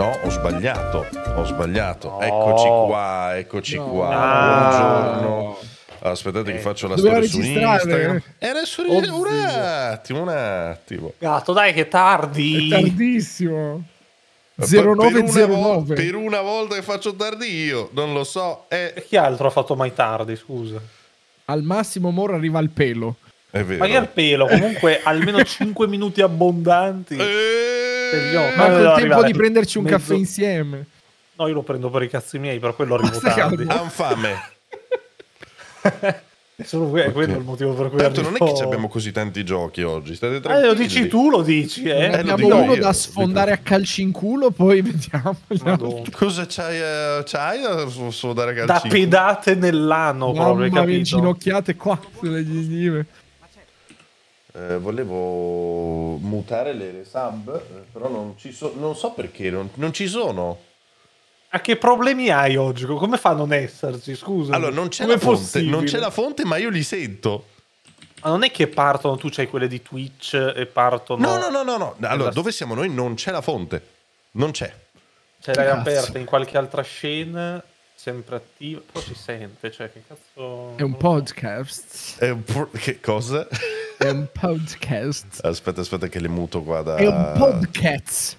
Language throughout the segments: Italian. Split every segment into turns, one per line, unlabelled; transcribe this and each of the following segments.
no, ho sbagliato, ho sbagliato. No. Eccoci oh. qua, eccoci no. qua. Buongiorno. Aspettate eh. che faccio la Doveva storia su Instagram. Era su Oddio. un attimo, un attimo. Gatto, dai che
tardi. È tardissimo.
0909. Eh, per, una volta, per una volta che
faccio tardi io, non lo so. È... chi altro ha fatto mai tardi, scusa? Al massimo
Mora arriva al pelo. È vero. Ma
che al pelo, comunque almeno 5 minuti abbondanti. Eh per gli occhi. Manco il tempo arrivare. di prenderci un Mezzo... caffè insieme. No, io lo prendo per i cazzi miei, però quello ah, arrivo Basta tardi. Han fame.
Solo que- okay. quello il motivo per cui Tanto arrivo... non è che abbiamo così tanti giochi oggi. State tranquilli. eh, lo dici tu, lo dici. Eh? eh, abbiamo uno io, da sfondare
a calci in culo, poi vediamo. Cosa
c'hai, eh, c'hai da sfondare a calci? Da pedate nell'ano, Mamma proprio. Mamma mia,
ginocchiate qua sulle ghive.
Eh, volevo mutare le, le sub, eh, però non, ci so, non so perché, non, non ci sono. Ma che
problemi hai oggi? Come fa a non esserci? Scusa. Allora, non c'è, la fonte, non c'è la
fonte, ma io li sento.
Ma non è che partono, tu c'hai quelle di Twitch e partono... No, no, no, no. no.
Allora, esatto. dove siamo noi non c'è la fonte. Non c'è. C'è l'aria aperta
in qualche altra scena sempre attiva. Però si sente, cioè, che cazzo. È
un podcast.
È un po- che cosa? È un podcast. Aspetta, aspetta, che le muto qua da. È un
podcast.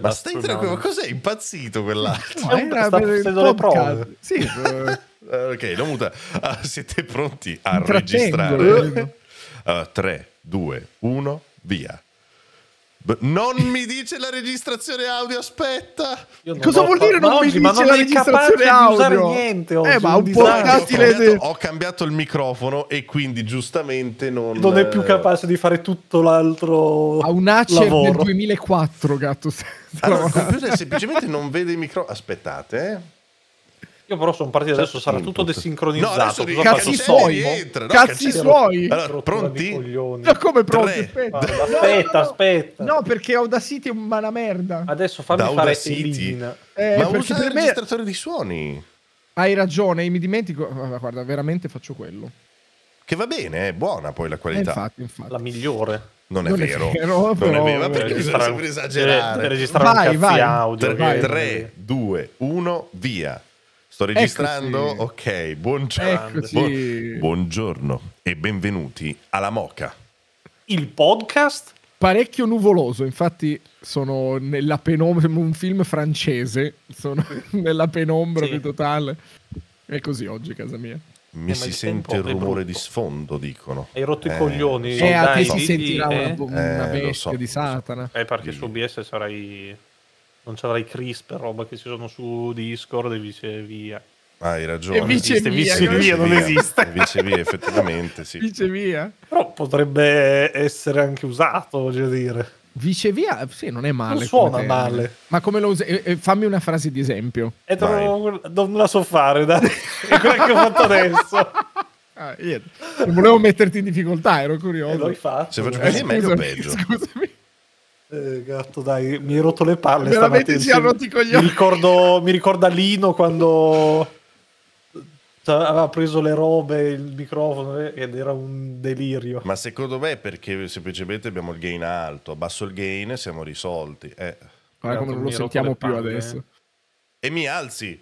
Ma stai tranquillo, ma cos'è
impazzito quell'altro? Ma era sta facendo le prove. Sì. Eh, ok, l'ho muta. Ah, siete pronti a registrare? 3, 2, 1, via. Non mi dice la registrazione audio, aspetta. Cosa vuol dire non mi dice la registrazione audio? Niente oggi, eh, ma un, un po' tattile. Ho, cambiato, ho cambiato il microfono e quindi giustamente non Non è più eh,
capace di fare tutto l'altro Ha un ACE del 2004, gatto. Allora,
semplicemente non vede i microfoni. Aspettate, eh. Io però sono partito cioè, adesso, sarà tutto desincronizzato. No, adesso di... cazzi suoi. No,
cazzi suoi. Allora, pronti? No, cioè, come pronti? Aspetta.
Allora, aspetta, aspetta.
No, perché Audacity è una merda. Adesso fammi da fare
Eh, Ma usa per il me... registratore
di suoni. Hai ragione, mi dimentico. Guarda, veramente faccio quello.
Che va bene, è buona poi la qualità. Eh, infatti, infatti. La migliore. Non è, non vero. È vero però, non è vero, eh, perché bisogna sempre esagerare. Per eh, registrare vai, un cazzi vai. audio. 3, 2, 1, via. Sto ecco, registrando? Eccoci. Ok, buongiorno. Ecco, Bu- buongiorno e benvenuti alla Moca.
Il podcast? Parecchio nuvoloso, infatti sono nella penombra, un film francese, sono nella penombra sì. più totale. È così oggi casa mia. Mi eh, si sente il rumore di
sfondo, dicono. Hai rotto eh, i coglioni. Eh, a te si sentirà
eh, eh? una, una bestia so, di Satana.
So. Eh, perché su OBS sarai non c'avrai crisp roba che ci sono su Discord
e vice via. hai ragione. E vicevia, vice vice non esiste. E vice via, effettivamente,
sì. Vicevia? Però potrebbe essere anche usato, voglio dire. Vice via, sì, non è male. Non suona te, male. Ma come lo usi? Eh, eh, fammi una frase di esempio. E non, la so fare, dai.
È quella che ho fatto adesso. Ah,
non volevo metterti in difficoltà, ero curioso. E eh, l'hai fatto. Se faccio così eh, è meglio o peggio? Scusami.
Eh, gatto, dai, mi hai rotto le palle. Veramente ci ha rotto i coglioni. Mi,
ricordo, mi ricorda Lino
quando cioè, aveva preso le robe, il microfono eh, ed era un delirio.
Ma secondo me è perché semplicemente abbiamo il gain alto, abbasso il gain e siamo risolti. Eh. Guarda come non lo sentiamo più adesso. Eh. E mi alzi,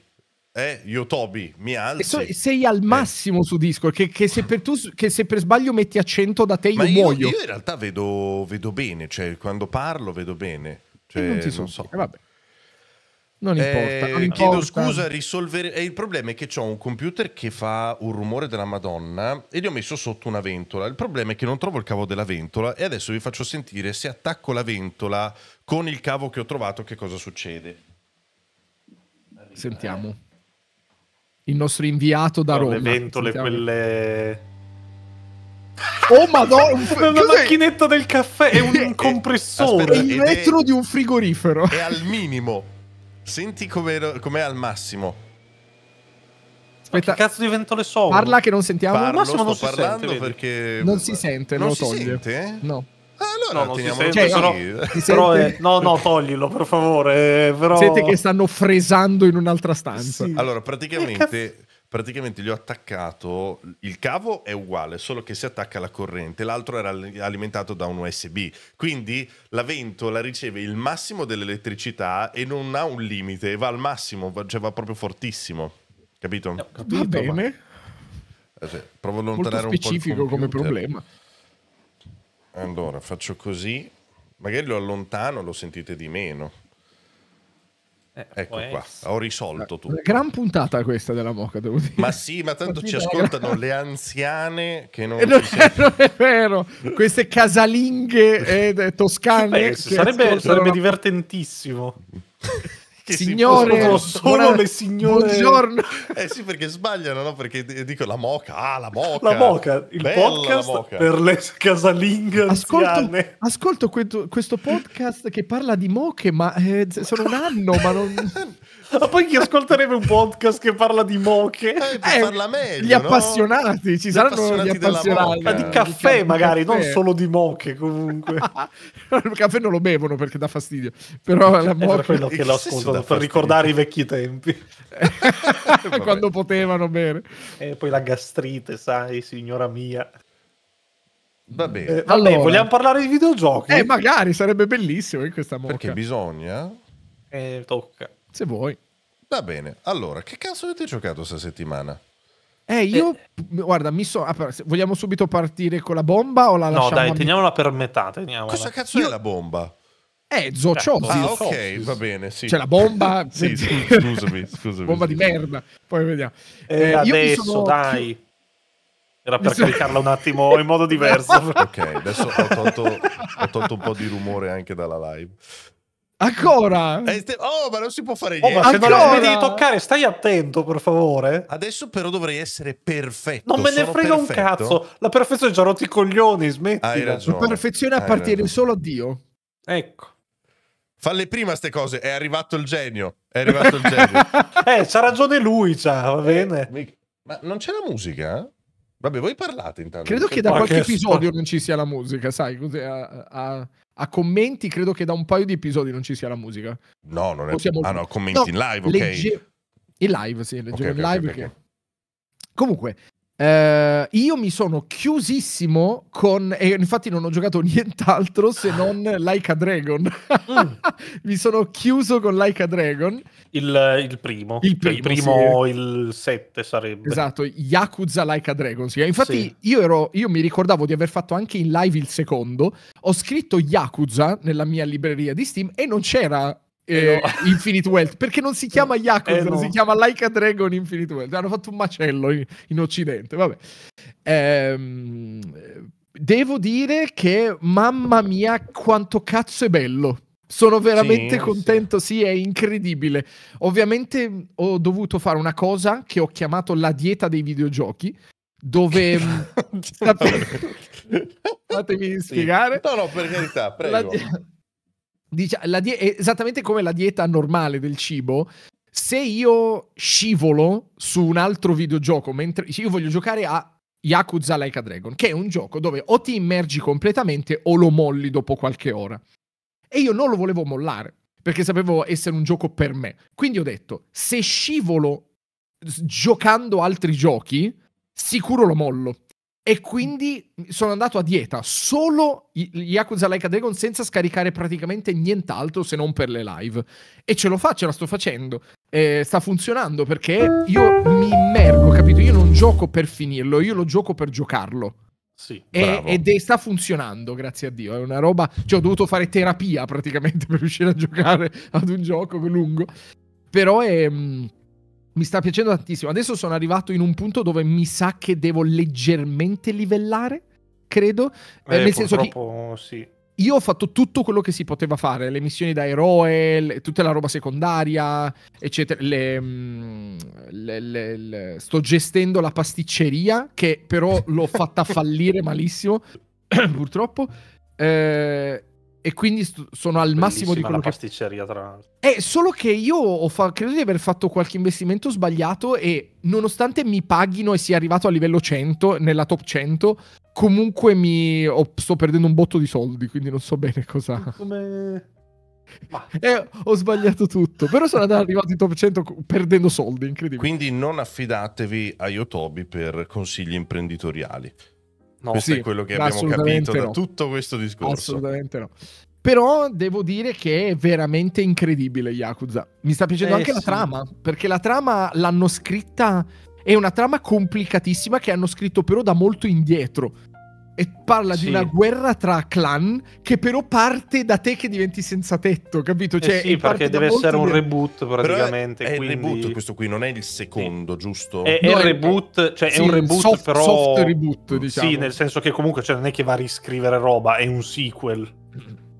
eh, Yotobi, mi alzo.
sei al eh. massimo eh. su Discord, che, che, se tu, che, se per sbaglio metti accento da te io, io muoio. Io in
realtà vedo, vedo, bene, cioè quando parlo vedo bene. Cioè, non ti non so. Eh, vabbè.
Non eh, importa, non importa. Chiedo scusa,
risolvere... Eh, il problema è che ho un computer che fa un rumore della Madonna e li ho messo sotto una ventola. Il problema è che non trovo il cavo della ventola e adesso vi faccio sentire se attacco la ventola con il cavo che ho trovato che cosa succede. Sentiamo
il nostro inviato da Roma. Le ventole, quelle...
Oh madonna, un macchinetta del caffè e un eh, compressore. Aspetta, il retro è... di
un frigorifero. È al
minimo. Senti com'è, com'è al massimo. Aspetta, Ma che cazzo di ventole sono? Parla che non sentiamo. Parlo, al massimo non si parlando sente, perché...
Non si sente, non lo si toglie.
Sente? No. Eh, allora no, teniamo cioè, però, eh. però è, no, no, toglilo per favore. Eh, però... Senti che stanno fresando in un'altra stanza. Sì. Allora, praticamente
praticamente gli ho attaccato il cavo è uguale solo che si attacca alla corrente l'altro era alimentato da un USB quindi la ventola riceve il massimo dell'elettricità e non ha un limite va al massimo cioè va proprio fortissimo capito? No, capito va bene ma... eh, provo a allontanare un po' il computer. come problema allora, faccio così, magari lo allontano, lo sentite di meno. Eh, ecco qua, essere. ho risolto tutto.
Gran puntata questa della Moca, devo dire. Ma
sì, ma tanto ci ascoltano le anziane che non... Eh, non, è,
non è vero, queste casalinghe eh, toscane. Beh, sarebbe, sarebbe
divertentissimo. che signore, si solo buona... le signore. Buongiorno.
Eh sì, perché sbagliano, no? Perché dico la moca, ah, la moca. La moca, il
Bella podcast moca. per le casalinghe ascolto,
ascolto questo, questo, podcast che parla di moche, ma eh, sono un anno, ma non... Ma poi chi ascolterebbe
un podcast che parla di moche? Eh, eh parla meglio, gli no? appassionati, ci gli saranno appassionati gli appassionati. Ma ah, di caffè di diciamo, magari, caffè. non solo
di moche comunque. il caffè non lo bevono perché dà fastidio, però la moche... È quello che lo ascoltano, per ricordare i vecchi tempi.
Quando potevano bere. E eh, poi la gastrite, sai, signora mia.
Va bene. Eh, vabbè, allora, vogliamo parlare di videogiochi? Eh, magari
sarebbe bellissimo in questa moca. Perché
bisogna? Eh, tocca. Se vuoi. Va bene, allora, che cazzo avete giocato questa settimana?
Eh, eh io, eh, guarda, mi so. Ah, vogliamo subito partire con la bomba o la lasciamo? No, dai,
teniamola per metà. Teniamola. Cosa cazzo io... è la bomba?
Eh, Zocciozzi. Ah, ok, va bene, sì. C'è la bomba... sì, scusami, scusami. bomba di
merda. Poi vediamo. Eh, eh, adesso, sono... dai.
Era per caricarla un attimo in modo diverso. ok, adesso ho tolto, ho tolto un po' di rumore anche dalla live. Ancora? Eh, oh, ma non si può fare niente. Oh, se non mi devi toccare,
stai attento, per favore.
Adesso però dovrei essere perfetto.
Non me ne frega un cazzo.
La perfezione è già rotti i coglioni, smetti. Hai ragione. La perfezione appartiene
solo a Dio. Ecco.
Falle prima queste cose, è arrivato il genio. È arrivato il genio.
eh, c'ha ragione lui, c'ha, va eh, bene.
Eh, ma non c'è la musica? Vabbè, voi parlate intanto. Credo che da qualche episodio
sto... non ci sia la musica, sai, così a... a a commenti credo che da un paio di episodi non ci sia la musica. No, non è... Possiamo... Ah no, commenti no, in live, ok. Legge... In live, sì, leggevo okay, in live. Okay, okay, che... Comunque, Uh, io mi sono chiusissimo con. E infatti non ho giocato nient'altro se non Like a Dragon. mm. mi sono chiuso con Like a Dragon.
Il, il primo. Il primo, il, primo,
sì. il 7 sarebbe. Esatto, Yakuza Like a Dragon. Sì. Infatti sì. Io, ero, io mi ricordavo di aver fatto anche in live il secondo. Ho scritto Yakuza nella mia libreria di Steam e non c'era eh, Infinite Wealth perché non si chiama eh, eh, Yakuza, eh no. si chiama Like a Dragon Infinite Wealth. Hanno fatto un macello in, in Occidente. Vabbè. Ehm, devo dire che mamma mia, quanto cazzo è bello! Sono veramente sì, contento, sì. sì. è incredibile. Ovviamente ho dovuto fare una cosa che ho chiamato la dieta dei videogiochi, dove... Mm,
Fatemi spiegare. Sì. No, no, per carità, prego. La,
dic- die- esattamente come la dieta normale del cibo, se io scivolo su un altro videogioco, mentre io voglio giocare a Yakuza Like a Dragon, che è un gioco dove o ti immergi completamente o lo molli dopo qualche ora. E io non lo volevo mollare, perché sapevo essere un gioco per me. Quindi ho detto, se scivolo giocando altri giochi, sicuro lo mollo. E quindi sono andato a dieta solo Yakuza Like a Dragon senza scaricare praticamente nient'altro se non per le live. E ce lo faccio, ce la sto facendo. Eh, sta funzionando perché io mi immergo, capito? Io non gioco per finirlo, io lo gioco per giocarlo. Sì, e, ed è, sta funzionando, grazie a Dio. È una roba. Cioè, ho dovuto fare terapia praticamente per riuscire a giocare ad un gioco lungo. Però è. Mh, mm, mi sta piacendo tantissimo. Adesso sono arrivato in un punto dove mi sa che devo leggermente livellare, credo. Eh, eh nel senso che... Sì. Io ho fatto tutto quello che si poteva fare, le missioni da eroe, le, tutta la roba secondaria, eccetera. Le, mm, le, sto gestendo la pasticceria, che però l'ho fatta fallire malissimo, purtroppo. Eh, e quindi st- sono al massimo di quello la che... pasticceria tra l'altro. È eh, solo che io fa... credo di aver fatto qualche investimento sbagliato e nonostante mi paghino e sia arrivato a livello 100, nella top 100, comunque mi... Oh, sto perdendo un botto di soldi, quindi non so bene cosa...
Come...
Ma... Eh, ho sbagliato tutto, però sono arrivato in top 100 perdendo soldi, incredibile.
Quindi non affidatevi a Yotobi per consigli imprenditoriali. No, questo sì, è quello che abbiamo capito no. da tutto
questo discorso. Assolutamente no. Però devo dire che è veramente incredibile Yakuza. Mi sta piacendo eh, anche sì. la trama, perché la trama l'hanno scritta... È una trama complicatissima che hanno scritto però da molto indietro e parla sì. di una guerra tra clan che però parte da te che diventi senza tetto, capito? Eh cioè, eh sì, perché deve essere un reboot praticamente.
è, è quindi... il reboot questo qui, non è il secondo, sì. giusto? È, è no, il reboot, cioè sì, è un reboot soft, però... Soft reboot, diciamo. Sì, nel
senso che comunque cioè, non è che va a riscrivere roba, è un sequel.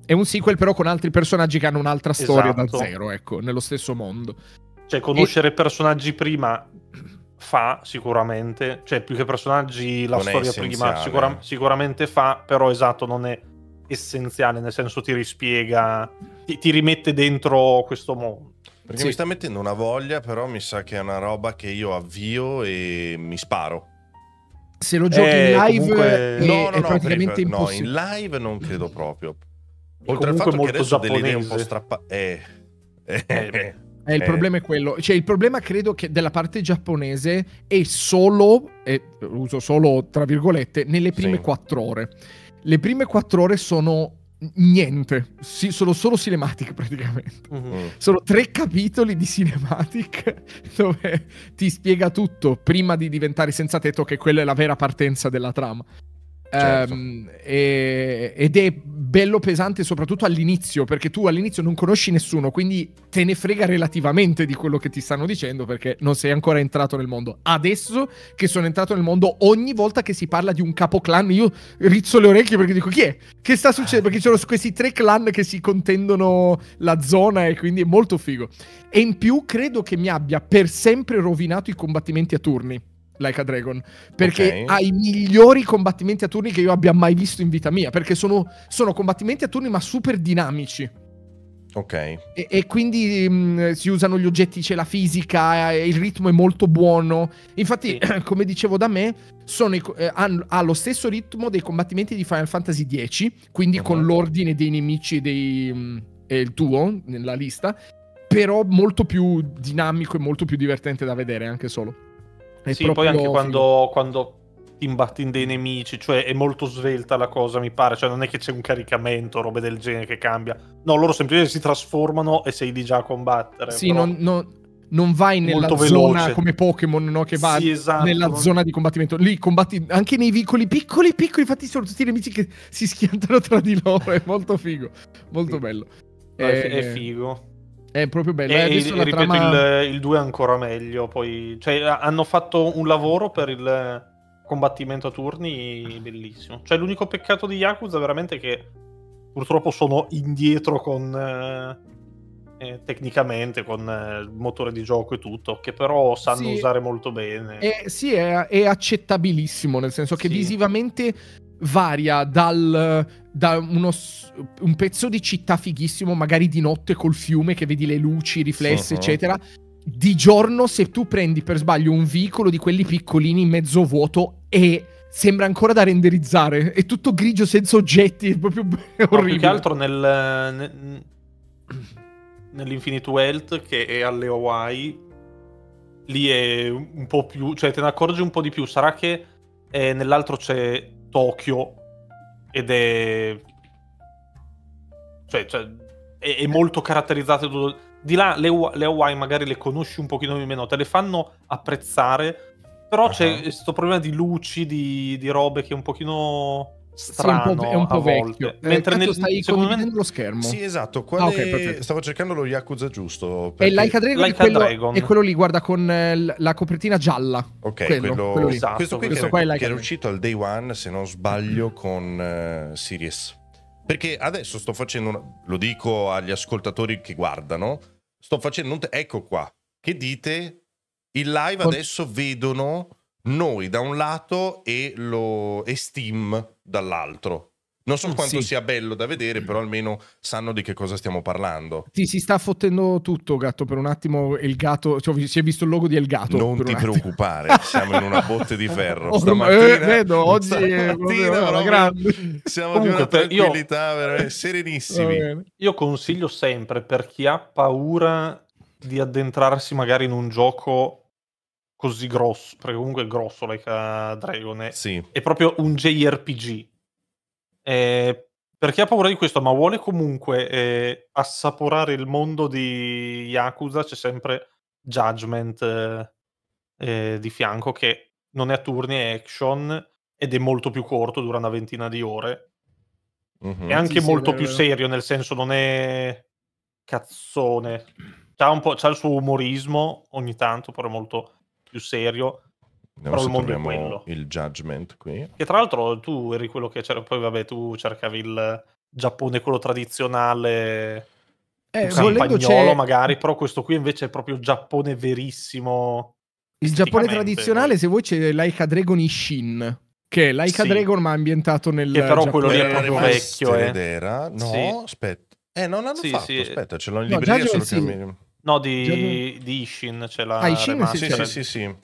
È un sequel però con altri personaggi che hanno un'altra storia esatto. da
zero, ecco, nello stesso mondo. Cioè conoscere e... personaggi prima fa sicuramente, cioè più che personaggi la non storia prima sicura, sicuramente fa, però esatto non è essenziale, nel senso ti rispiega, ti, ti rimette dentro questo mondo.
Perché sì. mi sta mettendo una voglia, però mi sa che è una roba che io avvio e mi sparo.
Se lo giochi eh, in live comunque... è, no, no, è no, praticamente per... impossibile. No, in live
non credo proprio. Oltre al fatto che adesso giapponese. delle idee un po' strappate... Eh. Eh, Eh, il eh. problema
è quello. Cioè, il problema credo che della parte giapponese è solo, e uso solo tra virgolette, nelle prime quattro ore. Le prime quattro ore sono niente, si, sono solo cinematic praticamente. Uh-huh. Sono tre capitoli di cinematic dove ti spiega tutto prima di diventare senza tetto, che quella è la vera partenza della trama. Certo. Um, e, ed è bello pesante soprattutto all'inizio, perché tu all'inizio non conosci nessuno, quindi te ne frega relativamente di quello che ti stanno dicendo perché non sei ancora entrato nel mondo. Adesso che sono entrato nel mondo, ogni volta che si parla di un capo clan io rizzo le orecchie perché dico chi è? Che sta succedendo? Perché c'erano questi tre clan che si contendono la zona e quindi è molto figo. E in più credo che mi abbia per sempre rovinato i combattimenti a turni Like a Dragon perché okay. ha i migliori combattimenti a turni che io abbia mai visto in vita mia perché sono, sono combattimenti a turni ma super dinamici ok e, e quindi mh, mm, si usano gli oggetti c'è la fisica eh, il ritmo è molto buono infatti come dicevo da me i, eh, hanno, ha lo stesso ritmo dei combattimenti di Final Fantasy X quindi uh-huh. con mhm. l'ordine dei nemici dei, mh, mm, e il tuo nella lista però molto più dinamico e molto più divertente da vedere anche solo sì, poi anche quando,
quando ti imbatti in dei nemici, cioè è molto svelta la cosa, mi pare, cioè non è che c'è un caricamento, robe del genere che cambia. No, loro semplicemente si trasformano e sei lì già a combattere. Sì, non,
non, non, vai nella zona veloce. come Pokémon, no? Che va sì, esatto, nella non... zona di combattimento. Lì combatti anche nei vicoli piccoli, piccoli, infatti sono tutti i nemici che si schiantano tra di loro, è molto figo, molto sì. bello. No, è, è eh, figo. È proprio bello. Eh, e, e ripeto, trama...
il, 2 è ancora meglio. Poi, cioè, hanno fatto un lavoro per il combattimento a turni bellissimo. Cioè, l'unico peccato di Yakuza veramente è che purtroppo sono indietro con... Eh, eh tecnicamente con eh, il motore di gioco e tutto, che però sanno sì, usare molto bene. È,
sì, è, è, accettabilissimo, nel senso che sì. visivamente varia dal, da uno, un pezzo di città fighissimo, magari di notte col fiume che vedi le luci, i riflessi, uh-huh. eccetera. Di giorno, se tu prendi per sbaglio un veicolo di quelli piccolini mezzo vuoto e sembra ancora da renderizzare, è tutto grigio senza oggetti, è proprio no, orribile. Più che altro
nel, nel, nell'Infinite Wealth che è alle Hawaii, lì è un po' più, cioè te ne accorgi un po' di più, sarà che eh, nell'altro c'è Tokyo ed è... Cioè, cioè è, è, molto caratterizzato. Di là le, le Hawaii magari le conosci un pochino di meno, te le fanno apprezzare, però uh-huh. c'è ah. questo problema di luci, di, di robe che un
pochino
strano sì, è un po', è un po vecchio. Mentre nel, stai condividendo me... lo schermo. Sì, esatto. Ah, Quale... Ah, okay, stavo cercando lo Yakuza giusto. Perché... E Laika Dragon, Laika quello, Dragon. è quello
lì, guarda, con eh, la copertina gialla. Ok, quello, quello... quello esatto, questo qui questo che, era, che era
uscito al day one, se non sbaglio, con uh, eh, Series. Perché adesso sto facendo, una... lo dico agli ascoltatori che guardano, sto facendo un... Te- ecco qua, che dite? Il live adesso vedono noi da un lato e, lo... e Steam dall'altro. Non so ah, quanto sì. sia bello da vedere, però almeno sanno di che cosa stiamo parlando.
Ti si sta fottendo tutto, gatto, per un attimo il gatto, cioè, si è visto il logo di El Gato. Non ti preoccupare, siamo in una botte di ferro. Oh, stamattina, eh, vedo, oggi stamattina, è grande. Siamo Comunque, di una tranquillità io... veramente
serenissimi. Io consiglio sempre per chi ha paura di addentrarsi magari in un gioco così grosso, perché comunque è grosso Like a Dragon, è, sì. è proprio un JRPG. Eh, per ha paura di questo, ma vuole comunque eh, assaporare il mondo di Yakuza, c'è sempre Judgment eh, eh, di fianco, che non è a turni, è action, ed è molto più corto, dura una ventina di ore.
Mm-hmm. È anche sì, molto sì, più
serio, nel senso non è cazzone. C'ha, un po', c'ha il suo umorismo ogni tanto, però è molto più serio.
però il mondo è quello. Il judgment qui.
Che tra l'altro tu eri quello che c'era, poi vabbè tu cercavi il Giappone quello tradizionale. Eh, spagnolo magari, però questo qui invece è proprio Giappone verissimo.
Il Giappone tradizionale, se vuoi, c'è Laika Dragon Ishin, che è Laika sì. Dragon ma ambientato nel Che però Giappone. quello lì è proprio eh, vecchio, eh. Era. No, sì.
aspetta. Eh, non l'hanno sì, fatto, aspetta, ce l'ho
in libreria, no, sì. che... No, di, Giorni... di Ishin c'è la ah, Ishin
sì, sì, sì, sì,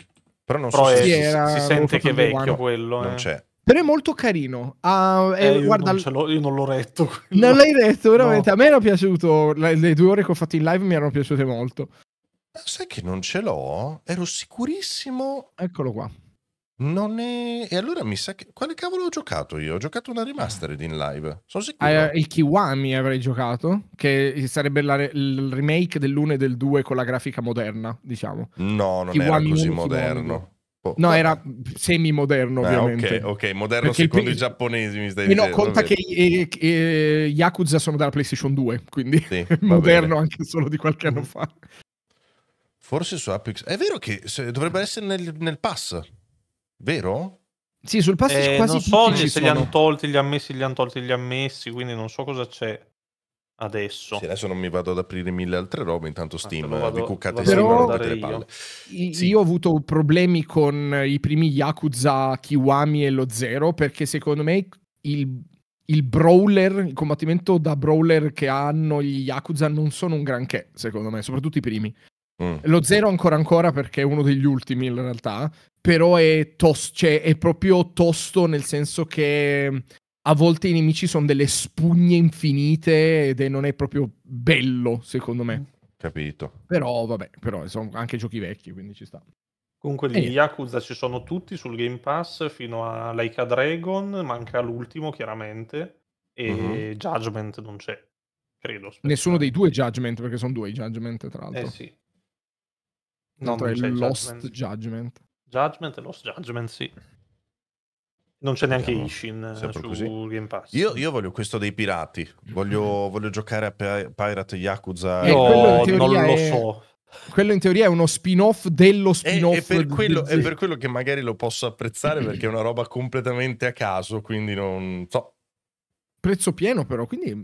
Però non Però so se era... si, sente che è vecchio quello. Eh. Non eh. c'è. Però è molto carino. Uh, eh, io, guarda,
non io, non l'ho retto. Quello. Non l'hai retto, veramente.
No. A me era piaciuto. Le, le, due ore che ho fatto in live mi erano piaciute molto. Sai che non ce l'ho? Ero sicurissimo. Eccolo qua. Non è... E allora mi sa che... Quale cavolo ho
giocato io? Ho giocato una remastered in live, sono
sicuro. Ah, eh, il Kiwami avrei giocato, che sarebbe re... il remake dell'1 e del 2 con la grafica moderna, diciamo.
No, non Kiwami era così moderno. Oh, no, oh.
era semi-moderno, ah, ovviamente. Ah, ok, ok, moderno Perché secondo il... i giapponesi, mi stai e eh, dicendo. No, conta che eh, eh, Yakuza sono della PlayStation 2, quindi sì, moderno bene. anche solo di qualche anno mm. fa.
Forse su Apex... È vero che dovrebbe essere nel, nel pass vero? Sì, sul pass eh, quasi non so se li hanno
tolti, gli ammessi, messi, li hanno tolti, gli ammessi, quindi non so cosa c'è adesso. Sì, adesso
non mi vado ad aprire mille altre robe, intanto ah, Steam ah, vi cuccate Steam rompete le palle.
Io. Sì. io. ho avuto problemi con i primi Yakuza, Kiwami e lo Zero, perché secondo me il, il brawler, il combattimento da brawler che hanno gli Yakuza non sono un granché, secondo me, soprattutto i primi. Mm. Lo zero ancora ancora perché è uno degli ultimi in realtà, però è, tosto, cioè, è proprio tosto nel senso che mm, a volte i nemici sono delle spugne infinite ed è, non è proprio bello secondo me. Capito. Però vabbè, però sono anche giochi vecchi, quindi ci sta.
Comunque gli eh. Yakuza ci sono tutti sul Game Pass fino a Laika Dragon, manca l'ultimo chiaramente, e mm-hmm. Judgment non c'è, credo.
Nessuno dei due Judgment, perché sono due i Judgment tra l'altro. Eh sì, No, non è Lost Judgment. Judgment.
Judgment e Lost Judgment, sì.
Non c'è neanche Siamo,
Ishin eh, su così. Game Pass.
Io, io, voglio questo dei pirati. Voglio, voglio giocare a Pirate Yakuza. Eh, no, non lo so.
Quello in teoria è uno spin-off dello eh, spin-off. È, per, quello, è per
quello che magari lo posso apprezzare perché è una roba completamente a caso,
quindi non so. Prezzo pieno però, quindi...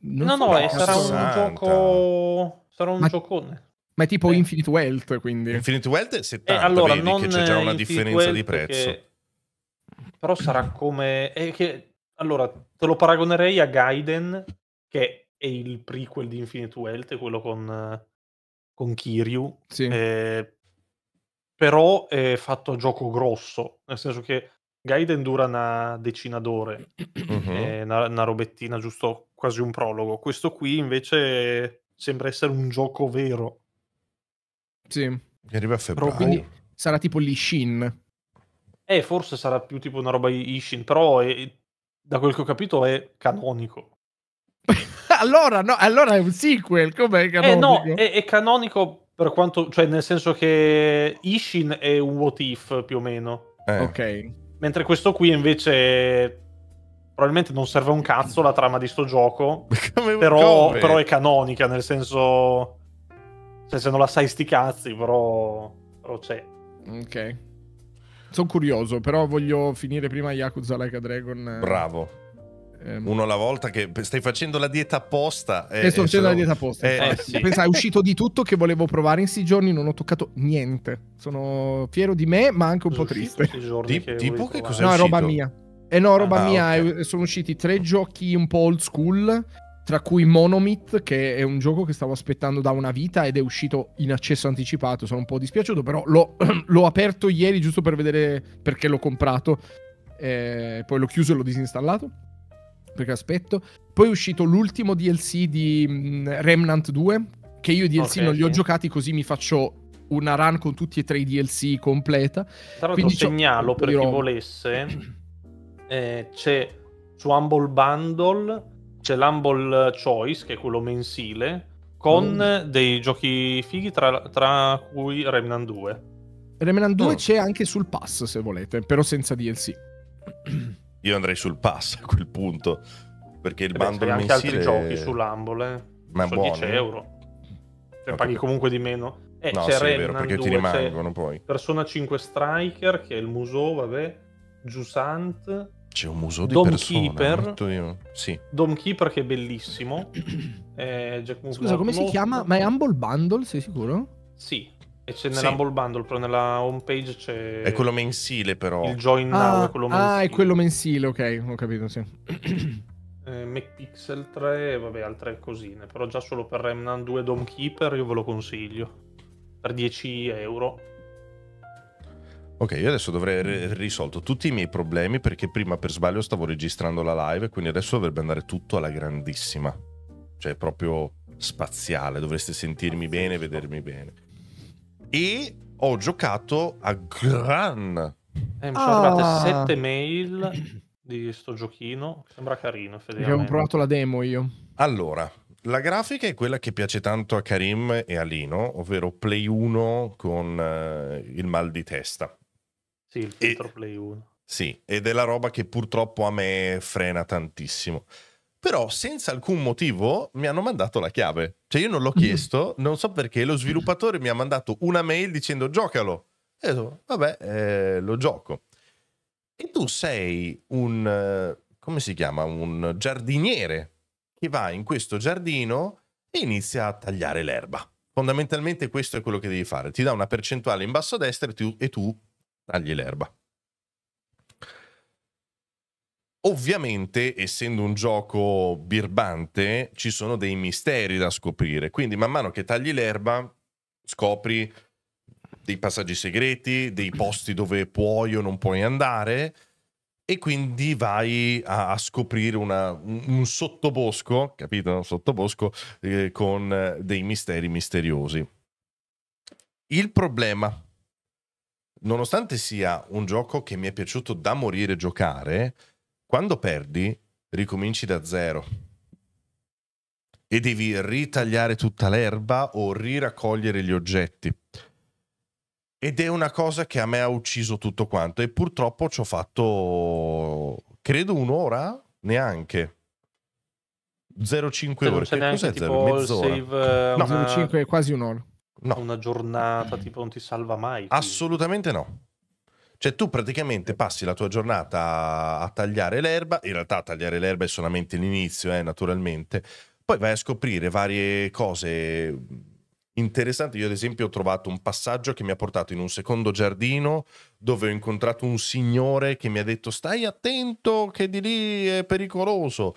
No, no, sarà un
gioco... Sarà un Ma... giocone.
Ma è tipo Beh. Infinite Wealth, quindi. Infinite Wealth è 70, eh, allora, vedi non che c'è già una Infinite differenza Wealth di prezzo. Che...
Però sarà come... Che... Allora, te lo paragonerei a Gaiden, che è il prequel di Infinite Wealth, quello con, con Kiryu. Sì. Eh... Però è fatto a gioco grosso, nel senso che Gaiden dura una decina d'ore, uh-huh. una, una robettina, giusto quasi un prologo. Questo qui invece sembra essere un gioco vero. Sì.
Che arriva a febbraio. Però, quindi oh. sarà tipo l'Ishin.
Eh, forse sarà più tipo una roba Ishin, però è, da quel che ho capito è canonico.
allora, no, allora è
un sequel, com'è canonico? Eh no, è, è canonico per quanto... Cioè, nel senso che Ishin è un what if, più o meno. Eh. Ok. Mentre questo qui invece probabilmente non serve un cazzo la trama di sto gioco, però, però, è canonica, nel senso... Cioè, se non la sai sti cazzi, però... però
c'è. Ok. Sono curioso, però voglio finire prima Yakuza Like a Dragon. Eh,
Bravo. Ehm, Uno alla volta che stai facendo la dieta apposta. E, eh, sto facendo la dieta apposta. Eh, sì. Pensavo, è uscito
di tutto che volevo provare in sei giorni, non ho toccato niente. Sono fiero di me, ma anche un sono po' triste.
Di, che tipo che cos'è? No, è roba mia.
E eh no, roba ah, mia, okay. sono usciti tre giochi un po' old school tra cui Monomith, che è un gioco che stavo aspettando da una vita ed è uscito in accesso anticipato. Sono un po' dispiaciuto, però l'ho, l'ho aperto ieri giusto per vedere perché l'ho comprato. Eh, poi l'ho chiuso e l'ho disinstallato. Perché aspetto. Poi è uscito l'ultimo DLC di mh, mm, Remnant 2, che io i DLC okay, non li ho sì. giocati così mi faccio una run con tutti e tre i DLC completa. Tra l'altro segnalo per chi
volesse, eh, c'è su Humble Bundle c'è l'Humble Choice, che è quello mensile, con mm. dei giochi fighi, tra, tra cui Remnant 2.
Remnant 2 oh. Mm. c'è anche sul pass, se volete, però senza DLC.
Io andrei sul pass a quel punto, perché il e eh bundle beh, mensile... anche altri giochi
sull'Humble, eh.
ma so 10 eh.
euro. Cioè, paghi comunque di meno. Eh, no, c'è sì, Remnant, vero, perché 2, ti rimangono poi. Persona 5 Striker, che è il Museo, vabbè, Jusant,
c'è un museo di Dome persone. Keeper, sì.
Dome Keeper che è bellissimo. eh, Scusa, come si chiama? Ma è
Humble Bundle, sei sicuro?
Sì, e c'è nell'Humble sì. Bundle, però nella homepage c'è... È quello mensile,
però. Il Join
ah, Now è quello
mensile. Ah, è quello mensile, ok, ho capito, sì.
eh, MacPixel 3, vabbè, altre cosine. Però già solo per Remnant 2 Dome Keeper io ve lo consiglio. Per 10 euro
Ok, io adesso dovrei risolto tutti i miei problemi perché prima per sbaglio stavo registrando la live, quindi adesso dovrebbe andare tutto alla grandissima. Cioè proprio spaziale, dovreste sentirmi bene vedermi bene. E ho giocato a Gran. Eh, mi sono ah. arrivate sette
mail di sto giochino, sembra carino effettivamente. Avevo
provato
la demo io.
Allora, la grafica è quella che piace tanto a Karim e a Lino, ovvero Play 1 con eh, il mal di testa
sì, il filtro e, Play 1.
Sì, ed è la roba che purtroppo a me frena tantissimo. Però senza alcun motivo mi hanno mandato la chiave. Cioè io non l'ho mm-hmm. chiesto, non so perché, lo sviluppatore mi ha mandato una mail dicendo giocalo. E io so, vabbè, eh, lo gioco. E tu sei un, eh, come si chiama, un giardiniere che va in questo giardino e inizia a tagliare l'erba. Fondamentalmente questo è quello che devi fare. Ti dà una percentuale in basso a destra e tu, e tu tagli l'erba. Ovviamente, essendo un gioco birbante, ci sono dei misteri da scoprire, quindi man mano che tagli l'erba scopri dei passaggi segreti, dei posti dove puoi o non puoi andare e quindi vai a, a scoprire una, un, un, sottobosco, capito? Un sottobosco eh, con eh, dei misteri misteriosi. Il problema nonostante sia un gioco che mi è piaciuto da morire giocare, quando perdi ricominci da zero e devi ritagliare tutta l'erba o riraccogliere gli oggetti. Ed è una cosa che a me ha ucciso tutto quanto e purtroppo ci ho fatto, credo, un'ora neanche. 0,5 ore. Cos'è 0? zero? Mezz'ora. Save, eh, no, una... 0,5 quasi
un'ora. No. Una giornata tipo non ti salva mai. Quindi.
Assolutamente no. Cioè tu praticamente passi la tua giornata a tagliare l'erba, in realtà tagliare l'erba è solamente l'inizio, eh, naturalmente, poi vai a scoprire varie cose interessanti. Io ad esempio ho trovato un passaggio che mi ha portato in un secondo giardino dove ho incontrato un signore che mi ha detto stai attento che di lì è pericoloso.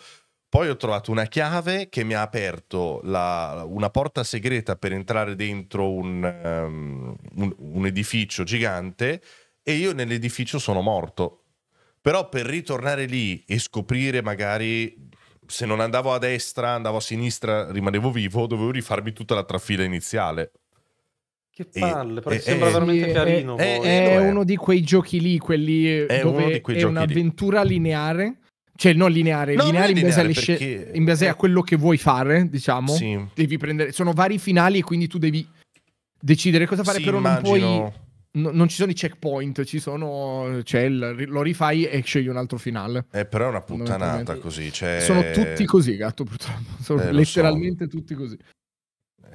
Poi ho trovato una chiave che mi ha aperto la, una porta segreta per entrare dentro un, um, un, un edificio gigante e io nell'edificio sono morto. Però per ritornare lì e scoprire magari se non andavo a destra, andavo a sinistra, rimanevo vivo, dovevo rifarmi tutta la trafila iniziale. Che palle, e, però e, sembra e, veramente
carino. È, è, è, uno di quei giochi lì, quelli è dove è un'avventura lineare cioè, non lineare, no, lineare, non in, base perché... in base, a quello che vuoi fare, diciamo. Sì. Devi prendere. Sono vari finali e quindi tu devi decidere cosa fare, sì, però immagino... non puoi. non ci sono i checkpoint, ci sono. Cioè, lo rifai e scegli un altro finale. Eh, però è una puttanata così. Cioè... Sono tutti così, gatto, purtroppo. Sono eh, letteralmente so. tutti così.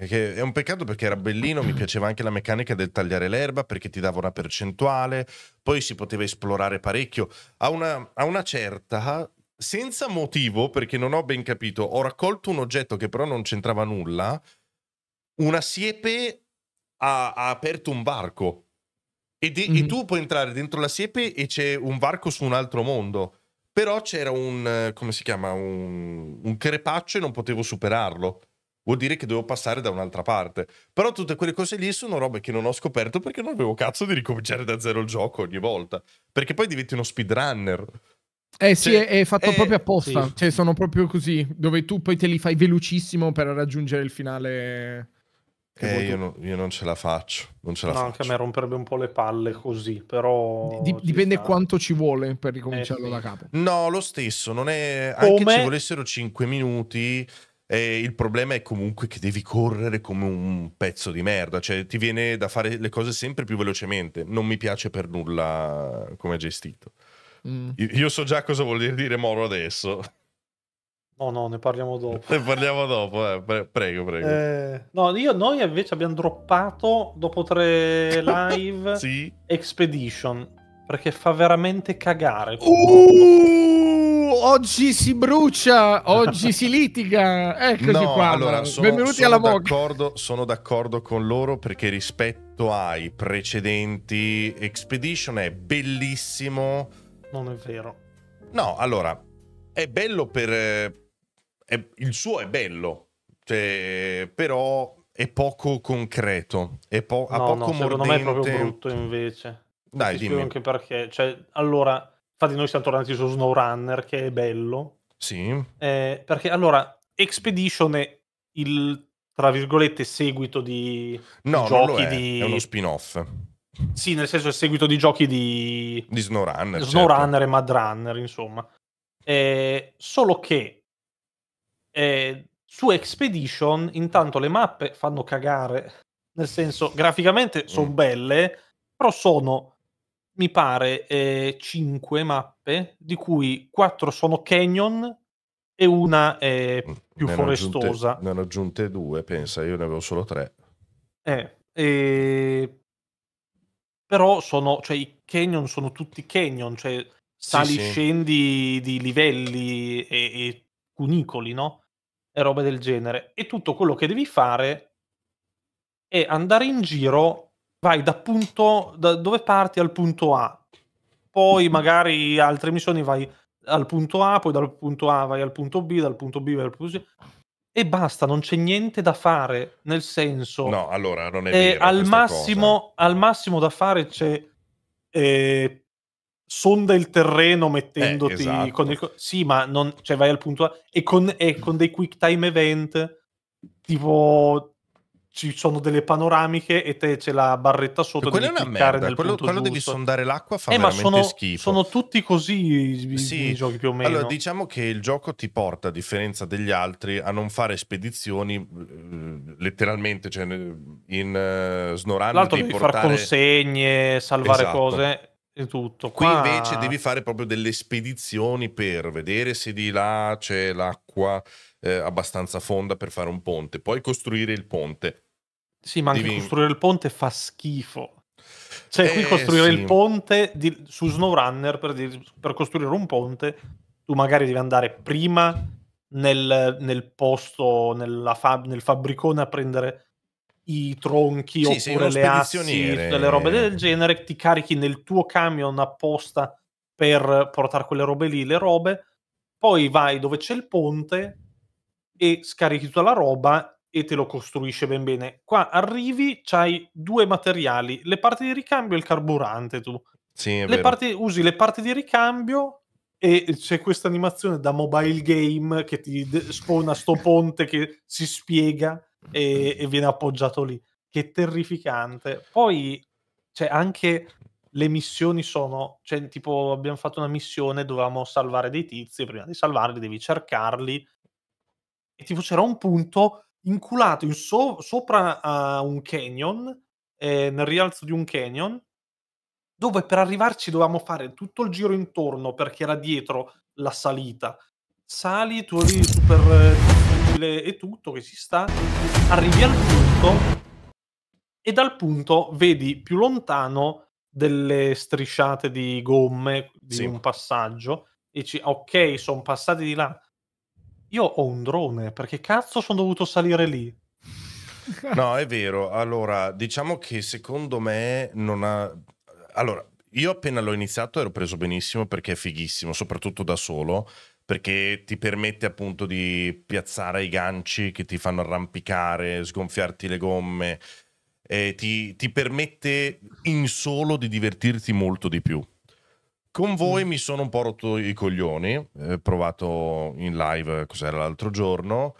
Che è un peccato perché era bellino, mi piaceva anche la meccanica del tagliare l'erba perché ti dava una percentuale, poi si poteva esplorare parecchio. A una, a una certa, senza motivo, perché non ho ben capito, ho raccolto un oggetto che però non c'entrava nulla, una siepe ha, ha aperto un varco. E, de- mm. e mhm. tu puoi entrare dentro la siepe e c'è un varco su un altro mondo però c'era un come si chiama un, un crepaccio e non potevo superarlo vuol dire che devo passare da un'altra parte. Però tutte quelle cose lì sono robe che non ho scoperto perché non avevo cazzo di ricominciare da zero il gioco ogni volta. Perché poi diventi uno speedrunner. Eh sì, cioè, è, fatto è, eh, proprio apposta. Sì.
Cioè, sono proprio così, dove tu poi te li fai velocissimo per raggiungere il finale. Eh, io,
non, io, non ce la faccio. Non ce la no, faccio. anche a me romperebbe un po' le palle così, però...
Di, dipende sta. quanto ci vuole per ricominciarlo eh, sì. da capo. No,
lo stesso, non è... Come? Anche se volessero 5 minuti e il problema è comunque che devi correre come un pezzo di merda, cioè ti viene da fare le cose sempre più velocemente. Non mi piace per nulla come gestito. Mm. Io so già cosa vuol dire dire Moro adesso.
No, no, ne parliamo dopo.
ne parliamo dopo, eh. Pre- prego, prego.
Eh, no, io, noi invece abbiamo droppato dopo tre live sì. Expedition. Perché fa veramente cagare.
Uh, oggi si brucia, oggi si litiga. Eccoci no, qua. Allora, sono, Benvenuti sono alla
Vogue. Sono d'accordo con loro perché rispetto ai precedenti, Expedition è bellissimo.
Non è vero.
No, allora, è bello per... Eh, è, il suo è bello, cioè, però è poco concreto, è po- no, poco no, mordente. Secondo me è proprio brutto
invece. Dai, dimmi. anche perché. Cioè, allora, infatti noi siamo tornati su SnowRunner, che è bello. Sì. Eh, perché allora, Expedition è il, tra virgolette, seguito di no, giochi è. di... è uno spin-off. Sì, nel senso è seguito di giochi di...
Di SnowRunner.
Certo. SnowRunner certo. e MadRunner, insomma. Eh, solo che eh, su Expedition intanto le mappe fanno cagare. Nel senso, graficamente sono mm. belle, però sono mi pare, eh, 5 mappe, di cui 4 sono canyon e una è mm, più ne forestosa.
Aggiunte, ne hanno aggiunte due, pensa, io ne avevo solo tre.
Eh, eh, però sono, cioè, i canyon sono tutti canyon, cioè sali, sì, scendi di livelli e, e cunicoli, no? E roba del genere. E tutto quello che devi fare è andare in giro vai da punto da dove parti al punto A, poi mhm. magari altre missioni vai al punto A, poi dal punto A vai al punto B, dal punto B vai al punto C e basta, non c'è niente da fare, nel senso... No,
allora non è eh, vero. Al massimo,
al massimo, da fare c'è... Eh, sonda il terreno mettendoti eh, esatto. con il... Sì, ma non... Cioè vai al punto A e con, e con dei quick time event tipo ci sono delle panoramiche e te c'è la barretta sotto quello devi è una merda. quello, quello devi sondare l'acqua fa eh, veramente sono, schifo sono tutti così i, sì. i giochi più o meno allora
diciamo che il gioco ti porta a differenza degli altri a non fare spedizioni eh, letteralmente cioè in uh, snorando l'altro devi, devi portare... fare consegne salvare esatto. cose
tutto. Qui Qua... invece devi
fare proprio delle spedizioni per vedere se di là c'è l'acqua, eh, abbastanza fonda per fare un ponte, poi costruire il ponte.
Sì, ma anche Devi... costruire il ponte fa schifo. Cioè, eh, qui costruire sì. il ponte di, su SnowRunner per, di, per, costruire un ponte, tu magari devi andare prima nel, nel posto, fab, nel fabbricone a prendere i tronchi sì, oppure le assi, delle robe del genere, ti carichi nel tuo camion apposta per portare quelle robe lì, le robe, poi vai dove c'è il ponte, e scarichi tutta la roba e te lo costruisce ben bene. Qua arrivi, c'hai due materiali, le parti di ricambio e il carburante tu.
Sì, le parti,
usi le parti di ricambio e c'è questa animazione da mobile game che ti spona spawna sto ponte che si spiega e, e viene appoggiato lì. Che terrificante. Poi c'è cioè, anche le missioni sono, cioè tipo abbiamo fatto una missione, dovevamo salvare dei tizi, prima di salvarli devi cercarli e tipo c'era un punto inculato in so- sopra a un canyon, eh, nel rialzo di un canyon, dove per arrivarci dovevamo fare tutto il giro intorno perché era dietro la salita. Sali, tu lì super eh, e tutto che si sta, arrivi al punto e dal punto vedi più lontano delle strisciate di gomme di sì. un passaggio. e Dici, ok, sono passati di là io ho un drone, perché cazzo sono dovuto salire lì?
no, è vero. Allora, diciamo che secondo me non ha... Allora, io appena l'ho iniziato ero preso benissimo perché è fighissimo, soprattutto da solo, perché ti permette appunto di piazzare i ganci che ti fanno arrampicare, sgonfiarti le gomme, ti, ti permette in solo di divertirti molto di più. Con voi mm. mi sono un po' rotto i coglioni, eh, provato in live, cos'era l'altro giorno,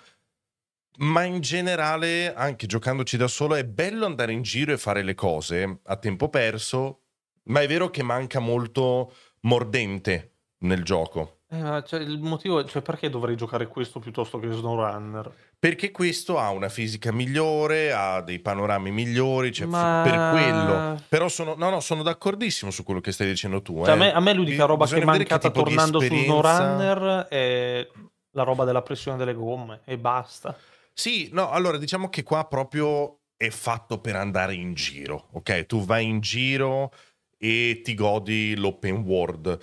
ma in generale, anche giocandoci da solo, è bello andare in giro e fare le cose a tempo perso, ma è vero che manca molto mordente nel gioco.
Eh,
ma cioè, il motivo è cioè, perché dovrei giocare questo piuttosto che SnowRunner?
Perché questo ha una fisica migliore, ha dei panorami migliori, cioè, ma... per quello. Però sono, no, no, sono d'accordissimo su quello che stai dicendo tu. Cioè, eh. a, me, a, me, l'unica eh, roba Bisogna che è mancata che tornando su SnowRunner
è la roba della pressione delle gomme e basta.
Sì, no, allora diciamo che qua proprio è fatto per andare in giro, ok? Tu vai in giro e ti godi l'open world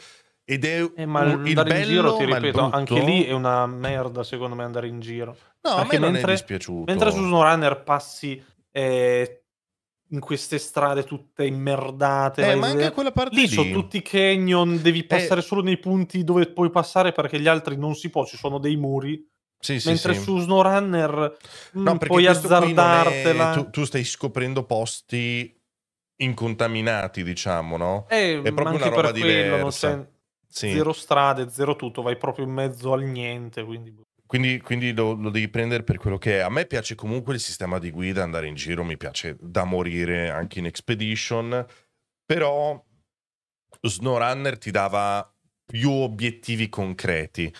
ed è eh, ma un, il bello, in giro, ti ripeto, brutto... anche lì è
una merda secondo me andare in giro. No, Perché a me non mentre, è dispiaciuto. Mentre su Snowrunner passi eh, in queste strade tutte immerdate. Eh, ma anche quella parte lì, lì sono tutti canyon, devi eh. passare eh, solo nei punti dove puoi passare perché gli altri non si può, ci sono dei muri. Sì, sì, Mentre sì. su SnowRunner mm, no, puoi azzardartela. È... Tu,
tu, stai scoprendo posti incontaminati, diciamo, no? Eh, è proprio una roba quello, diversa sì. zero
strade, zero tutto, vai proprio in mezzo al niente. Quindi, boh.
quindi, quindi lo, lo, devi prendere per quello che è. A me piace comunque il sistema di guida, andare in giro, mi piace da morire anche in Expedition, però SnowRunner ti dava più obiettivi concreti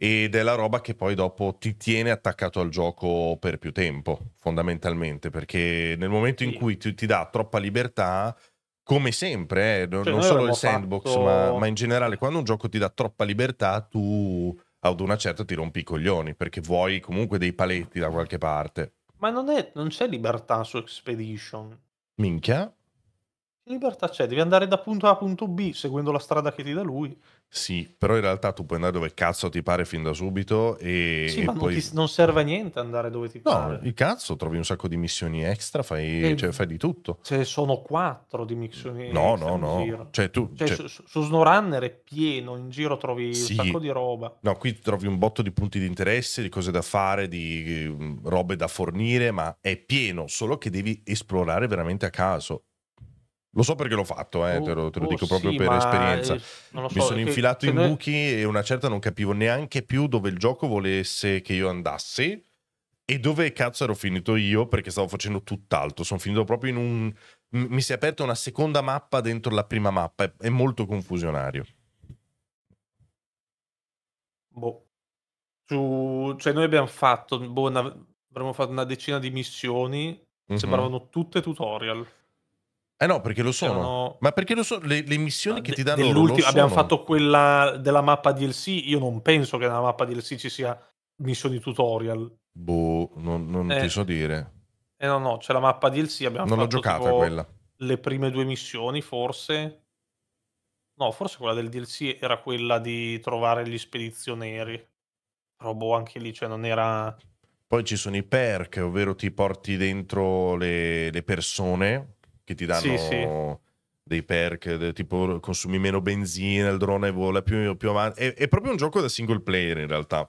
ed è la roba che poi dopo ti tiene attaccato al gioco per più tempo, fondamentalmente, perché nel momento in cui ti, ti dà troppa libertà come sempre, eh, non, cioè, non solo il sandbox, fatto... ma, ma, in generale, quando un gioco ti dà troppa libertà, tu ad una certa ti rompi i coglioni perché vuoi comunque dei paletti da qualche parte.
Ma non, è, non c'è libertà su Expedition. Minchia? Che libertà c'è? Devi andare da punto A a punto B seguendo la strada che ti dà lui.
Sì, però in realtà tu puoi andare dove cazzo ti pare fin da subito e... Sì, e ma poi... non, ti, non,
serve a niente andare dove ti no, pare. No,
il cazzo, trovi un sacco di missioni extra, fai, cioè, fai di tutto. Ce ne sono quattro
di missioni no, extra No, no, no. Cioè, tu, cioè, cioè... Su, su SnowRunner è pieno, in giro trovi sì. un sacco di
roba. No, qui trovi un botto di punti di interesse, di cose da fare, di mm, robe da fornire, ma è pieno, solo che devi esplorare veramente a caso. Lo so perché l'ho fatto, eh, oh, te lo, te lo oh, dico sì, proprio per esperienza. Eh, so, Mi sono infilato in noi... buchi e una certa non capivo neanche più dove il gioco volesse che io andassi e dove cazzo ero finito io perché stavo facendo tutt'altro. Sono finito proprio in un... Mi si è aperta una seconda mappa dentro la prima mappa, è, è molto confusionario.
Boh. Su... Cioè noi abbiamo fatto, boh, una... avremmo fatto una decina di missioni, mm-hmm. sembravano tutte tutorial.
Eh no, perché lo sono. sono...
Ma perché lo sono? Le, le missioni ah, che ti danno loro Abbiamo fatto quella della mappa DLC. Io non penso che nella mappa DLC ci sia missioni tutorial.
Boh, non, non eh, ti so dire.
Eh no, no, c'è la mappa DLC. non l'ho giocata quella. Le prime due missioni, forse. No, forse quella del DLC era quella di trovare gli spedizionieri. Però boh, anche lì, cioè, non era...
Poi ci sono i perk, ovvero ti porti dentro le, le persone che ti danno... Sì, sì dei perk, tipo consumi meno benzina, il drone vola più, più avanti. È, è, proprio un gioco da single player in realtà.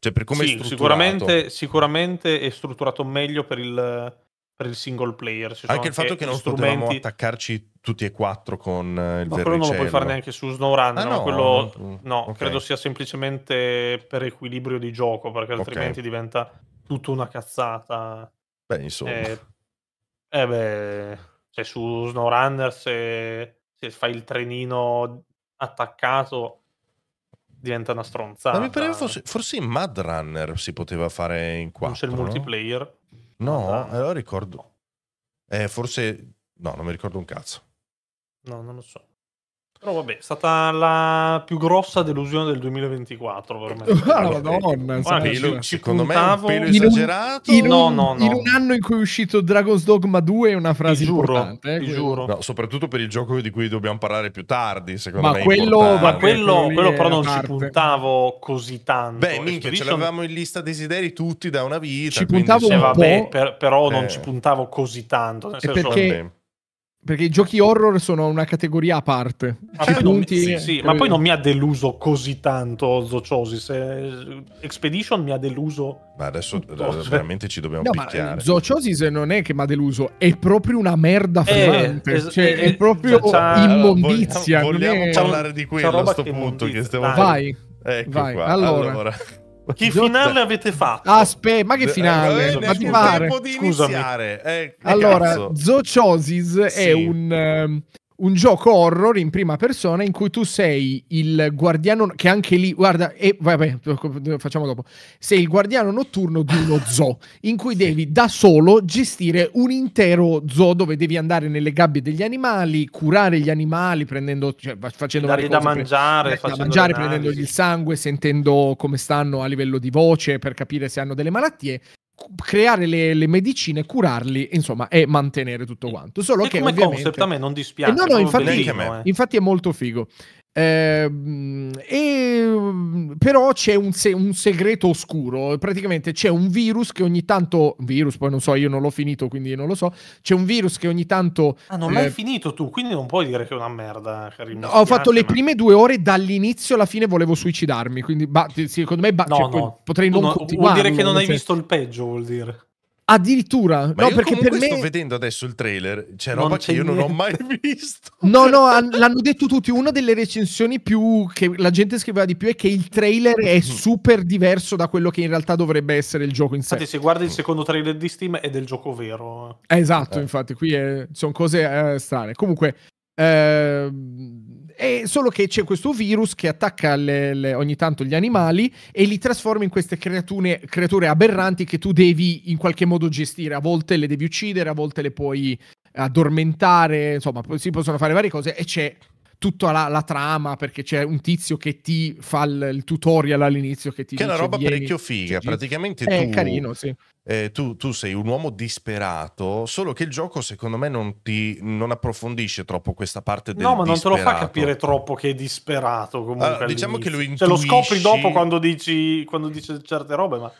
Cioè, per come sì, è sicuramente,
sicuramente, è strutturato meglio per il, per il single player. Ci anche il fatto che non strumenti... potevamo
attaccarci tutti e quattro con eh, il Ma verricello. quello non lo puoi fare neanche su Snowrun.
Ah, no, quello, no mm, okay. credo sia semplicemente per equilibrio di gioco, perché altrimenti okay. diventa tutta una cazzata. Beh, insomma. Eh, eh beh cioè su SnowRunner se, se fai il trenino attaccato diventa una stronzata. Ma mi
pareva fosse, forse in Mad Runner si poteva fare in 4. Non c'è il
multiplayer?
No, allora eh, ricordo. Eh, forse no, non mi ricordo un cazzo. No, non lo so.
Però vabbè, è stata la più grossa delusione del 2024 per me. Ah, Madonna, Guarda, pelo, secondo puntavo... me è un pelo esagerato. In un, in un, no, no,
no. in un anno in cui è uscito Dragon's Dogma 2 è una frase ti giuro, importante. Eh, ti giuro. No, soprattutto
per il gioco di cui dobbiamo parlare più tardi, secondo ma me. Quello, ma quello, quello però non parte. ci puntavo così tanto. Beh, minchia, ce l'avevamo in lista desideri tutti da una vita. Ci puntavo quindi... Eh, un eh,
vabbè, per,
però eh. non ci puntavo così tanto. Nel senso, perché... Vabbè
perché i giochi horror sono una categoria a parte. Ma, ah, poi, punti, mi, sì, sì, ma poi non
mi ha deluso così tanto Ozzo Expedition mi ha deluso. Ma adesso tutto. Cioè. veramente ci dobbiamo no,
picchiare.
Zociosis non è che mi ha deluso, è proprio una merda eh, fumante. Cioè, eh, cioè, è eh, proprio immondizia. Vogliamo, vogliamo è... parlare di quello a questo punto. Immondizia. Che stiamo Vai.
Ecco Vai. Allora. allora.
Che finale
avete fatto?
Aspetta, ah, ma che eh, finale? Eh, ma ti eh, Di Scusami. Eh,
allora,
Zochosis sì. è un... Um, un gioco horror in prima persona in cui tu sei il guardiano che anche lì guarda e vabbè facciamo dopo sei il guardiano notturno di uno zoo in cui devi da solo gestire un intero zoo dove devi andare nelle gabbie degli animali curare gli animali prendendo cioè, facendo dargli da mangiare, pre- da mangiare prendendogli il sangue sentendo come stanno a livello di voce per capire se hanno delle malattie creare le, le, medicine, curarli, insomma, e mantenere tutto quanto. Solo e che come ovviamente... concept
a me non dispiace. Eh no, no, infatti, eh.
infatti, è molto figo. Eh, e, però c'è un, se- un, segreto oscuro, praticamente c'è un virus che ogni tanto, virus poi non so, io non l'ho finito quindi non lo so, c'è un virus che ogni tanto... Ah, non eh, l'hai
finito tu, quindi non puoi dire che è una merda. Carino, ho fatto le
prime due ore dall'inizio alla fine volevo suicidarmi, quindi ba- secondo me ba- no, cioè, no. potrei non no, continuare. Vuol dire che non hai senso. visto
il peggio, vuol dire.
Addirittura, Ma no, perché per me sto
vedendo adesso il trailer, c'è non roba c'è che io niente. non ho mai visto.
No, no, an- l'hanno detto tutti, una delle recensioni più che la gente scriveva di più è che il trailer è mm. super diverso da quello che in realtà dovrebbe essere il gioco in sé. Infatti
se guardi il mm. secondo trailer di Steam è del gioco vero.
esatto, eh. infatti qui è... sono cose eh, strane. Comunque eh è solo che c'è questo virus che attacca le, le, ogni tanto gli animali e li trasforma in queste creatune, creature aberranti che tu devi in qualche modo gestire. A volte le devi uccidere, a volte le puoi addormentare, insomma, si possono fare varie cose e c'è tutta la, la, trama perché c'è un tizio che ti fa il, il tutorial all'inizio che ti che dice, è una roba parecchio figa praticamente è tu, carino sì
eh, tu, tu, sei un uomo disperato solo che il gioco secondo me non ti non approfondisce troppo questa parte del no ma non disperato. te lo fa
capire troppo che è disperato comunque allora, diciamo che lo intuisci cioè, lo scopri dopo quando
dici quando dice certe robe ma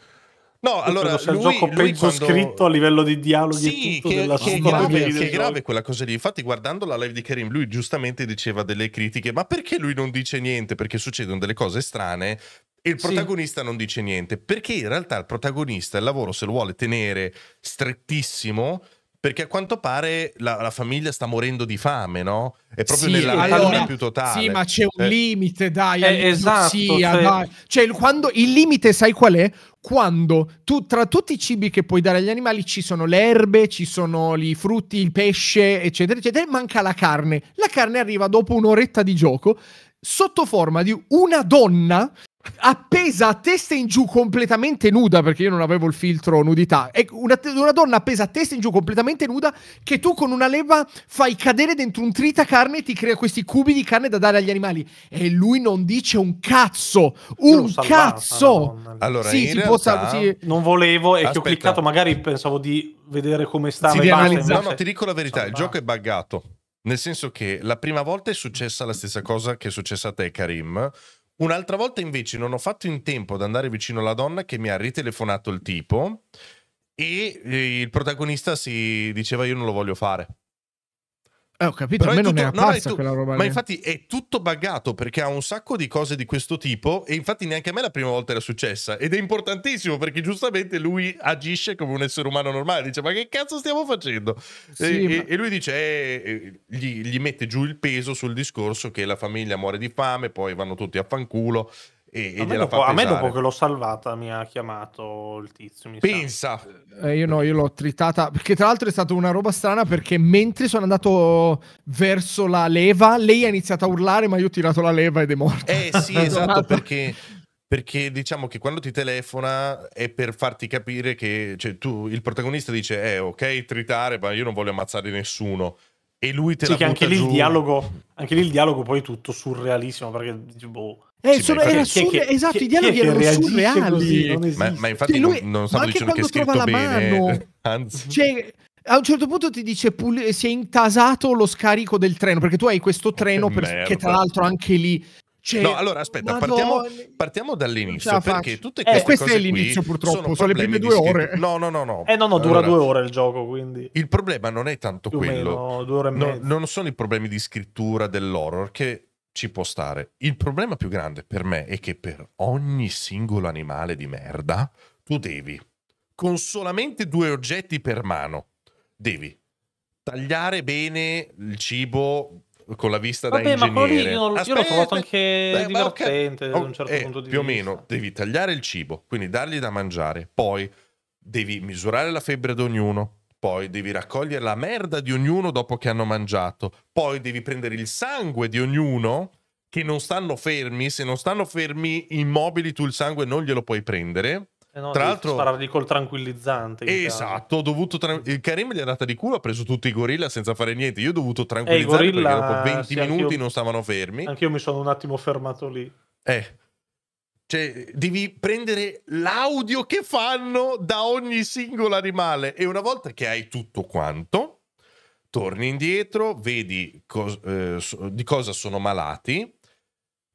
No, allora lui, un gioco lui quando... scritto
a livello di dialoghi sì, e tutto che, della che, grave, che è grave
quella cosa lì. Infatti, guardando la live di Karim, lui giustamente diceva delle critiche, ma perché lui non dice niente? Perché succedono delle cose strane. E il protagonista sì. non dice niente, perché in realtà il protagonista il lavoro se lo vuole tenere strettissimo, perché a quanto pare la, la, famiglia sta morendo di fame, no? È proprio sì, nella allora, più totale. Sì, ma c'è un eh.
limite, dai, eh, esatto, cioè... dai. Cioè, cioè quando, il limite sai qual è? Quando tu, tra tutti i cibi che puoi dare agli animali ci sono le erbe, ci sono i frutti, il pesce, eccetera, eccetera, e manca la carne. La carne arriva dopo un'oretta di gioco sotto forma di una donna appesa a testa in giù completamente nuda perché io non avevo il filtro nudità è una, una, donna appesa a testa in giù completamente nuda che tu con una leva fai cadere dentro un tritacarne e ti crea questi cubi di carne da dare agli animali e lui non dice un cazzo un cazzo ah,
allora sì, si può Sì. non volevo e Aspetta. ho cliccato magari pensavo di vedere come stava sì, no no ti
dico la verità salvata. il gioco è buggato nel senso che la prima volta è successa la stessa cosa che è successa a te Karim Un'altra volta invece non ho fatto in tempo ad andare vicino alla donna che mi ha ritelefonato il tipo e eh, il protagonista si diceva io non lo voglio fare.
Eh, ho capito, Però a me tutto, era pazza tu, quella roba. Ma lì.
infatti è tutto buggato perché ha un sacco di cose di questo tipo e infatti neanche a me la prima volta era successa ed è importantissimo perché giustamente lui agisce come un essere umano normale, dice ma che cazzo stiamo facendo? Sì, e, ma... e, lui dice, eh, eh, gli, gli mette giù il peso sul discorso che la famiglia muore di fame, poi vanno tutti a fanculo e, e
a, me dopo, a me dopo che l'ho salvata mi ha chiamato il tizio. Pensa!
Eh, io no, io l'ho tritata, perché tra l'altro è stata una roba strana perché mentre sono andato verso la leva, lei ha iniziato a urlare ma io ho tirato la leva ed è morta. Eh sì, esatto,
perché perché diciamo che quando ti telefona è per farti capire che cioè, tu, il protagonista dice eh ok tritare ma io non voglio ammazzare nessuno e lui te sì, la butta anche lì, giù. Il dialogo,
anche lì il dialogo poi è tutto surrealissimo perché boh, eh, sono, era surre-
esatto, i dialoghi erano surreali. ma, ma, infatti cioè, lui, non stavo dicendo che è scritto bene. Mano, anzi.
Cioè, a un certo punto ti dice pul- si è intasato lo scarico del treno, perché tu hai questo oh, treno, che, per- che tra l'altro anche lì cioè, no, allora aspetta, partiamo,
partiamo, dall'inizio perché tutte eh, queste eh, questo è l'inizio purtroppo, sono, sono le prime due ore. No, no, no, no. Eh no, no, dura allora, due ore il gioco, quindi. Il problema non è tanto quello. Meno, no, non sono i problemi di scrittura dell'horror che ci può stare. Il problema più grande per me è che per ogni singolo animale di merda tu devi, con solamente due oggetti per mano, devi tagliare bene il cibo con la vista Vabbè, da ingegnere. Ma io, io l'ho trovato anche beh, divertente okay. da un oh, certo eh, punto di più vista. Più o meno, devi tagliare il cibo, quindi dargli da mangiare, poi devi misurare la febbre ad ognuno, poi devi raccogliere la merda di ognuno dopo che hanno mangiato, poi devi prendere il sangue di ognuno che non stanno fermi, se non stanno fermi immobili tu il sangue non glielo puoi prendere. Eh no, Tra l'altro, sparargli col tranquillizzante. Esatto, ho dovuto. Tra... Il Karim gli è andata di culo, ha preso tutti i gorilla senza fare niente. Io ho dovuto eh, tranquillizzarli gorilla... perché dopo 20 sì, minuti non stavano fermi.
Anche io mi sono un attimo fermato lì.
Eh, cioè, devi prendere l'audio che fanno da ogni singolo animale e una volta che hai tutto quanto, torni indietro, vedi cos- eh, so- di cosa sono malati,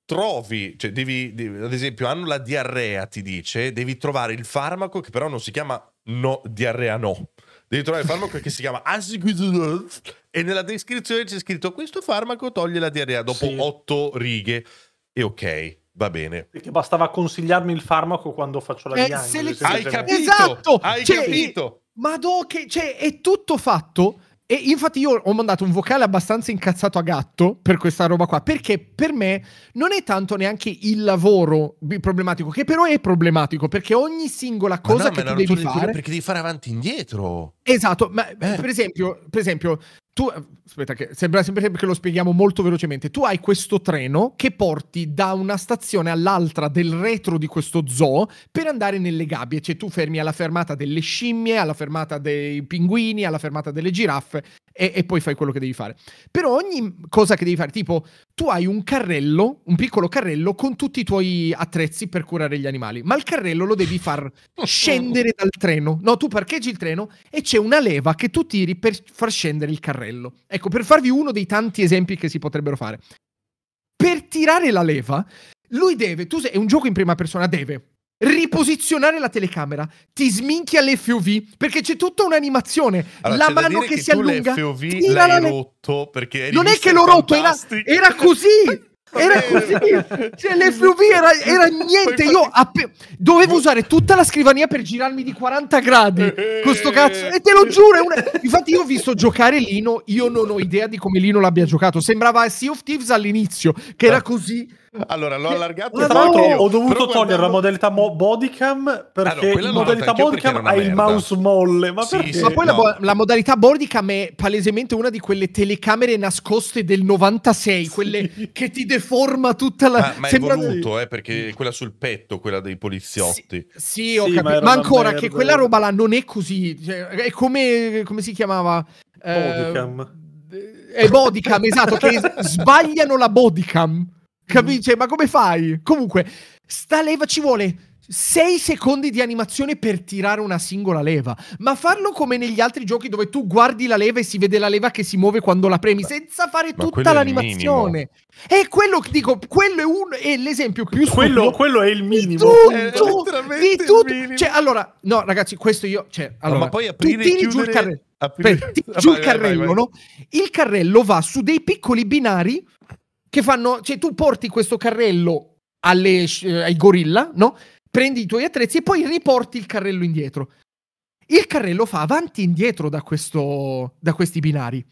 trovi, cioè devi, devi, ad esempio, hanno la diarrea, ti dice, devi trovare il farmaco che però non si chiama no, diarrea no. Devi trovare il farmaco che si chiama Asiguidulf e nella descrizione c'è scritto questo farmaco toglie la diarrea dopo sì. otto righe. E ok, Va bene. Perché bastava consigliarmi il farmaco quando faccio la eh, diagnosi. Selez- hai capito? Esatto! Hai cioè, capito!
Ma che, cioè, è tutto fatto. E infatti io ho mandato un vocale abbastanza incazzato a gatto per questa roba qua, perché per me non è tanto neanche il lavoro problematico, che però è problematico, perché ogni singola cosa ma no, che ma tu devi fare... Perché
devi fare avanti e indietro.
Esatto, ma eh. per, esempio, per esempio tu, eh, aspetta, che sembra sempre che lo spieghiamo molto velocemente. Tu hai questo treno che porti da una stazione all'altra del retro di questo zoo per andare nelle gabbie. Cioè, tu fermi alla fermata delle scimmie, alla fermata dei pinguini, alla fermata delle giraffe e, e poi fai quello che devi fare. Però ogni cosa che devi fare, tipo, tu hai un carrello, un piccolo carrello con tutti i tuoi attrezzi per curare gli animali, ma il carrello lo devi far scendere dal treno. No, tu parcheggi il treno e c'è una leva che tu tiri per far scendere il carrello carrello. Ecco, per farvi uno dei tanti esempi che si potrebbero fare. Per tirare la leva, lui deve, tu sei, è un gioco in prima persona, deve riposizionare la telecamera, ti sminchia l'FOV perché c'è tutta un'animazione, allora, la mano che, che si allunga. L'FOV l'hai la...
rotto perché Non è che l'ho rotto,
era, era così. era così cioè le fluvie era, era niente io app- dovevo usare tutta la scrivania per girarmi di 40 gradi questo cazzo e te lo giuro una... infatti io ho visto giocare Lino io non ho idea di come Lino l'abbia giocato sembrava Sea of Thieves all'inizio che era così allora, l'ho allargato. Tra l'altro, ho dovuto togliere guardavo... la modalità mo- bodycam perché allora, la modalità bodycam ha il mouse molle. Ma, sì, sì, ma poi no. la, bo- la, modalità bodycam è palesemente una di quelle telecamere nascoste del 96, sì. quelle che ti deforma tutta la. Ma, ma Sembra... è voluto,
eh, perché quella sul petto, quella dei poliziotti. Sì, ho capito. Ma, ma ancora merda. che quella roba
là non è così. Cioè, è come, come si chiamava? Bodycam. Eh, è bodycam, esatto, che sbagliano la bodycam. Capisci? Cioè, ma come fai? Comunque, sta leva ci vuole 6 secondi di animazione per tirare una singola leva, ma farlo come negli altri giochi dove tu guardi la leva e si vede la leva che si muove quando la premi, senza fare tutta l'animazione. E quello che dico, quello è, un, è l'esempio più quello, Quello è il minimo. Di tutto, è di tutto. Cioè, minimo. Cioè, allora, no, ragazzi, questo io, cioè, allora, ma poi aprire tu tiri giù il carrello, aprire... per, giù vai, il carrello, vai, vai, no? Il carrello va su dei piccoli binari che fanno, cioè tu porti questo carrello alle, eh, ai gorilla, no? Prendi i tuoi attrezzi e poi riporti il carrello indietro. Il carrello fa avanti e indietro da, questo, da questi binari.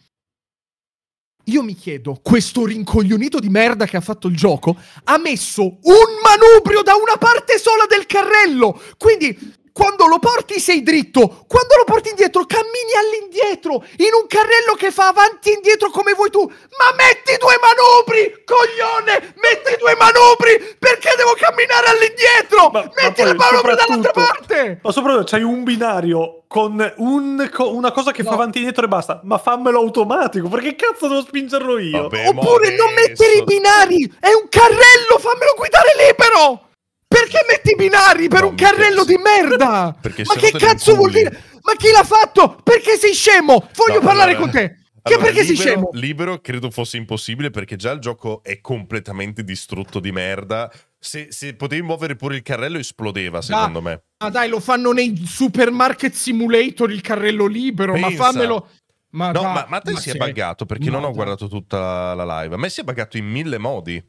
Io mi chiedo, questo rincoglionito di merda che ha fatto il gioco ha messo un manubrio da una parte sola del carrello. Quindi quando lo porti sei dritto, quando lo porti indietro cammini all'indietro, in un carrello che fa avanti e indietro come vuoi tu. Ma metti due manubri, coglione! Metti due manubri! Perché devo camminare all'indietro? Ma, metti ma poi, manubri dall'altra
parte! Ma soprattutto c'hai un binario con un, co una cosa che no. fa avanti e indietro e basta. Ma fammelo automatico, perché cazzo devo spingerlo io? Vabbè, Oppure non
mettere i binari! È un carrello, fammelo guidare libero! perché metti i binari per no, un carrello penso. di merda? Perché ma che cazzo vuol dire? Ma chi l'ha fatto? Perché sei scemo? Voglio no, parlare allora, con te. Che allora, perché libero, sei scemo?
Libero credo fosse impossibile perché già il gioco è completamente distrutto di merda. Se, se potevi muovere pure il carrello esplodeva, secondo ma, me.
Ma dai, lo fanno nei supermarket simulator il carrello libero, Pensa. ma fammelo...
Ma, no, da, ma, ma a te si è buggato perché non ho guardato tutta la live. A me si è buggato in mille modi.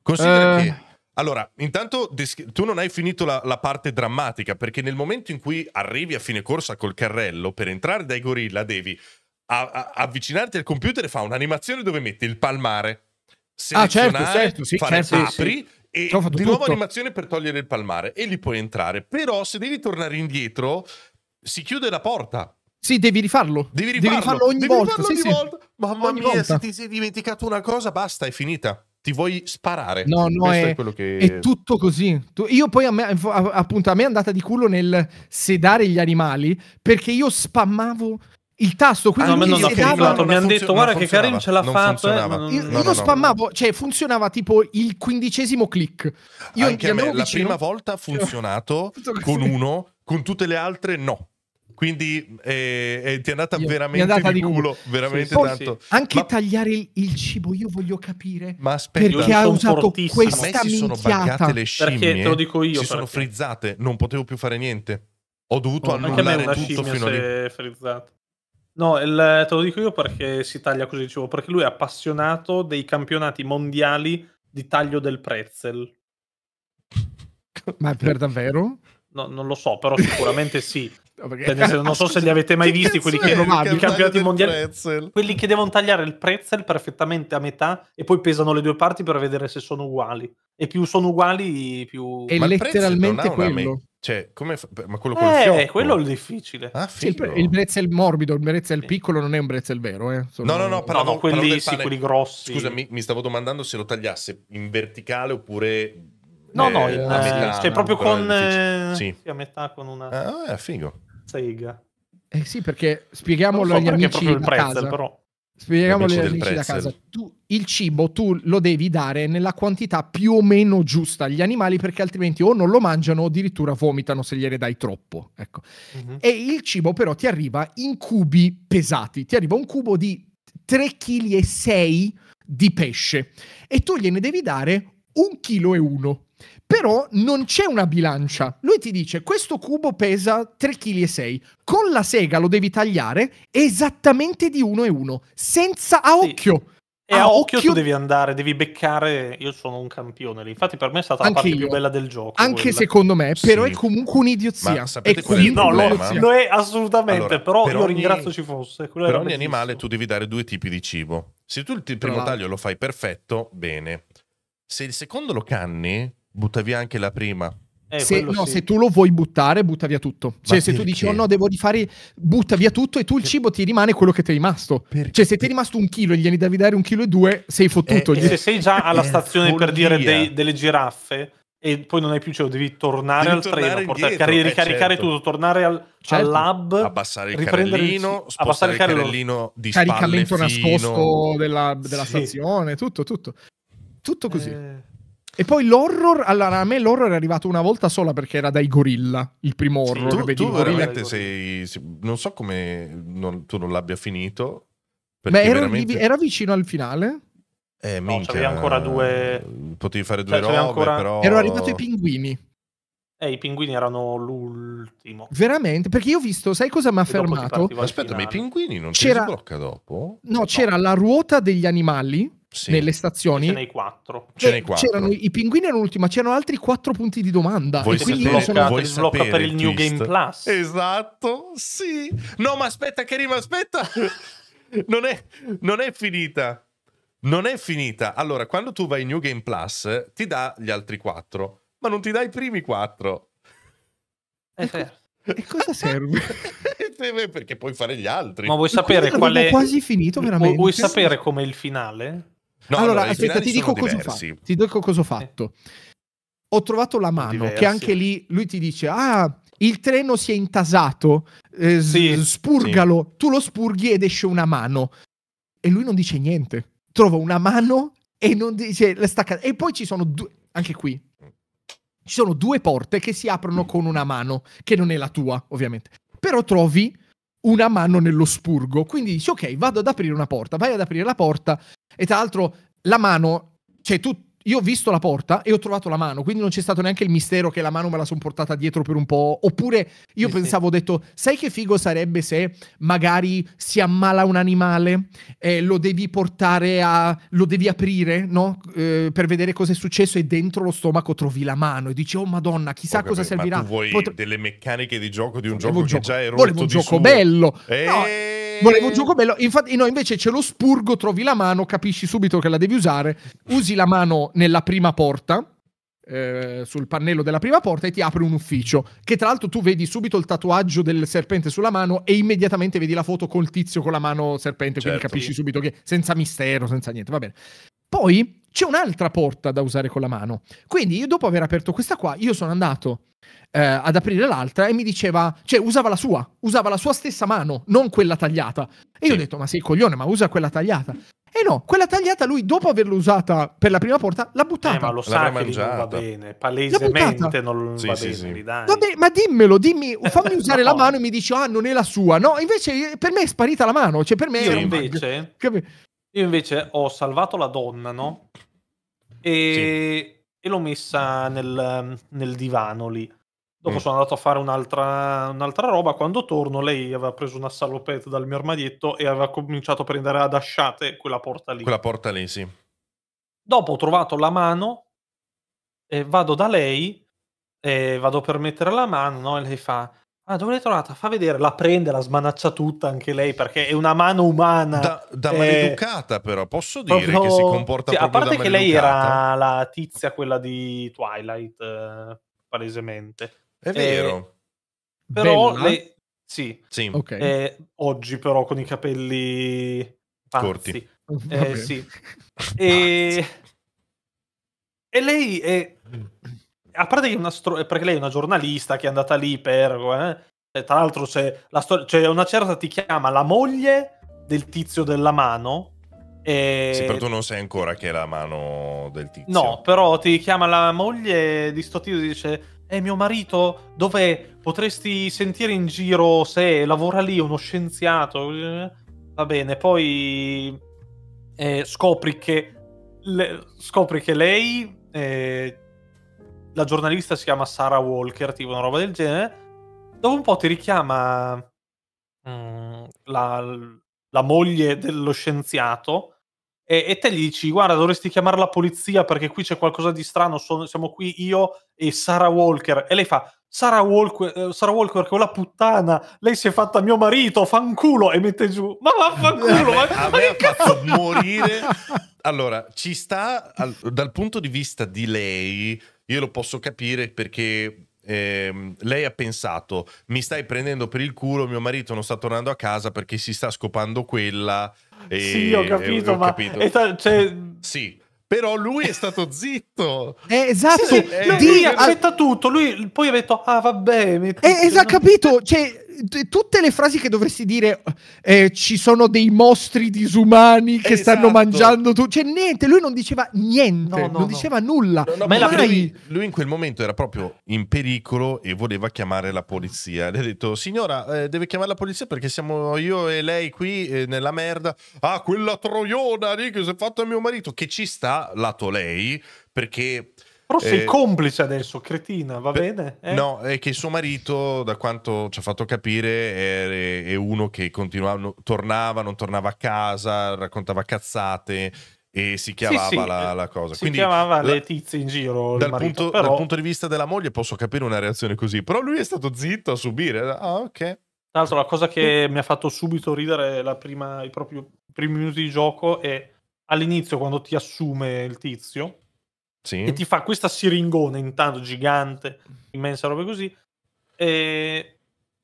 Considera eh... che
allora, intanto tu non hai finito la, la, parte drammatica, perché nel momento in cui arrivi a fine corsa col carrello, per entrare dai gorilla devi a, a, avvicinarti al computer e fa un'animazione dove metti il palmare. Selezionare, ah, certo, certo, sì, fare, certo, apri sì. e di tutto. nuovo animazione per togliere il palmare e lì puoi entrare. Però se devi tornare indietro, si chiude la porta.
Sì, devi rifarlo. Devi rifarlo, devi rifarlo ogni, devi volta, rifarlo sì, ogni volta. Mamma ogni mia, volta. se ti sei dimenticato
una cosa, basta, è finita ti vuoi sparare. No, no, è, è, che... è, tutto
così. Io poi, a me, appunto, a me è andata di culo nel sedare gli animali perché io spammavo il tasto quindi ah, no, non funzionato, mi hanno detto guarda che Karim ce l'ha fatto eh, io, no, io no, spammavo cioè funzionava tipo il quindicesimo click io anche a me la vicino... prima volta ha funzionato
con uno con tutte le altre no quindi eh, eh, ti è andata io, veramente è andata di, di culo, veramente Poi, tanto.
Sì. Anche ma... tagliare il, il, cibo, io voglio capire ma aspetta, perché ha usato questa A me si sono bagnate le scimmie, perché te lo
dico io, si perché. sono frizzate, non potevo più fare niente. Ho dovuto oh, annullare tutto fino a
lì. Frizzata. No, il, te lo dico io perché si taglia così, dicevo, perché lui è appassionato dei campionati mondiali di taglio del pretzel.
Ma per davvero?
No, non lo so, però sicuramente sì. Perché... Cioè, non so se li avete mai visti quelli che, i campionati mondiali pretzel. quelli che devono tagliare il pretzel perfettamente a metà e poi pesano le due parti per vedere se sono uguali e più sono uguali più è
letteralmente quello cioè, come fa... ma quello col eh, fiocco. quello è il difficile. Ah,
il, pre- il pretzel morbido, il pretzel piccolo non è un pretzel vero, eh. Sono... No, no, no, parlavo, no, no quelli, sì, quelli
grossi. Scusami, mi stavo domandando se lo tagliasse in verticale oppure No, eh, no, in, a
metà, cioè proprio con eh, sì. sì. a metà con una Ah, è ah, figo riga.
Eh sì, perché spieghiamolo so, agli perché amici prezzo, casa. Però. Spieghiamolo agli amici da casa. Tu, il cibo tu lo devi dare nella quantità più o meno giusta agli animali perché altrimenti o non lo mangiano o addirittura vomitano se gliene dai troppo. Ecco. Mm-hmm. E il cibo però ti arriva in cubi pesati. Ti arriva un cubo di 3,6 kg di pesce e tu gliene devi dare un chilo e uno però non c'è una bilancia. Lui ti dice questo cubo pesa 3,6 kg, con la sega lo devi tagliare esattamente di 1 e 1, senza a occhio. Sì. E a, a occhio, occhio, tu
devi andare, devi beccare. Io sono un campione lì. Infatti, per me è stata anche la parte più bella del gioco. Anche
quella. secondo me, però sì. è comunque un'idiozia. sapete è qual è il no, problema? Lo, lo è assolutamente. Allora, però per io ogni, ringrazio ci fosse. Quello per
ogni animale tu devi dare due tipi di cibo. Se tu il primo esatto. taglio lo fai perfetto, bene. Se il secondo lo canni, Butta via anche la prima.
Eh, se, no, sì. se tu lo vuoi buttare, butta via tutto. Cioè, Ma se tu dici, oh no, devo rifare, butta via tutto e tu il cibo ti rimane quello che ti è rimasto. Perché? Cioè, se ti è rimasto un chilo e gli devi dare un chilo e due, sei eh, fottuto. Eh, gli... se sei già alla eh, stazione eh, per follia. dire dei,
delle giraffe e poi non hai più cibo, devi tornare devi al tornare treno, portare, carri, eh, ricaricare certo. tutto, tornare al, certo. al, lab, abbassare il carrellino, il, abbassare il carrellino di caricamento nascosto della, della sì.
stazione, tutto, tutto. Tutto così. E poi l'horror, allora a me l'horror è arrivato una volta sola perché era dai gorilla, il primo horror. Sì, tu, vedi, tu veramente
sei, Non so come non, tu non l'abbia finito.
Ma era, veramente... era vicino al finale?
Eh, minchia, no, ancora due. Potevi fare due cioè, robe, ancora... però. Ero arrivato ai
pinguini.
Eh, i pinguini erano l'ultimo. Veramente?
Perché io ho visto, sai cosa mi ha fermato? Aspetta, ma i pinguini non c'era... si sblocca dopo? No, no, c'era la ruota degli animali sì. nelle stazioni. Ce n'è quattro. Cioè, Ce n'è quattro. C'erano i pinguini all'ultima, c'erano altri quattro punti di domanda. Voi e quindi sono... Voi sblocca per il, il New Game Plus.
Esatto, sì. No, ma aspetta, che aspetta. non, è, non è finita. Non è finita. Allora, quando tu vai in New Game Plus, ti dà gli altri quattro, ma non ti dà i primi quattro. È vero. E cosa serve? Perché puoi fare gli altri. Ma vuoi sapere qual è. quasi
finito veramente. Vuoi sapere
com'è il finale?
No, allora, allora aspetta, ti dico, cosa ho fatto. ti dico cosa ho fatto. Ho trovato la mano, che anche lì lui ti dice, ah, il treno si è intasato, eh, sì, spurgalo, sì. tu lo spurghi ed esce una mano. E lui non dice niente. Trova una mano e non dice, la stacca. E poi ci sono due, anche qui, ci sono due porte che si aprono con una mano, che non è la tua, ovviamente. Però trovi una mano nello spurgo. Quindi dici, ok, vado ad aprire una porta, vai ad aprire la porta e tra l'altro la mano, cioè tu io ho visto la porta e ho trovato la mano, quindi non c'è stato neanche il mistero che la mano me la sono portata dietro per un po'. Oppure io sì, pensavo, ho detto, sai che figo sarebbe se magari si ammala un animale, eh, lo devi portare a. lo devi aprire, no? Eh, per vedere cosa è successo e dentro lo stomaco trovi la mano e dici, oh madonna, chissà okay, cosa servirà. Ma tu vuoi Potre...
delle meccaniche di gioco di un gioco, gioco. che già era Volevo un gioco suo. bello.
E... No, eh. volevo un gioco bello. Infatti, no, invece c'è lo spurgo, trovi la mano, capisci subito che la devi usare, usi la mano nella prima porta, eh, sul pannello della prima porta e ti apre un ufficio. Che tra l'altro tu vedi subito il tatuaggio del serpente sulla mano e immediatamente vedi la foto col tizio con la mano serpente, certo. quindi capisci subito che senza mistero, senza niente, va bene. Poi c'è un'altra porta da usare con la mano. Quindi io dopo aver aperto questa qua, io sono andato eh, ad aprire l'altra e mi diceva, cioè usava la sua, usava la sua stessa mano, non quella tagliata. E io ho detto, ma sei coglione, ma usa quella tagliata. E no, quella tagliata lui dopo averla usata per la prima porta l'ha buttata. Eh, ma lo sa che non
va bene, palesemente non sì, va sì, bene. Sì. Vabbè,
ma dimmelo, dimmi, fammi usare no. la mano e mi dici "Ah, non è la sua". No, invece per me è sparita la mano, cioè per me Io
invece Io invece ho salvato la donna, no? e, sì. e l'ho messa nel, ehm, nel, divano lì. Dopo mm. sono andato a fare un'altra, un'altra, roba. Quando torno, lei aveva preso una salopette dal mio armadietto e aveva cominciato a prendere ad asciate quella porta lì. Quella
porta lì, sì.
Dopo ho trovato la mano e vado da lei e vado per mettere la mano, no? E lei fa: Ah, dove l'hai trovata? Fa vedere, la prende, la smanaccia tutta anche lei perché è una mano umana. Da, da è... Eh, maleducata,
però posso
dire proprio... che si comporta sì, A parte che lei era la tizia, quella di Twilight, eh, palesemente. È e... vero. Eh, però Bella? lei. Sì, sì. Okay. Eh, oggi però con i capelli pazzi. corti. Eh, sì. e... e lei è a parte che una stro- eh, perché lei è una giornalista che è andata lì per... Eh, tra l'altro c'è, la sto- c'è una certa ti chiama la moglie del tizio della mano. E... Sì, però tu non
sai ancora che è la mano del tizio. No,
però ti chiama la moglie di sto tizio e dice eh, mio marito, dov'è? Potresti sentire in giro se lavora lì uno scienziato. Va bene, poi eh, scopri, che le, scopri che lei eh, la giornalista si chiama Sarah Walker, tipo una roba del genere. Dopo un po' ti richiama mh, mm, la, la, moglie dello scienziato e, e, te gli dici: Guarda, dovresti chiamare la polizia perché qui c'è qualcosa di strano. Sono, siamo qui io e Sarah Walker. E lei fa: Sarah Walker, eh, Sarah Walker, quella puttana, lei si è fatta mio marito, fanculo, e mette giù. Ma
vaffanculo, ma, ma che cazzo? morire.
Allora, ci sta, al, dal punto di vista di lei, io lo posso capire perché eh, lei ha pensato, mi stai prendendo per il culo, mio marito non sta tornando a casa perché si sta scopando quella. E, sì, ho capito, e, ho ma... Capito. Esa, cioè... Sì, però lui è stato zitto. Eh,
esatto, sì, sì, eh, lui, lui accetta
tutto, lui poi ha detto "Ah, vabbè, mi... eh, esatto,
capito, cioè tutte le frasi che dovresti dire eh, ci sono dei mostri disumani che esatto. stanno mangiando tu cioè niente lui non diceva niente no, no, non diceva no. nulla ma lui,
lui, in quel momento era proprio in pericolo e voleva chiamare la polizia le ha detto signora eh, deve chiamare la polizia perché siamo io e lei qui eh, nella merda ah quella troiona lì che si è fatta a mio marito che ci sta lato lei perché però sei eh,
complice adesso, cretina, va per, bene?
Eh? No, è che suo marito, da quanto ci ha fatto capire, è, è uno che continuava, tornava, non tornava a casa, raccontava cazzate e si chiamava sì, sì. La, eh, la, cosa. Si Quindi, chiamava la, le tizie in giro. Dal, marito, punto, però... dal, punto, di vista della moglie posso capire una reazione così, però lui è stato zitto a subire. Ah, ok.
Tra l'altro la cosa che mi ha fatto subito ridere prima, i, propri, primi minuti di gioco è all'inizio quando ti assume il tizio sì. e ti fa questa siringona intanto gigante, immensa roba così, e,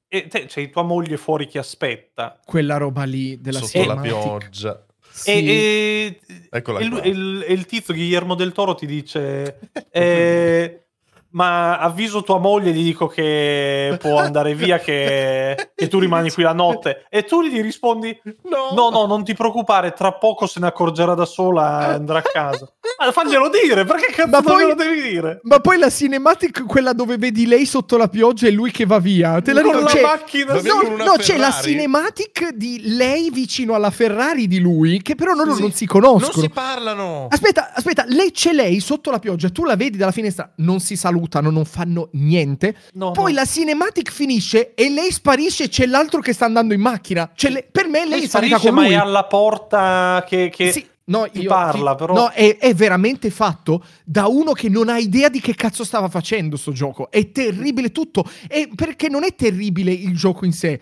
e te, c'è cioè, tua moglie fuori che aspetta.
Quella roba lì della Sotto la pioggia.
Sì. E, e, e, lui, e, il, il tizio Guillermo del Toro ti dice: eh, ma avviso tua moglie, gli dico che può andare via, che, che tu rimani qui la notte. E tu gli rispondi, no. no, no, non ti preoccupare, tra poco se ne accorgerà da sola e andrà a casa. Ma faglielo dire, perché
cazzo ma poi, lo devi dire? Ma poi la cinematic, quella dove vedi lei sotto la pioggia e lui che va via. Te la con ricordo, c'è, cioè, macchina. No, no c'è la cinematic di lei vicino alla Ferrari di lui, che però loro sì. non si conoscono. Non si
parlano.
Aspetta, aspetta, lei c'è lei sotto la pioggia, tu la vedi dalla finestra, non si saluta salutano, non fanno niente. No, Poi no. la cinematic finisce e lei sparisce, c'è l'altro che sta andando in macchina. Le... per me lei, lei sparisce, con lui. ma è alla
porta che... che... Sì. No, ti io, parla, ti, però. No, è,
è, veramente fatto da uno che non ha idea di che cazzo stava facendo sto gioco. È terribile tutto. È perché non è terribile il gioco in sé.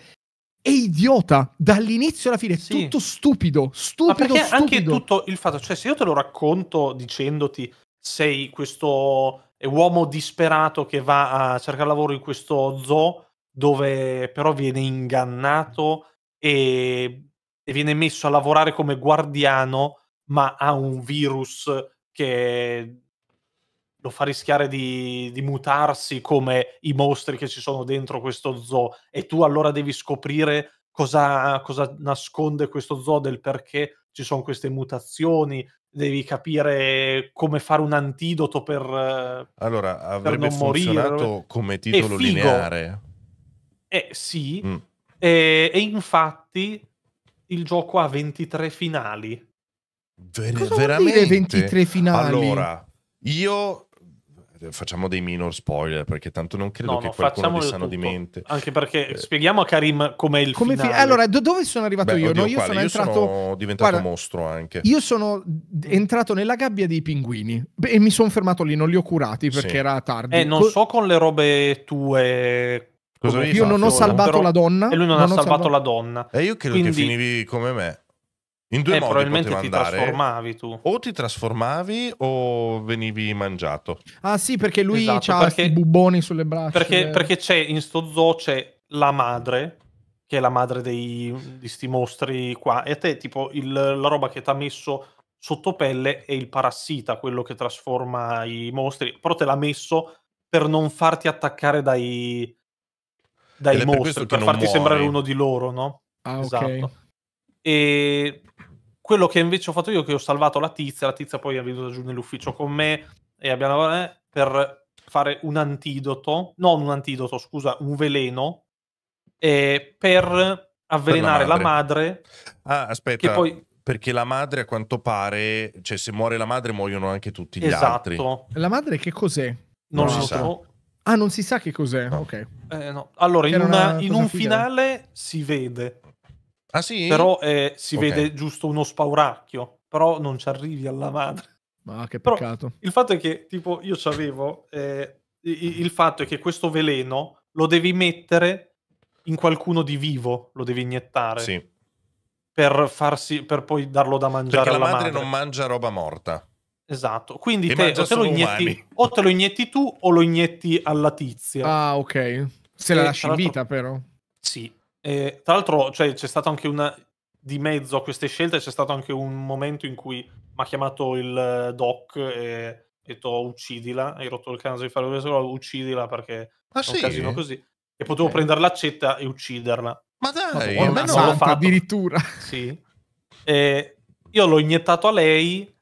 È idiota dall'inizio alla fine, è sì. tutto stupido, stupido, Ma perché stupido. anche
tutto il fatto, cioè se io te lo racconto dicendoti sei questo è uomo disperato che va a cercare lavoro in questo zoo dove però viene ingannato e, e viene messo a lavorare come guardiano ma ha un virus che lo fa rischiare di, di, mutarsi come i mostri che ci sono dentro questo zoo e tu allora devi scoprire cosa, cosa nasconde questo zoo, del perché ci sono queste mutazioni, devi capire come fare un antidoto per,
allora, avrebbe per non funzionato
morire. come titolo è lineare. Eh sì, mm. e, e, infatti il gioco ha 23 finali.
Ver- veramente? 23 finali? Allora, io eh, facciamo dei minor spoiler perché tanto non credo no, che no, qualcuno di sano di mente anche perché eh. spieghiamo a Karim com'è il come finale fi- allora
do- dove sono arrivato Beh, io? Oddio, no, io, sono, io sono
diventato Guarda, mostro anche io
sono entrato nella gabbia dei pinguini e mi sono fermato lì non li ho curati perché sì. era tardi eh non Co- so con
le robe tue Cosa io non ho salvato la donna e lui non, non ha salvato, salvato la donna
e eh, io credo Quindi... che finivi come me in due eh, modi probabilmente ti trasformavi tu. O ti trasformavi o venivi mangiato.
Ah sì, perché lui esatto, ha questi buboni sulle braccia. Perché, eh. perché,
c'è in sto zoo c'è la madre, che è la madre dei, di sti mostri qua, e a te tipo il, la roba che ti ha messo sotto pelle è il parassita, quello che trasforma i mostri, però te l'ha messo per non farti attaccare dai, dai mostri, per, per farti muori. sembrare uno di loro, no? Ah, esatto. Okay. E quello che invece ho fatto io che ho salvato la tizia, la tizia poi è venuta giù nell'ufficio con me e abbiamo lavorato eh, per fare un antidoto, non un antidoto, scusa, un veleno eh, per
avvelenare per la, madre. la madre. Ah, aspetta. Che poi perché la madre a quanto pare, cioè se muore la madre muoiono anche tutti gli esatto.
altri. La madre che cos'è? Non, non lo so. Ah, non si sa che cos'è. No. Ok.
Eh, no.
Allora,
in, una, una in un finale
si vede. Ah sì? Però eh, si okay. vede giusto uno spauracchio, però non ci arrivi alla madre.
Ma ah, che peccato. Però
il fatto è che, tipo, io ci avevo... Eh, il, fatto è che questo veleno lo devi mettere in qualcuno di vivo, lo devi iniettare. Sì. Per, farsi, per poi darlo da mangiare Perché la madre, madre non
mangia roba morta. Esatto, quindi te, te lo inietti,
o te lo inietti tu o lo inietti alla tizia. Ah, ok. Se e la lasci in vita, però. Sì, e, tra l'altro, cioè, c'è stato anche una di mezzo a queste scelte, c'è stato anche un momento in cui mi ha chiamato il eh, doc e ha detto uccidila, hai rotto il caso di fare questo, uccidila perché ah, è sì? casino così. E potevo okay. prendere l'accetta e ucciderla. Ma dai, no, ma no, l'ho fatto. addirittura. Sì. E io l'ho iniettato a lei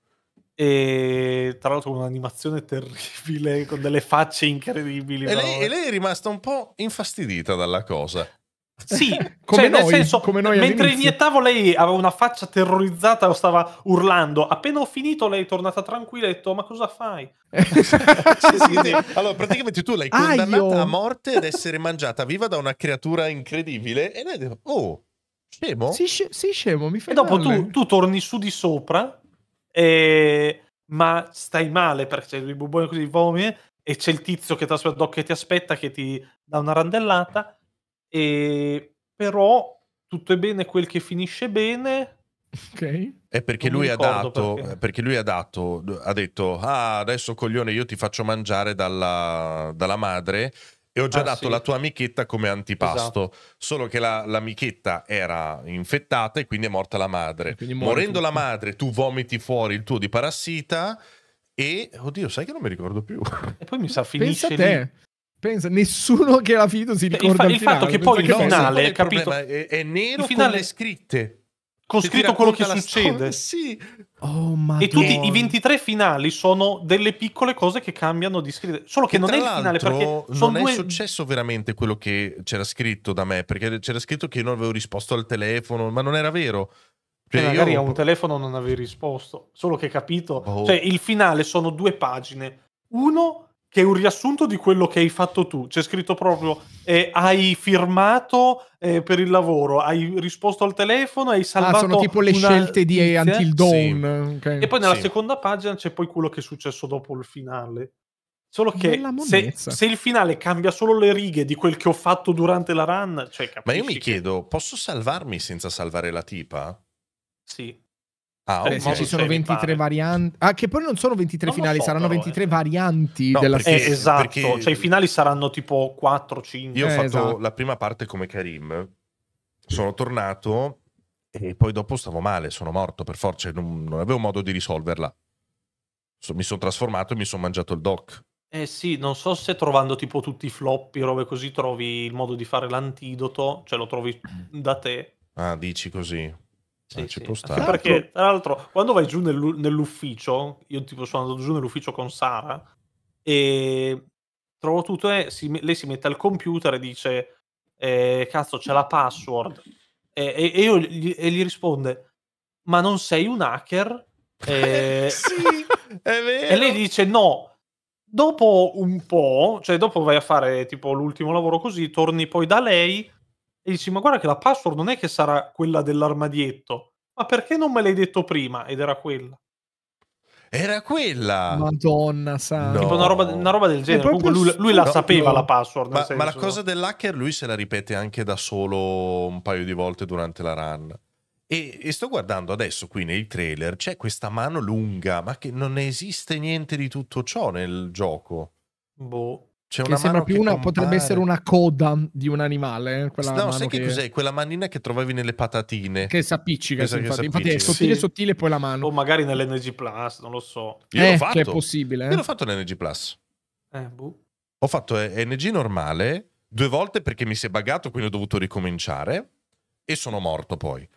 e tra l'altro con un'animazione terribile con delle facce incredibili. E, lei, e lei, è rimasta un po'
infastidita dalla cosa.
Sì, cioè, come, cioè, noi, nel senso,
come
noi mentre
iniettavo lei aveva una faccia terrorizzata, stava urlando. Appena ho finito
lei è tornata tranquilla e ha detto ma cosa fai? sì, sì, sì. Allora praticamente tu l'hai ah, condannata ah, a morte ad essere mangiata viva da una creatura incredibile e lei ha oh, scemo? Sì, sc- scemo, mi fai E dopo tu, tu, torni su di sopra e...
ma stai male perché c'è il bubone così di vomito e c'è il tizio che, che ti aspetta che ti dà una randellata e però tutto è bene quel che finisce bene.
Ok. È perché lui, dato, perché. perché lui, ha dato, ha detto, ah adesso coglione io ti faccio mangiare dalla, dalla madre e ho già ah, dato sì. la tua amichetta come antipasto, esatto. solo che la, l'amichetta era infettata e quindi è morta la madre. Morendo tutto. la madre tu vomiti fuori il tuo di parassita e, oddio sai che non mi ricordo più. E poi mi sa finisce Pensa lì.
Pensa, nessuno che l'ha finito si ricorda il, fa- il, il fatto che poi il no, finale, capito? È,
è, nero il finale... con le scritte. Con che scritto quello che succede. Sì. Oh, e tutti i
23 finali sono delle piccole cose che cambiano di scritto. Solo che, che non è il finale perché non due...
successo veramente quello che c'era scritto da me, perché c'era scritto che io non avevo risposto al telefono, ma non era vero. Cioè, eh, magari io... a un
telefono non avevi risposto, solo che capito. Oh. Cioè, il finale sono due pagine. Uno che è un riassunto di quello che hai fatto tu. C'è scritto proprio eh, hai firmato eh, per il lavoro, hai risposto al telefono, hai ah, salvato... Ah, sono tipo le scelte di notizia. Until Dawn.
Sì. Okay. E poi nella sì.
seconda pagina c'è poi quello che è successo dopo il finale. Solo che se, se, il finale
cambia solo le righe di quel che ho fatto durante la run, cioè, Ma io mi che... chiedo, posso salvarmi senza salvare la tipa? Sì. Ah, oh, ci sono 23
varianti. Ah, che poi non sono 23 non finali, so, saranno però, 23 eh. varianti no, della perché, Esatto, perché... cioè i
finali saranno tipo 4, 5. Eh, Io eh, ho fatto esatto. la prima parte come Karim. Sono tornato e poi dopo stavo male, sono morto per forza, cioè, non, non avevo modo di risolverla. So, mi sono trasformato e mi sono mangiato il doc.
Eh sì, non so se trovando tipo tutti i floppy, robe così, trovi il modo di fare l'antidoto, cioè lo trovi da te.
Ah, dici così. Sì, eh, ci sì. può stare. Anche perché,
tra l'altro, quando vai giù nell'u- nell'ufficio, io tipo sono andato giù nell'ufficio con Sara e trovo tutto e si, lei si mette al computer e dice eh, cazzo c'è la password e, e, e io gli, e gli risponde ma non sei un hacker? Eh, sì,
e lei
dice no. Dopo un po', cioè dopo vai a fare tipo l'ultimo lavoro così, torni poi da lei e dici ma guarda che la password non è che sarà quella dell'armadietto, ma perché non me l'hai detto prima? Ed era quella.
Era quella.
Madonna santa. Tipo una, roba, una roba, del genere. Comunque lui, lui la no, sapeva no. la password. Ma, senso, ma, la
cosa dell'hacker lui se la ripete anche da solo un paio di volte durante la run. E, e sto guardando adesso qui nei trailer, c'è questa mano lunga, ma che non esiste niente di tutto ciò nel gioco. Boh. C'è una sembra più una, potrebbe essere
una coda di un animale. Eh? no, sai che, che, cos'è?
Quella manina che trovavi nelle patatine. Che s'appiccica, che infatti. S'appiccica. infatti è sottile sì. sottile poi la mano. O magari nell'Energy Plus,
non lo so. Io eh, l'ho fatto. Che è possibile. Eh. Io l'ho
fatto l'Energy Plus. Eh, boh. Ho fatto eh, Energy normale due volte perché mi si è buggato, quindi ho dovuto ricominciare e sono morto poi.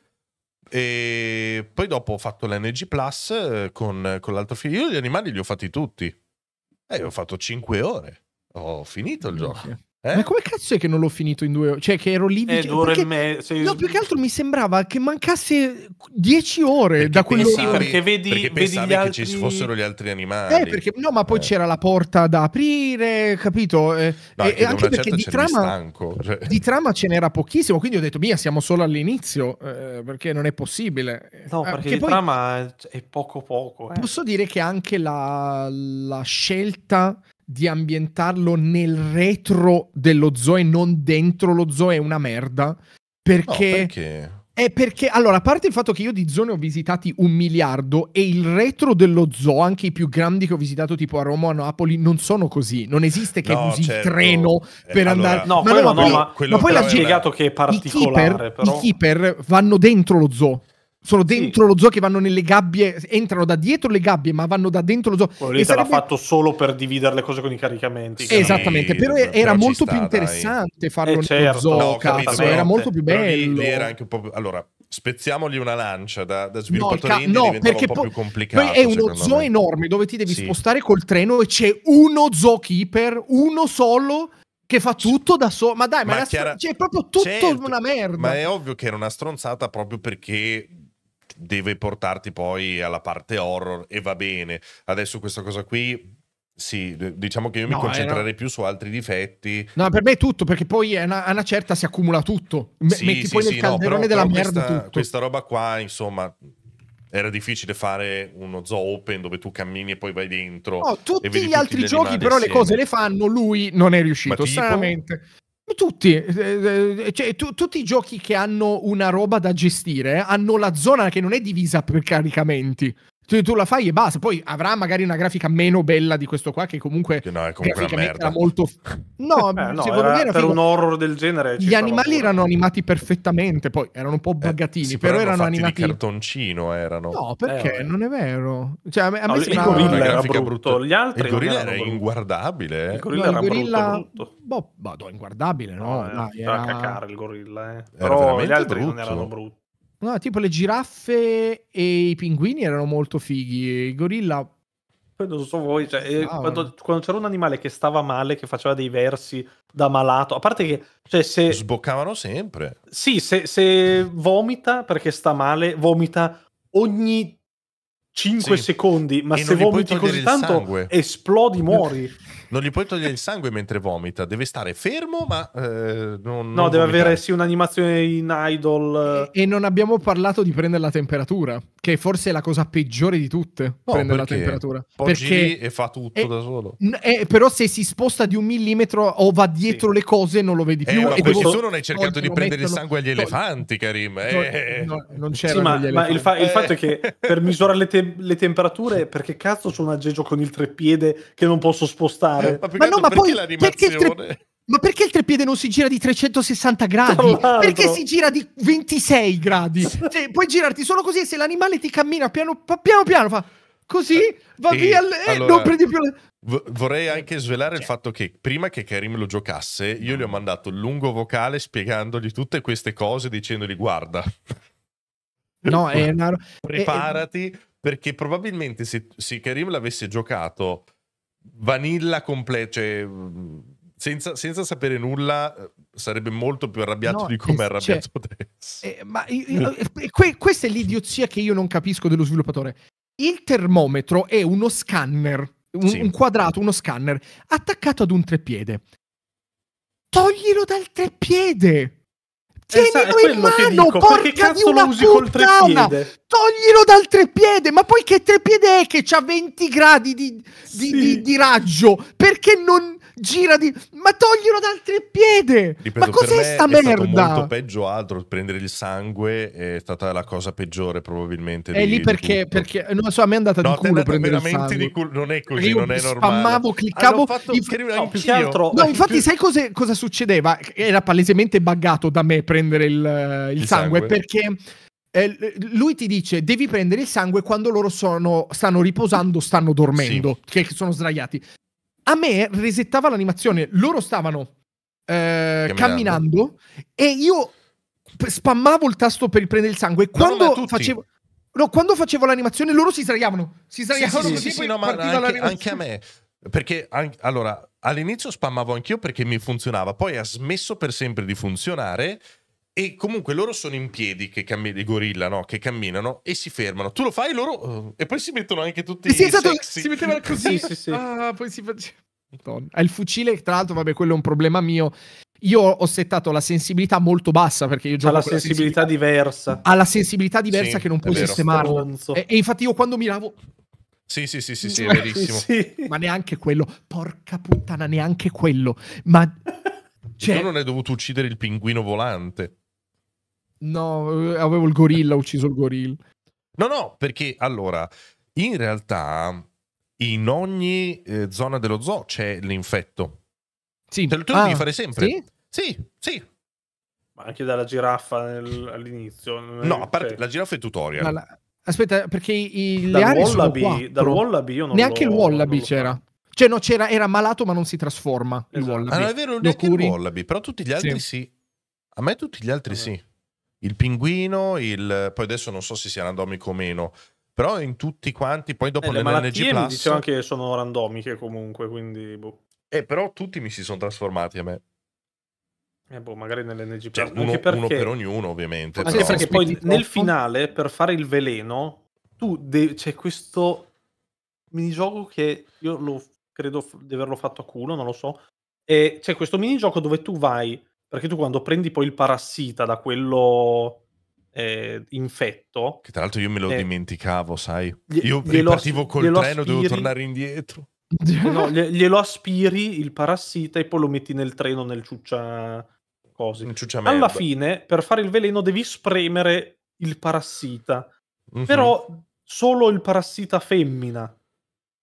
E poi dopo ho fatto l'Energy Plus eh, con, con l'altro figlio. Io gli animali li ho fatti tutti. E eh, ho fatto 5 ore. Ho finito il gioco.
Eh? Ma come cazzo è che non l'ho finito in due ore? Cioè, che ero lì di... Eh, me... Sei... No, più che altro mi sembrava che mancasse dieci ore perché da quello pensavi, Perché vedi, perché vedi pensavi altri... che ci fossero gli altri animali. Eh, perché no, ma poi eh. c'era la porta da aprire, capito? Eh, no, e anche perché di trama, cioè... di trama ce n'era pochissimo, quindi ho detto, mia, siamo solo all'inizio, eh, perché non è possibile. No, ah, perché di poi... trama è poco poco. Eh. Posso dire che anche la, la scelta di ambientarlo nel retro dello zoo e non dentro lo zoo è una merda. Perché... No, perché? È perché, allora, a parte il fatto che io di zone ho visitati un miliardo e il retro dello zoo, anche i più grandi che ho visitato tipo a Roma o a Napoli, non sono così. Non esiste che no, usi certo. il treno eh, per eh, andare... Allora, no, ma, quello no, ma, no, poi, ma, ma poi l'ha spiegato che è particolare, I keeper, però... I keeper vanno dentro lo zoo sono dentro sì. lo zoo che vanno nelle gabbie, entrano da dietro le gabbie, ma vanno da dentro lo zoo. Quello lì sarebbe... l'ha
fatto solo per dividere le cose con i caricamenti. Sì, esattamente, però, però
era molto sta, più interessante dai. Eh, farlo eh certo, zoo, no, capito, era molto più bello. Lì, lì era anche
un po' più... Allora, spezziamogli una lancia da, da sviluppatore no, ca- no, perché un po' più complicato. È uno zoo me.
enorme dove ti devi sì. spostare col treno e c'è uno zoo keeper, uno solo che fa tutto da solo. Ma dai, ma, ma chiara... c'è cioè, proprio tutto certo, una merda. Ma è
ovvio che era una stronzata proprio perché deve portarti poi alla parte horror e va bene. Adesso questa cosa qui sì, diciamo che io mi concentrerei no. più su altri difetti. No, per
me è tutto, perché poi a una, una, certa si accumula tutto. M- sì, metti sì, poi sì, nel calderone no, però, della però merda questa, tutto.
Questa roba qua, insomma, era difficile fare uno zoo open dove tu cammini e poi vai dentro. No, tutti gli tutti altri gli giochi però le cose le
fanno, lui non è riuscito, stranamente. Tutti, eh, eh, cioè, tu, tutti i giochi che hanno una roba da gestire hanno la zona che non è divisa per caricamenti. Tu, tu, la fai e basta. Poi avrà magari una grafica meno bella di questo qua, che comunque, no, è comunque una merda. molto. No, eh, no secondo me era per figo. un
horror del genere. Gli animali
erano animati perfettamente. Poi erano un po' bagatini, eh, però erano animati. di
cartoncino erano. No, perché eh,
non è vero. Cioè, a me, no,
a me il gorilla era brutto. brutto. Gli altri il gorilla era inguardabile. Eh. Il gorilla no, era il gorilla...
brutto. brutto. Boh, boh, inguardabile, no? no eh, Dai, cacare il gorilla, eh. Però gli altri non erano brutti. No, tipo le giraffe e i pinguini erano molto fighi, e i gorilla...
Poi non so voi, cioè, eh, ah, quando, quando, c'era un animale che stava male, che faceva dei versi da malato, a parte che... Cioè, se... Sboccavano sempre. Sì, se, se vomita perché sta male, vomita ogni 5 sì. secondi, ma e se vomiti così tanto sangue. esplodi, muori.
non gli puoi togliere il sangue mentre vomita, deve stare fermo, ma eh, non, no, non deve vomitare. avere sì un'animazione in idol.
Eh. E, e, non abbiamo parlato di prendere la temperatura che forse è la cosa peggiore di tutte, no, prendere la temperatura. perché e fa
tutto è, da solo.
È, però se si sposta di un millimetro o va dietro sì. le cose non lo vedi eh, più. Eh, ma e questo devo... non hai
cercato di prendere il sangue agli elefanti, Karim.
Eh. No, non c'era. Sì, ma, ma il, fa- il, fatto è che
per misurare le, te- le, temperature, perché cazzo sono un aggeggio con il treppiede che non posso spostare? ma, ma no, ma poi perché il treppiede?
Ma perché il treppiede non si gira di 360 gradi? Perché si gira di 26 gradi? Cioè, puoi girarti solo così e se l'animale ti cammina piano piano, piano fa così, eh, va e via e eh, allora... non prendi più... Le...
V- vorrei anche svelare il fatto che prima che Karim lo giocasse, io gli ho mandato un lungo vocale spiegandogli tutte queste cose, dicendogli: Guarda,
no, è una... preparati.
È... Perché probabilmente se, se Karim l'avesse giocato vanilla completo, cioè senza, senza, sapere nulla eh, sarebbe molto più arrabbiato no, di come è eh, arrabbiato cioè,
adesso. Eh, ma io, eh, que, questa è l'idiozia che io non capisco dello sviluppatore. Il termometro è uno scanner, un, sì. un quadrato, uno scanner attaccato ad un treppiede. Toglilo dal treppiede! Tienilo eh, in mano, dico, porca di una puttana! Toglilo dal treppiede! Ma poi che treppiede è che ha 20 gradi di, di, sì. di, di raggio? Perché non gira di... Ma toglilo dal treppiede! Ripeto, ma cos'è me sta è merda? È molto
peggio altro, prendere il sangue è stata la cosa peggiore probabilmente. È di, lì perché,
perché, non so, a me è andata no, di culo prendere il sangue. Di
culo. Non è così, non è normale. Spammavo,
ah, cliccavo... Fatto, inf- no, più altro, no, eh, infatti sai cose, cosa succedeva? Era palesemente buggato da me prendere il, eh, il, il sangue, sangue perché... Eh, lui ti dice devi prendere il sangue quando loro sono, stanno riposando, stanno dormendo, sì. che sono sdraiati a me resettava l'animazione. Loro stavano eh, camminando. camminando. e io spammavo il tasto per prendere il sangue. Quando no, facevo. No, quando facevo l'animazione loro si sdraiavano. Si sdraiavano sì, così sì, sì, no, anche, anche, a me.
Perché anche, allora all'inizio spammavo anch'io perché mi funzionava, poi ha smesso per sempre di funzionare e comunque loro sono in piedi che camminano, i gorilla, no? Che camminano e si fermano. Tu lo fai loro eh, e poi si mettono anche tutti sì, esatto, Si mettevano così. sì, sì,
ah, poi si faceva... Ah, il fucile, tra l'altro, vabbè, quello è un problema mio. Io ho settato la sensibilità molto bassa perché io gioco. Ha la sensibilità, sensibilità diversa. Ha la sensibilità diversa sì, che non puoi sistemare. E, e, infatti io quando miravo. Sì, sì, sì, sì, sì, è verissimo. sì. Ma neanche quello. Porca puttana, neanche quello. Ma. Cioè... Tu
non hai dovuto uccidere il pinguino volante.
No, avevo il gorilla, ho ucciso il gorilla.
No, no, perché allora, in realtà in ogni eh, zona dello zoo c'è l'infetto. Sì. Te lo, te
lo ah, devi fare sempre. Sì? Sì, sì. Ma anche dalla giraffa nel, all'inizio.
no, a parte, cioè... la giraffa è tutorial. Ma la...
Aspetta, perché i, le aree wallaby, sono Dal wallaby io non Neanche il wallaby c'era. Cioè, no, c'era, era malato ma non si trasforma esatto. il wallaby. Ah, no, è vero, non il
wallaby, però tutti gli altri sì. sì. A me tutti gli altri sì. sì il pinguino, il... poi adesso non so se sia randomico o meno, però in tutti quanti, poi dopo eh, nell'NG Plus... Dicevo anche che sono randomiche comunque,
quindi... Boh.
Eh, però tutti mi si sono trasformati a me.
Eh boh, magari nell'NG Plus. Cioè, uno, perché... uno, per ognuno ovviamente. Anche però. perché poi nel finale, per fare il veleno, tu de- c'è questo minigioco che io lo credo di averlo fatto a culo, non lo so. E c'è questo minigioco dove tu vai perché tu quando prendi poi il parassita da quello eh, infetto...
Che tra l'altro io me lo eh, dimenticavo, sai? Io glielo, partivo col treno, aspiri, devo tornare indietro.
Eh, no, glielo aspiri il parassita e poi lo metti nel treno, nel ciuccia... Cose. Nel ciuccia Alla fine, per fare il veleno devi spremere il parassita. Mm-hmm. Però solo il parassita femmina.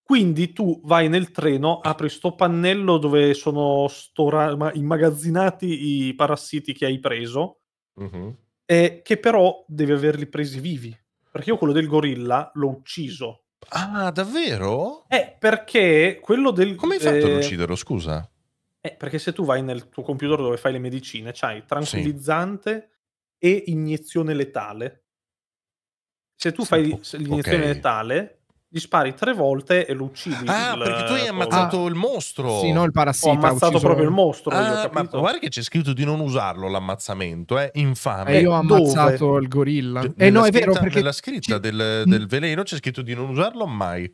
Quindi tu vai nel treno, apri sto pannello dove sono stora- immagazzinati i parassiti che hai preso, mm-hmm. eh, che però devi averli presi vivi. Perché io quello del gorilla l'ho ucciso.
Ah, davvero?
Eh, perché quello del... Come hai fatto eh... ad ucciderlo, scusa? Eh, perché se tu vai nel tuo computer dove fai le medicine, c'hai tranquillizzante sì. e iniezione letale. Se tu sì, fai po- l'iniezione okay. letale, gli spari tre
volte e lo uccidi. Ah, il... perché tu hai eh, ammazzato ah. il mostro. Sì, no, il parassita. Ho ammazzato ucciso... proprio il mostro. Ah, ma guarda che c'è scritto di non usarlo l'ammazzamento, eh? Infame. E eh, io ho eh, ammazzato Dove?
il gorilla. C- eh no, è vero perché...
Nella scritta del, mm. del, veleno c'è scritto di non usarlo mai.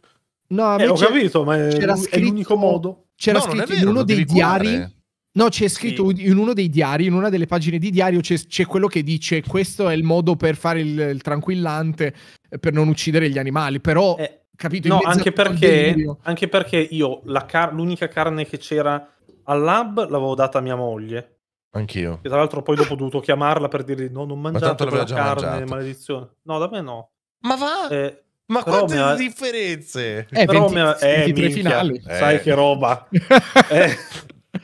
No, eh, ho capito, ma è, scritto... è l'unico modo. C'era no, scritto vero, in uno dei diari... Curare No, c'è scritto sì. in uno dei diari, in una delle pagine di diario, c'è, c'è quello che dice questo è il modo per fare il, il tranquillante, eh, per non uccidere gli animali, però... Eh, capito? No, anche perché,
anche perché, io car- l'unica carne che c'era al lab l'avevo data a mia moglie. Anch'io. E tra l'altro poi dopo ho dovuto chiamarla per dirgli no, non mangiate ma la carne, mangiato. maledizione. No, da me no. Ma va... Eh, ma quante mia... differenze! Eh, però 20, mia... eh, minchia, finali. Eh. Sai che roba. eh.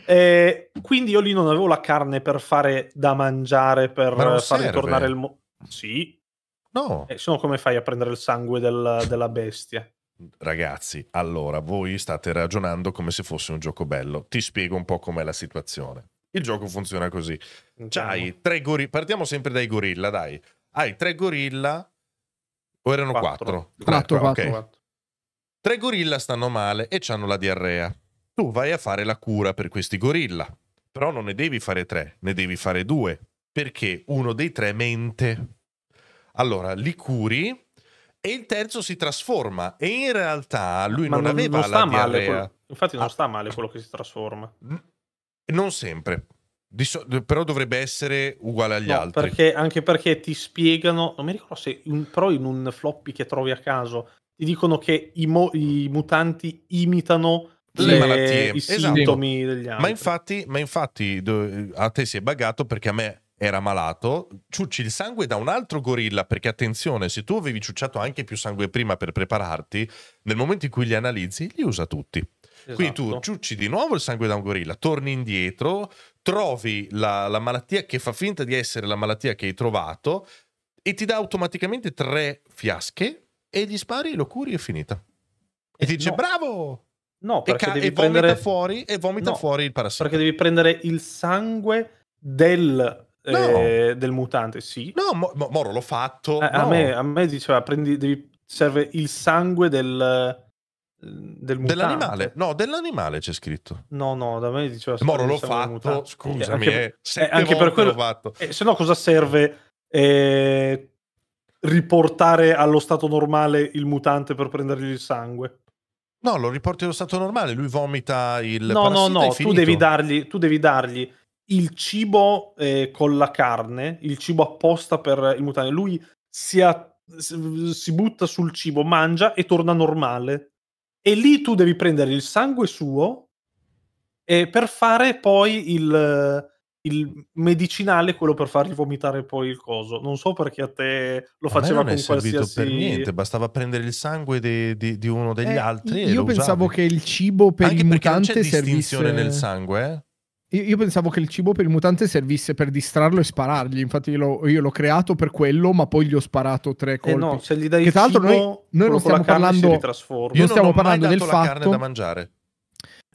Eh, quindi io lì non avevo la carne per fare da mangiare, per far serve. ritornare il... Mo- sì. No. Eh, se no come fai a prendere il sangue del, della bestia?
Ragazzi, allora, voi state ragionando come se fosse un gioco bello. Ti spiego un po' com'è la situazione. Il gioco funziona così. C'hai diciamo. tre gorilla. Partiamo sempre dai gorilla, dai. Hai tre gorilla. O erano quattro? Quattro, quattro. Ah, quattro, quattro, okay. quattro. Tre gorilla stanno male e hanno la diarrea tu vai a fare la cura per questi gorilla, però non ne devi fare tre, ne devi fare due, perché uno dei tre mente. Allora, li curi e il terzo si trasforma e in realtà lui non, non, aveva non la male, quello... Infatti non ah. sta male quello che si trasforma. Non sempre. So... però dovrebbe essere uguale agli no, altri.
Perché, anche perché ti spiegano, non mi ricordo se in, però in un floppy che trovi a caso, ti dicono che i, mo... i mutanti imitano le, malattie, i esatto. sintomi degli altri. Ma
infatti, ma infatti eh, a te si è buggato perché a me era malato, ciucci il sangue da un altro gorilla, perché attenzione, se tu avevi ciucciato anche più sangue prima per prepararti, nel momento in cui li analizzi, li usa tutti. Esatto. Quindi tu esatto. ciucci di nuovo il sangue da un gorilla, torni indietro, trovi la, la malattia che fa finta di essere la malattia che hai trovato e ti dà automaticamente tre fiasche e gli spari, lo curi e è finita. E eh, ti dice no. bravo! No, perché ca- devi prendere... fuori, e vomita no,
fuori il parassita. Perché devi prendere il sangue del No. Eh, del mutante, sì. No, mo, Moro l'ho fatto. Eh, a, no. a, me, a me, diceva, prendi, devi, serve il sangue del, del
mutante. Dell'animale, no, dell'animale c'è scritto.
No, no, da me diceva... Moro l'ho fatto, eh, scusami, eh, anche, eh, eh anche per quello... L'ho fatto. Eh, se no cosa serve riportare allo stato normale il mutante per prendergli il sangue? No, lo riporti allo stato normale, lui vomita il... No, no, no, tu devi, dargli, tu devi dargli il cibo eh, con la carne, il cibo apposta per il mutante. Lui si, a, si butta sul cibo, mangia e torna normale. E lì tu devi prendere il sangue suo eh, per fare poi il il medicinale quello per fargli vomitare poi il coso. Non so perché a te lo faceva a me non è servito qualsiasi... per niente,
bastava prendere il sangue di, di, di uno degli eh, altri. Io pensavo
usavi. che il cibo per Anche il mutante non c'è servisse nel sangue. Eh? Io, io, pensavo che il cibo per il mutante servisse per distrarlo e sparargli. Infatti, lo, io l'ho creato per quello, ma poi gli ho sparato tre colpi. Eh no, se gli dai che tra l'altro, noi, noi non stiamo parlando, non stiamo non parlando del fatto. carne da mangiare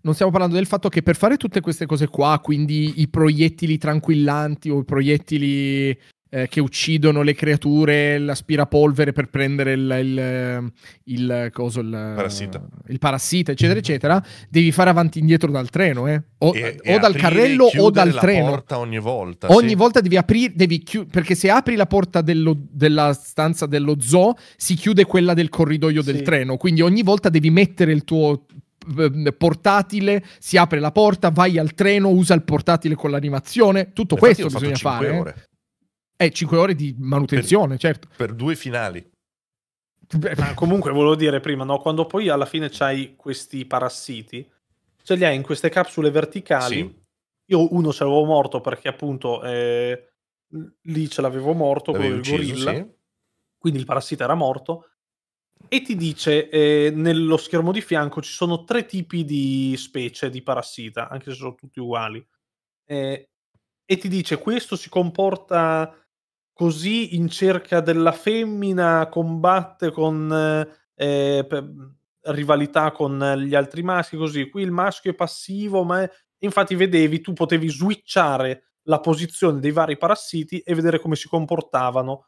non stiamo parlando del fatto che per fare tutte queste cose qua, quindi i proiettili tranquillanti o i proiettili eh, che uccidono le creature, l'aspirapolvere per prendere il, il, eh, il, eh, coso, il, eh, parassita. il parassita, eccetera, mm-hmm. eccetera, devi fare avanti e indietro dal treno, eh? o, e, o e dal aprire, carrello o dal la treno. porta
ogni volta. Ogni sì.
volta devi aprire, devi chiudere, perché se apri la porta dello, della stanza dello zoo, si chiude quella del corridoio sì. del treno, quindi ogni volta devi mettere il tuo Ehm, portatile, si apre la porta, vai al treno, usa il portatile con l'animazione. Tutto Infatti questo bisogna fare. Eh. Ore. Eh, 5 ore di manutenzione, per, certo.
Per due finali. Ma comunque volevo dire prima, no? quando poi alla fine c'hai questi parassiti, ce li hai in queste capsule verticali. Sì. Io uno ce l'avevo morto perché appunto eh, lì ce l'avevo morto, L'avevi quello ucciso, del gorilla. Sì. Quindi il parassita era morto e ti dice eh, nello schermo di fianco ci sono tre tipi di specie di parassita, anche se sono tutti uguali. Eh, e ti dice questo si comporta così in cerca della femmina, combatte con eh, eh per, rivalità con gli altri maschi, così. Qui il maschio è passivo, ma è... infatti vedevi, tu potevi switchare la posizione dei vari parassiti e vedere come si comportavano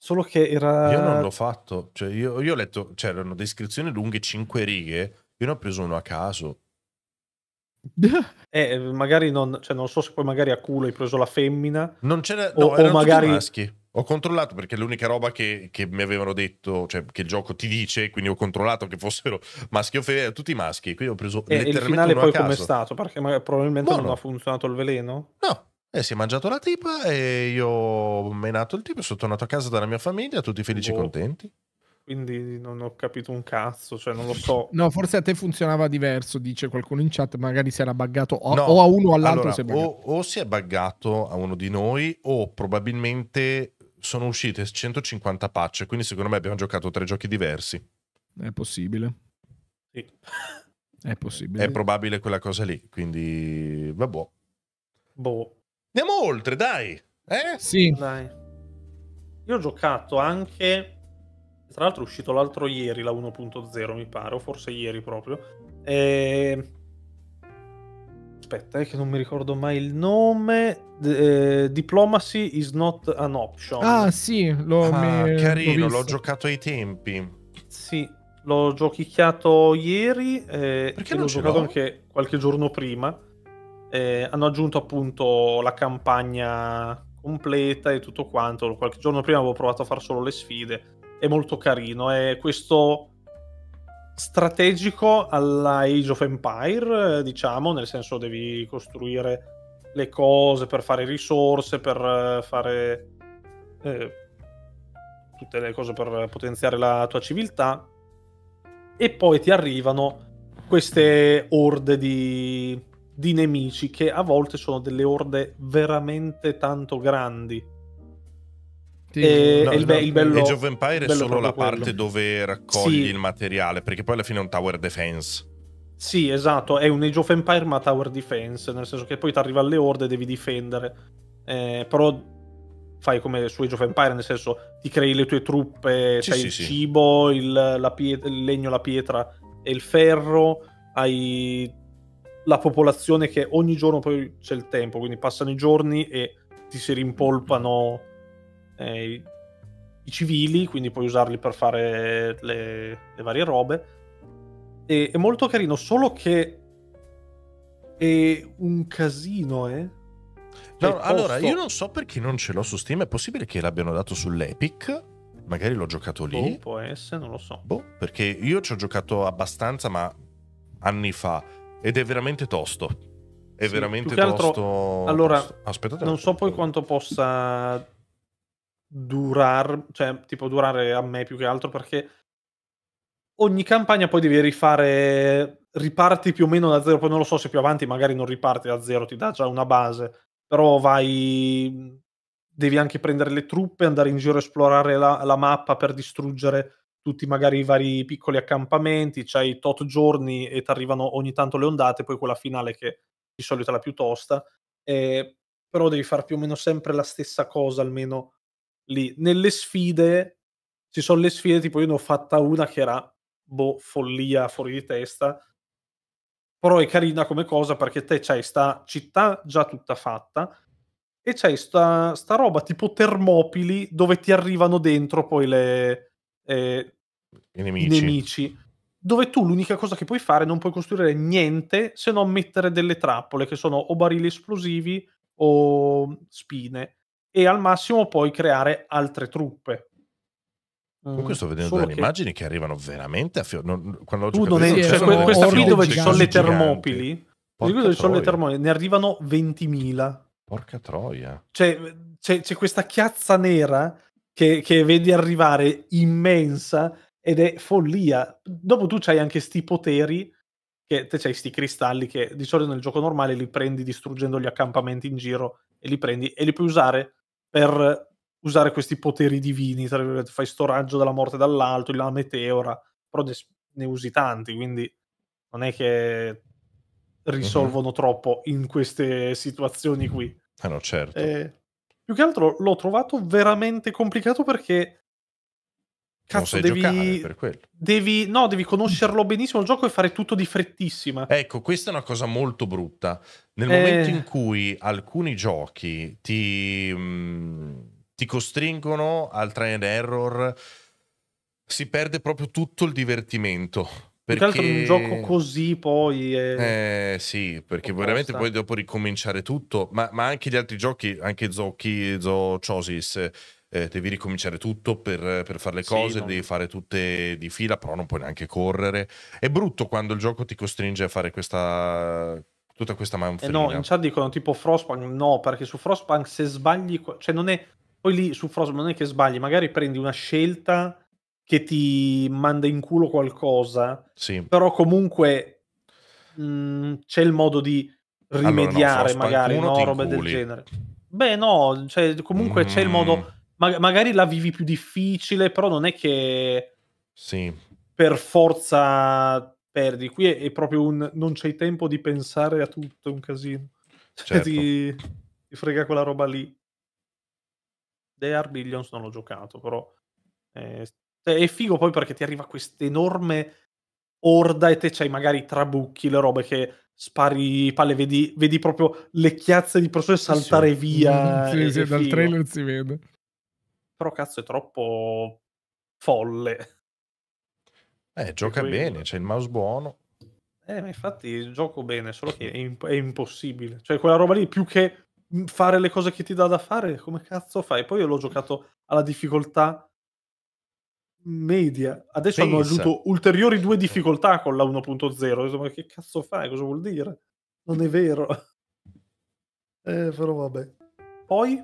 Solo che era... Io non l'ho
fatto, cioè, io, io, ho letto, c'erano cioè, descrizioni lunghe, 5 righe, io ne ho preso uno a caso. eh, magari non,
cioè, non so se poi magari a culo hai preso la femmina.
Non c'era, no, o, o magari... maschi. Ho controllato perché l'unica roba che, che, mi avevano detto, cioè che il gioco ti dice, quindi ho controllato che fossero maschi o femmine, tutti maschi, quindi ho preso e, letteralmente il finale poi com'è stato? Perché probabilmente Buono. non ha funzionato il veleno? No, e eh, si è mangiato la tipa e io ho menato il tipo, sono tornato a casa dalla mia famiglia, tutti felici e oh. contenti. Quindi non ho capito un cazzo, cioè non lo so.
No, forse a te funzionava diverso, dice qualcuno in chat, magari si era buggato o, no, o a uno o all'altro. Allora, o,
o si è buggato a uno di noi o probabilmente sono uscite 150 patch, quindi secondo me abbiamo giocato tre giochi diversi.
È possibile.
Sì. È possibile. È probabile quella cosa lì, quindi vabbè. Boh. Andiamo oltre, dai. Eh? Sì. Dai. Io
ho giocato anche... Tra l'altro è uscito l'altro ieri, la 1.0 mi pare, o forse ieri proprio. E... Ehm, aspetta, è che non mi ricordo mai il nome. D- eh, Diplomacy is not an option. Ah, sì, l'ho ah, mi... carino, l'ho,
giocato ai tempi.
Sì, l'ho giochicchiato ieri eh, Perché l'ho giocato anche qualche giorno prima eh, hanno aggiunto appunto la campagna completa e tutto quanto. Qualche giorno prima avevo provato a fare solo le sfide. È molto carino. È questo strategico alla Age of Empire, eh, diciamo, nel senso devi costruire le cose per fare risorse, per eh, fare eh, tutte le cose per potenziare la tua civiltà. E poi ti arrivano queste orde di di nemici che a volte sono delle orde veramente tanto grandi. Sì, e, no, il, be- il bello, Age of Empire è solo la quello. parte dove
raccogli sì. il materiale, perché poi alla fine è un tower defense.
Sì, esatto, è un Age of Empire ma tower defense, nel senso che poi ti arriva alle orde e devi difendere. Eh, però fai come su Age of Empire, nel senso ti crei le tue truppe, sì, c'hai sì, il cibo, il, pietra, il legno, la pietra e il ferro, hai la popolazione che ogni giorno poi c'è il tempo, quindi passano i giorni e ti si rimpolpano eh, i civili, quindi puoi usarli per fare le, le varie robe. E, è molto carino, solo che è un casino, eh.
Cioè, no, posto... Allora, io non so perché non ce l'ho su Steam, è possibile che l'abbiano dato sull'Epic? Magari l'ho giocato lì. Boh,
può essere, non lo so. Boh,
perché io ci ho giocato abbastanza, ma anni fa ed è veramente tosto. È sì, veramente tosto. Altro, allora, ah, aspettate. Non
so poi quanto possa durare, cioè tipo durare a me più che altro perché ogni campagna poi devi rifare riparti più o meno da zero, poi non lo so se più avanti magari non riparti da zero, ti dà già una base, però vai devi anche prendere le truppe, andare in giro a esplorare la, la mappa per distruggere tutti magari i vari piccoli accampamenti, c'hai tot giorni e ti arrivano ogni tanto le ondate, poi quella finale che di solito è la più tosta, eh, però devi fare più o meno sempre la stessa cosa, almeno lì. Nelle sfide, ci sono le sfide, tipo io ne ho fatta una che era, boh, follia, fuori di testa, però è carina come cosa perché te c'hai sta città già tutta fatta e c'hai sta, sta roba tipo termopili dove ti arrivano dentro poi le... Eh, i nemici. I nemici dove tu l'unica cosa che puoi fare non puoi costruire niente se non mettere delle trappole che sono o barili esplosivi o spine e al massimo puoi creare altre truppe.
Comunque mm, sto vedendo Solo delle che... immagini che arrivano veramente a fior... Non... Quando ho giocato, non cioè, que- questa qui dove ci sono le termopili, dove sono le
termopili, ne arrivano 20.000.
Porca troia.
Cioè, c'è, c'è questa chiazza nera che, che vedi arrivare immensa ed è follia. Dopo tu c'hai anche sti poteri, che te c'hai sti cristalli che di solito nel gioco normale li prendi distruggendo gli accampamenti in giro e li prendi e li puoi usare per usare questi poteri divini, tra virgolette, fai storaggio della morte dall'alto, la meteora, però ne usi tanti, quindi non è che risolvono uh-huh. troppo in queste situazioni qui. Ah no, certo. Eh, più che altro l'ho trovato veramente complicato perché Cazzo, devi, devi, no, devi conoscerlo benissimo
il gioco e fare tutto di frettissima. Ecco, questa è una cosa molto brutta. Nel eh... momento in cui alcuni giochi ti, mh, ti costringono al train and error, si perde proprio tutto il divertimento. Perché un gioco
così poi... È...
Eh sì, perché Opposta. veramente poi dopo ricominciare tutto, ma, ma, anche gli altri giochi, anche Zocchi, Zochosis eh, devi ricominciare tutto per, per fare le cose, sì, non... devi fare tutte di fila, però non puoi neanche correre. È brutto quando il gioco ti costringe a fare questa tutta questa manfrina. Eh no, in
chat dicono tipo Frostpunk, no, perché su Frostpunk se sbagli, cioè non è, poi lì su Frostpunk non è che sbagli, magari prendi una scelta che ti manda in culo qualcosa, sì. però comunque mh, mm, c'è il modo di rimediare allora no, magari, no, robe del genere. Beh no, cioè, comunque mm. c'è il modo mm ma- magari la vivi più difficile, però non è che sì. per forza perdi. Qui è, è proprio un non c'hai tempo di pensare a tutto, un casino. Cioè, certo. ti, ti frega quella roba lì. The Are Billions non l'ho giocato, però eh, cioè, è figo poi perché ti arriva questa enorme orda e te c'hai magari trabucchi, le robe che spari palle, vedi, vedi proprio le chiazze di persone saltare sì. via. Sì, sì, dal figo. trailer si vede però cazzo è troppo folle.
Eh, gioca poi... bene, c'è il mouse buono.
Eh, ma infatti gioco bene, solo che è, imp- è, impossibile. Cioè, quella roba lì, più che mhmm, fare le cose che ti dà da fare, come cazzo fai? Poi io l'ho giocato alla difficoltà media. Adesso Pensa. hanno aggiunto ulteriori due difficoltà con la 1.0. Insomma, che cazzo fai? Cosa vuol dire? Non è vero.
eh, però vabbè. Poi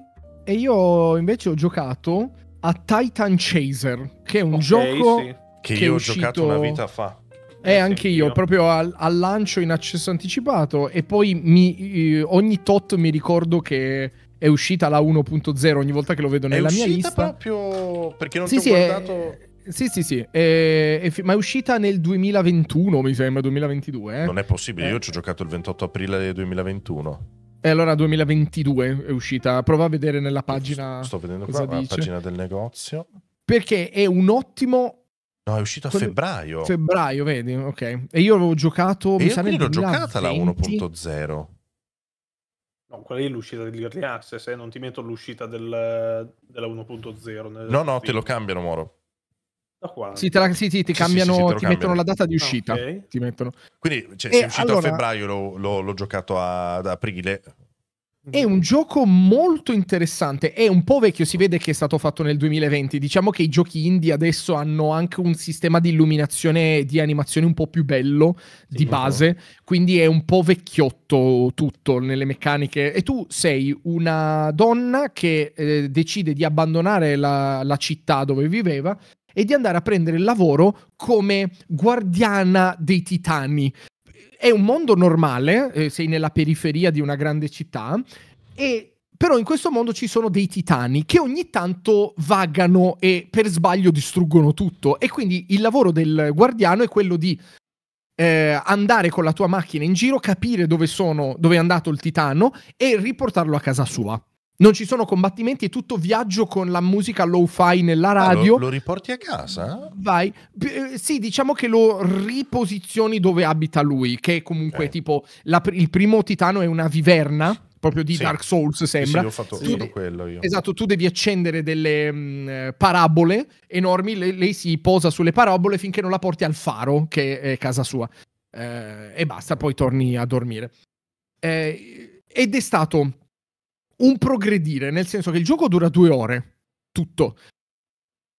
e io invece ho giocato a Titan Chaser, che è un okay, gioco sì. che, che io ho uscito... giocato una vita fa. Eh, eh anche io, proprio al, al, lancio in accesso anticipato. E poi mi, eh, ogni tot mi ricordo che è uscita la 1.0 ogni volta che lo vedo nella mia lista. È uscita
proprio perché non sì, ti ho sì, guardato... È...
Sì, sì, sì, è... È... ma è uscita nel 2021, mi sembra, 2022. Eh? Non è
possibile, eh. io ci ho giocato il 28 aprile 2021.
E allora 2022 è uscita. Prova a vedere nella pagina. Sto vedendo qua dice. la pagina del negozio. Perché è un ottimo. No, è uscito a Quello... febbraio. Febbraio, vedi, ok. E io avevo giocato. E mi io l'ho giocata la 1.0.
No, qual è l'uscita degli early access, eh? non ti metto l'uscita del, della 1.0. No, no, video.
te lo cambiano, Moro. Sì, la, sì, sì, ti cambiano, sì, ti cambiano. mettono la data di ah, uscita. okay. ti mettono.
Quindi cioè, sei uscito allora, a febbraio, l'ho, l'ho, l'ho giocato ad aprile.
È un gioco molto interessante, è un po' vecchio, si vede che è stato fatto nel 2020. Diciamo che i giochi indie adesso hanno anche un sistema di illuminazione e di animazione un po' più bello di base, quindi è un po' vecchiotto tutto nelle meccaniche. E tu sei una donna che eh, decide di abbandonare la, la città dove viveva e di andare a prendere il lavoro come guardiana dei titani. È un mondo normale, eh, sei nella periferia di una grande città, e però in questo mondo ci sono dei titani che ogni tanto vagano e per sbaglio distruggono tutto. E quindi il lavoro del guardiano è quello di eh, andare con la tua macchina in giro, capire dove, sono, dove è andato il titano e riportarlo a casa sua. Non ci sono combattimenti, è tutto viaggio con la musica low-fi nella radio. Ah, lo, lo,
riporti a casa?
Vai. P- eh, sì, diciamo che lo riposizioni dove abita lui, che è comunque okay. Eh. tipo la, il primo titano è una viverna proprio di sì. Dark Souls sembra. Sì, ho fatto tu, sì.
quello io. Esatto,
tu devi accendere delle mh, mm, parabole enormi, lei, lei, si posa sulle parabole finché non la porti al faro, che è casa sua. Eh, e basta, poi torni a dormire. Eh, ed è stato un progredire, nel senso che il gioco dura due ore, tutto.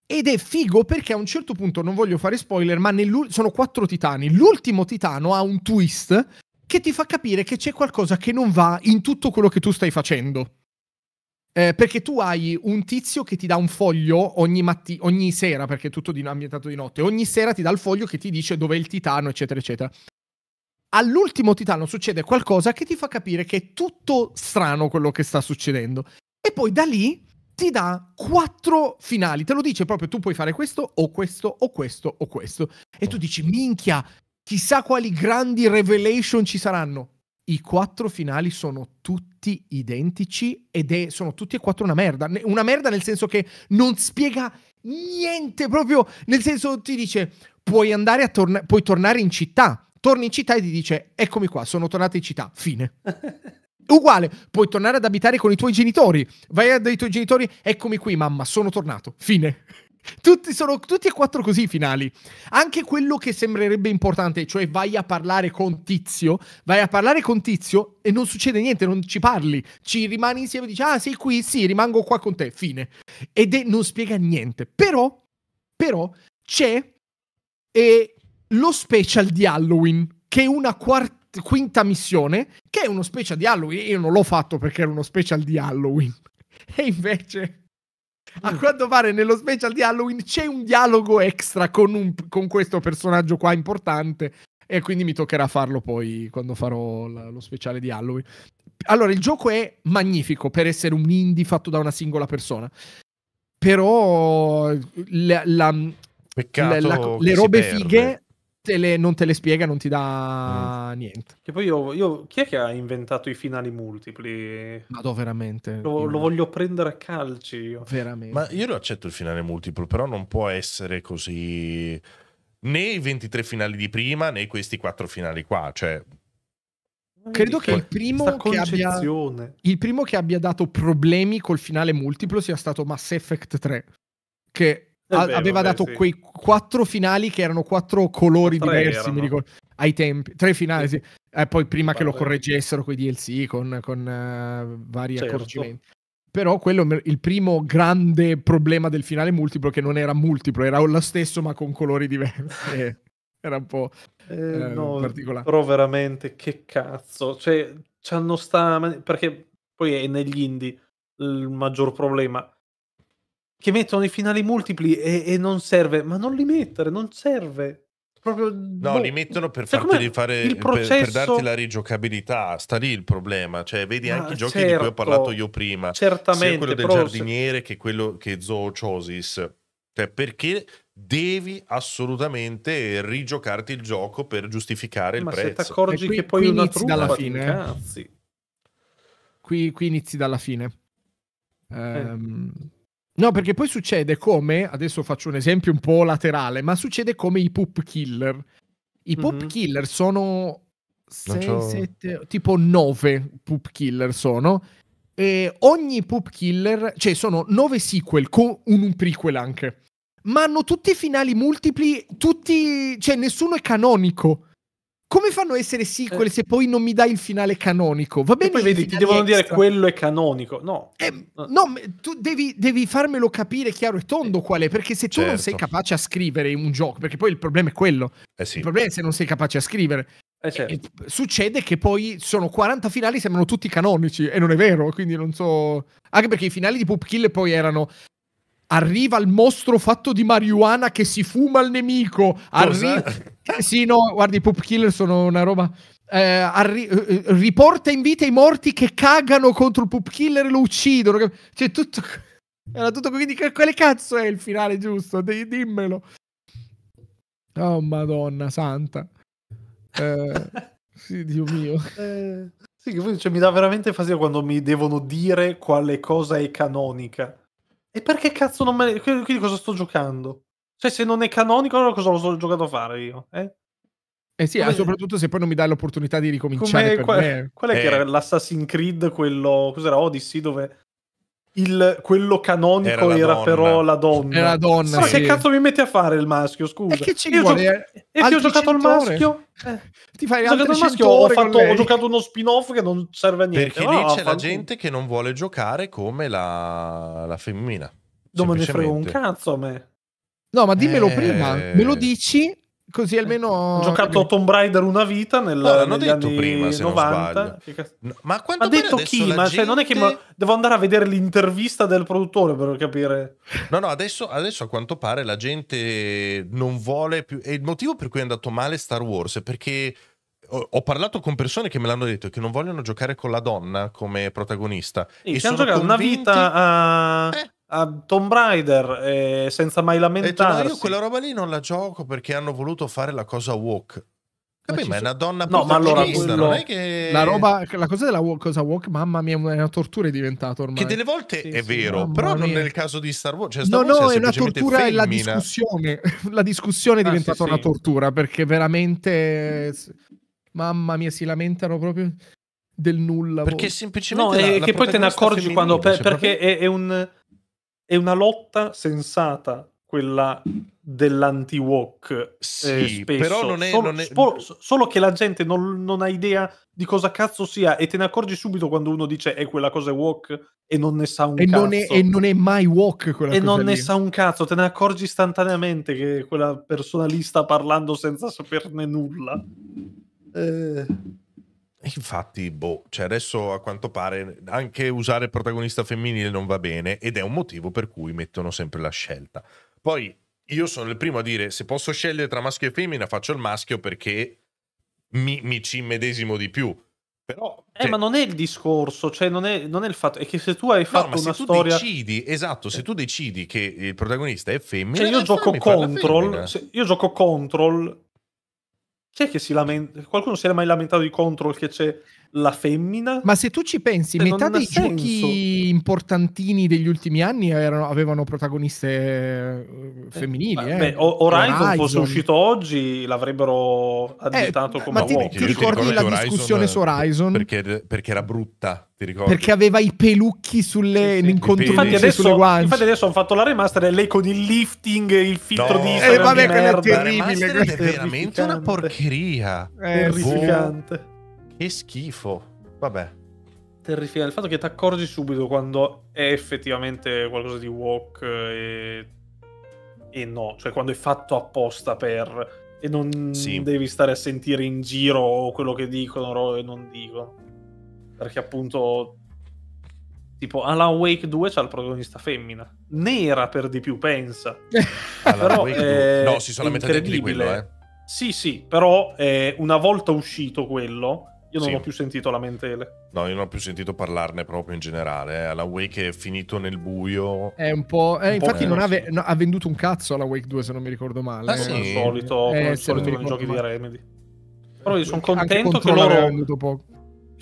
Ed è figo perché a un certo punto, non voglio fare spoiler, ma sono quattro titani. L'ultimo titano ha un twist che ti fa capire che c'è qualcosa che non va in tutto quello che tu stai facendo. Eh, perché tu hai un tizio che ti dà un foglio ogni, matti- ogni sera, perché è tutto di- ambientato di notte, ogni sera ti dà il foglio che ti dice dov'è il titano, eccetera, eccetera all'ultimo titano succede qualcosa che ti fa capire che è tutto strano quello che sta succedendo. E poi da lì ti dà quattro finali, te lo dice proprio tu puoi fare questo o questo o questo o questo. E tu dici minchia, chissà quali grandi revelation ci saranno. I quattro finali sono tutti identici ed è, sono tutti e quattro una merda. Una merda nel senso che non spiega niente, proprio nel senso ti dice puoi andare a torna- puoi tornare in città, torni in città e ti dice eccomi qua, sono tornato in città, fine. Uguale, puoi tornare ad abitare con i tuoi genitori, vai dai tuoi genitori, eccomi qui mamma, sono tornato, fine. Tutti, sono, tutti e quattro così i finali. Anche quello che sembrerebbe importante, cioè vai a parlare con Tizio, vai a parlare con Tizio e non succede niente, non ci parli, ci rimani insieme e dici ah sei qui, sì, rimango qua con te, fine. Ed è, non spiega niente. Però, però, c'è e lo special di Halloween, che è una quarta quinta missione, che è uno special di Halloween. Io non l'ho fatto perché era uno special di Halloween. E invece, a mm. quanto pare, nello special di Halloween c'è un dialogo extra con, un, con questo personaggio qua importante. E quindi mi toccherà farlo poi quando farò la, lo speciale di Halloween. Allora, il gioco è magnifico per essere un indie fatto da una singola persona. Però la, la, Peccato le robe fighe te le, non te le spiega, non ti dà mm. niente.
Che poi io, io, chi è che ha inventato i finali multipli? No, no
veramente. Lo, lo,
voglio prendere a calci. Io. Veramente. Ma
io lo accetto il finale multiplo, però non può essere così. Né i 23 finali di prima, né questi 4 finali qua. Cioè, eh,
Credo che il primo che, abbia, il primo che abbia dato problemi col finale multiplo sia stato Mass Effect 3, che eh a- beh, aveva dato sì. quei quattro finali che erano quattro colori tre diversi, erano. mi ricordo, ai tempi. Tre finali, sì. Eh, poi prima vabbè. che lo correggessero con i DLC, con, con uh, vari certo. accorgimenti. Però quello, il primo grande problema del finale multiplo, che non era multiplo, era lo stesso ma con colori diversi. era un po' eh, eh, no, particolare.
Però veramente, che cazzo. Cioè, c'hanno sta... Perché poi è negli indie il maggior problema che mettono i finali multipli e, e, non serve, ma non li mettere, non serve. Proprio, no,
boh.
li mettono per farti fare processo... per, per, darti la rigiocabilità, sta lì il problema. Cioè, vedi ma anche i giochi certo, di cui ho certo, parlato io prima, certamente, sia quello del però, giardiniere che quello che Zoociosis. Cioè, perché devi assolutamente rigiocarti il gioco per giustificare ma il prezzo? Ma se ti accorgi che poi una truffa dalla fine, eh. cazzi.
Qui, qui inizi dalla fine. Eh. Um, No, perché poi succede come, adesso faccio un esempio un po' laterale, ma succede come i poop killer. I mm-hmm. poop mhm. killer sono 6, 7, tipo 9 poop killer sono. E ogni poop killer, cioè sono 9 sequel con un prequel anche. Ma hanno tutti finali multipli, tutti, cioè nessuno è canonico come fanno a essere sequel eh. se poi non mi dai il finale canonico? Va bene. E poi vedi, ti devono extra. dire quello è canonico. No, eh, no tu devi, devi, farmelo capire chiaro e tondo eh. qual è, perché se tu certo. non sei certo. capace a scrivere un gioco, perché poi il problema è quello. Eh sì. Il problema è se non sei capace a scrivere. Eh, certo. succede che poi sono 40 finali, sembrano tutti canonici, e non è vero, quindi non so... Anche perché i finali di Pupkill poi erano Arriva il mostro fatto di marijuana che si fuma al nemico. Arri- sì, no, guardi, i poop killer sono una roba. Eh, arri- eh, riporta in vita i morti che cagano contro il poop killer e lo uccidono. Cioè, tutto. Era tutto quindi. Quale cazzo è il finale giusto? De- dimmelo. Oh, madonna santa. Eh, sì, Dio mio. Eh, sì, cioè, mi dà veramente fastidio quando
mi devono dire quale cosa è canonica. E perché cazzo non me ne... Quindi cosa sto giocando? Cioè, se non è canonico, allora cosa lo sto giocando a fare io? Eh?
Eh sì, Come... Ah, soprattutto se poi non mi dai l'opportunità di ricominciare Come... per qual... me. Qual è eh. che era
eh. l'Assassin's Creed, quello... Cos'era? Odyssey, dove il, quello canonico era, era però la donna. Era la donna. Ma sì. che cazzo mi metti a fare il maschio? Scusa. E che ci vuole? Io gio- e ti ho giocato al maschio? Eh. Ti fai ho giocato maschio, ho, fatto, ho, giocato uno spin-off che non serve a niente. Perché no, lì ah, c'è la gente
che non vuole giocare come la, la femmina.
Non me ne frega un cazzo a me. No, ma dimmelo eh... prima. Me lo dici Così almeno. Ho giocato a
Tomb
Raider una vita nel, no, l'hanno detto prima, se 90. No, ma quanto ha detto chi? Ma gente... cioè, non è che ma... devo andare a vedere l'intervista del produttore per capire.
No, no, adesso, adesso, a quanto pare la gente non vuole più. E il motivo per cui è andato male Star Wars è perché ho, parlato con persone che me l'hanno detto che non vogliono giocare con la donna come protagonista. Sì, e, e hanno giocato
convinti... una vita a. Eh a Tomb Raider eh,
senza mai lamentarsi. No, io
quella roba lì non la gioco perché hanno voluto fare la cosa walk. Capì, ma, è una donna no, ma allora quello... non è che... La, roba,
la cosa della walk, cosa walk, mamma mia, è una tortura è diventata ormai. Che delle
volte sì, è sì, vero, però mia. non nel caso di Star Wars. Cioè Star no, Wars no, è, è una tortura femmina. e la discussione.
La discussione è ah, diventata sì, una tortura perché veramente... Mamma mia, si lamentano proprio del nulla. Perché semplicemente... No, la, la che poi te ne accorgi quando... Per, perché proprio...
è, è un è una lotta sensata quella dell'anti-walk. Eh, sì, eh, però non è, solo, non è... Spo- solo che la gente non, non, ha idea di cosa cazzo sia e te ne accorgi subito quando uno dice è eh, quella cosa è walk e non ne sa un e cazzo. Non è, e non
è mai walk quella e cosa. E non lì. ne sa
un cazzo, te ne accorgi istantaneamente che quella persona lì sta parlando senza saperne nulla.
Eh... Infatti, boh, cioè adesso a quanto pare anche usare protagonista femminile non va bene ed è un motivo per cui mettono sempre la scelta. Poi io sono il primo a dire se posso scegliere tra maschio e femmina faccio il maschio perché mi, mi ci immedesimo di più. Però, eh, cioè ma non è il discorso, cioè non è, non è, il fatto, è che se tu hai fatto no, una storia... Decidi, esatto, se eh. tu decidi che il protagonista è femmina... Cioè io, gioco control,
io gioco Control c'è che si lamenta. Qualcuno si è mai lamentato di control che c'è la femmina. Ma
se tu ci pensi, eh, metà dei senso. giochi importantini degli ultimi anni erano, avevano protagoniste femminili. Eh, eh. Beh, eh. Horizon, Horizon, fosse uscito
oggi, l'avrebbero additato
eh, come ma ti, Ti, ricordi, ricordi la Horizon, discussione su Horizon? Perché, perché era brutta. Ti Perché
aveva i pelucchi sulle sì, incontruzze infatti adesso, sulle guance. Infatti adesso hanno
fatto la remaster e lei con il lifting, il filtro no, di eh, Instagram eh, vabbè, di merda. È terribile, è veramente una
porcheria. È terrificante. Boh. Che schifo. Vabbè. Terrificante. Il fatto che ti accorgi subito quando
è effettivamente qualcosa di walk e... Eh, e no, cioè quando è fatto apposta per e non sì. devi stare a sentire in giro quello che dicono e non dicono. Perché appunto tipo Alan Wake 2 c'ha il protagonista femmina. Nera per di più, pensa. però No, si sono lamentati di quello, eh. Sì, sì, però eh,
una volta
uscito quello io non sì. ho più sentito lamentele. No, io non ho più sentito parlarne proprio in generale. Eh. Alla Wake è finito nel buio. È un po'. Eh, un infatti, po non
eh, ha, no, ha, venduto un cazzo alla Wake 2, se non mi ricordo male. Eh, sì. Come al solito, eh, come al solito con giochi male. di
Remedy.
Però io sono contento che loro.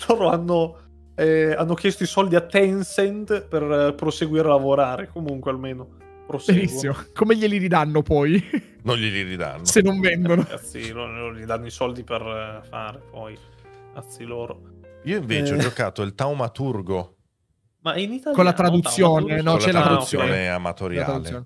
Loro hanno. Eh, hanno chiesto i
soldi a Tencent per eh, proseguire a lavorare. Comunque, almeno. Proseguo. Benissimo.
Come glieli ridanno poi? Non glieli ridanno. se non vendono. Eh,
ragazzi, non, non gli danno i soldi per fare poi. Cazzi loro.
Io invece eh. ho giocato il Taumaturgo.
Ma
in Italia
con la traduzione, no, c'è la traduzione amatoriale. E...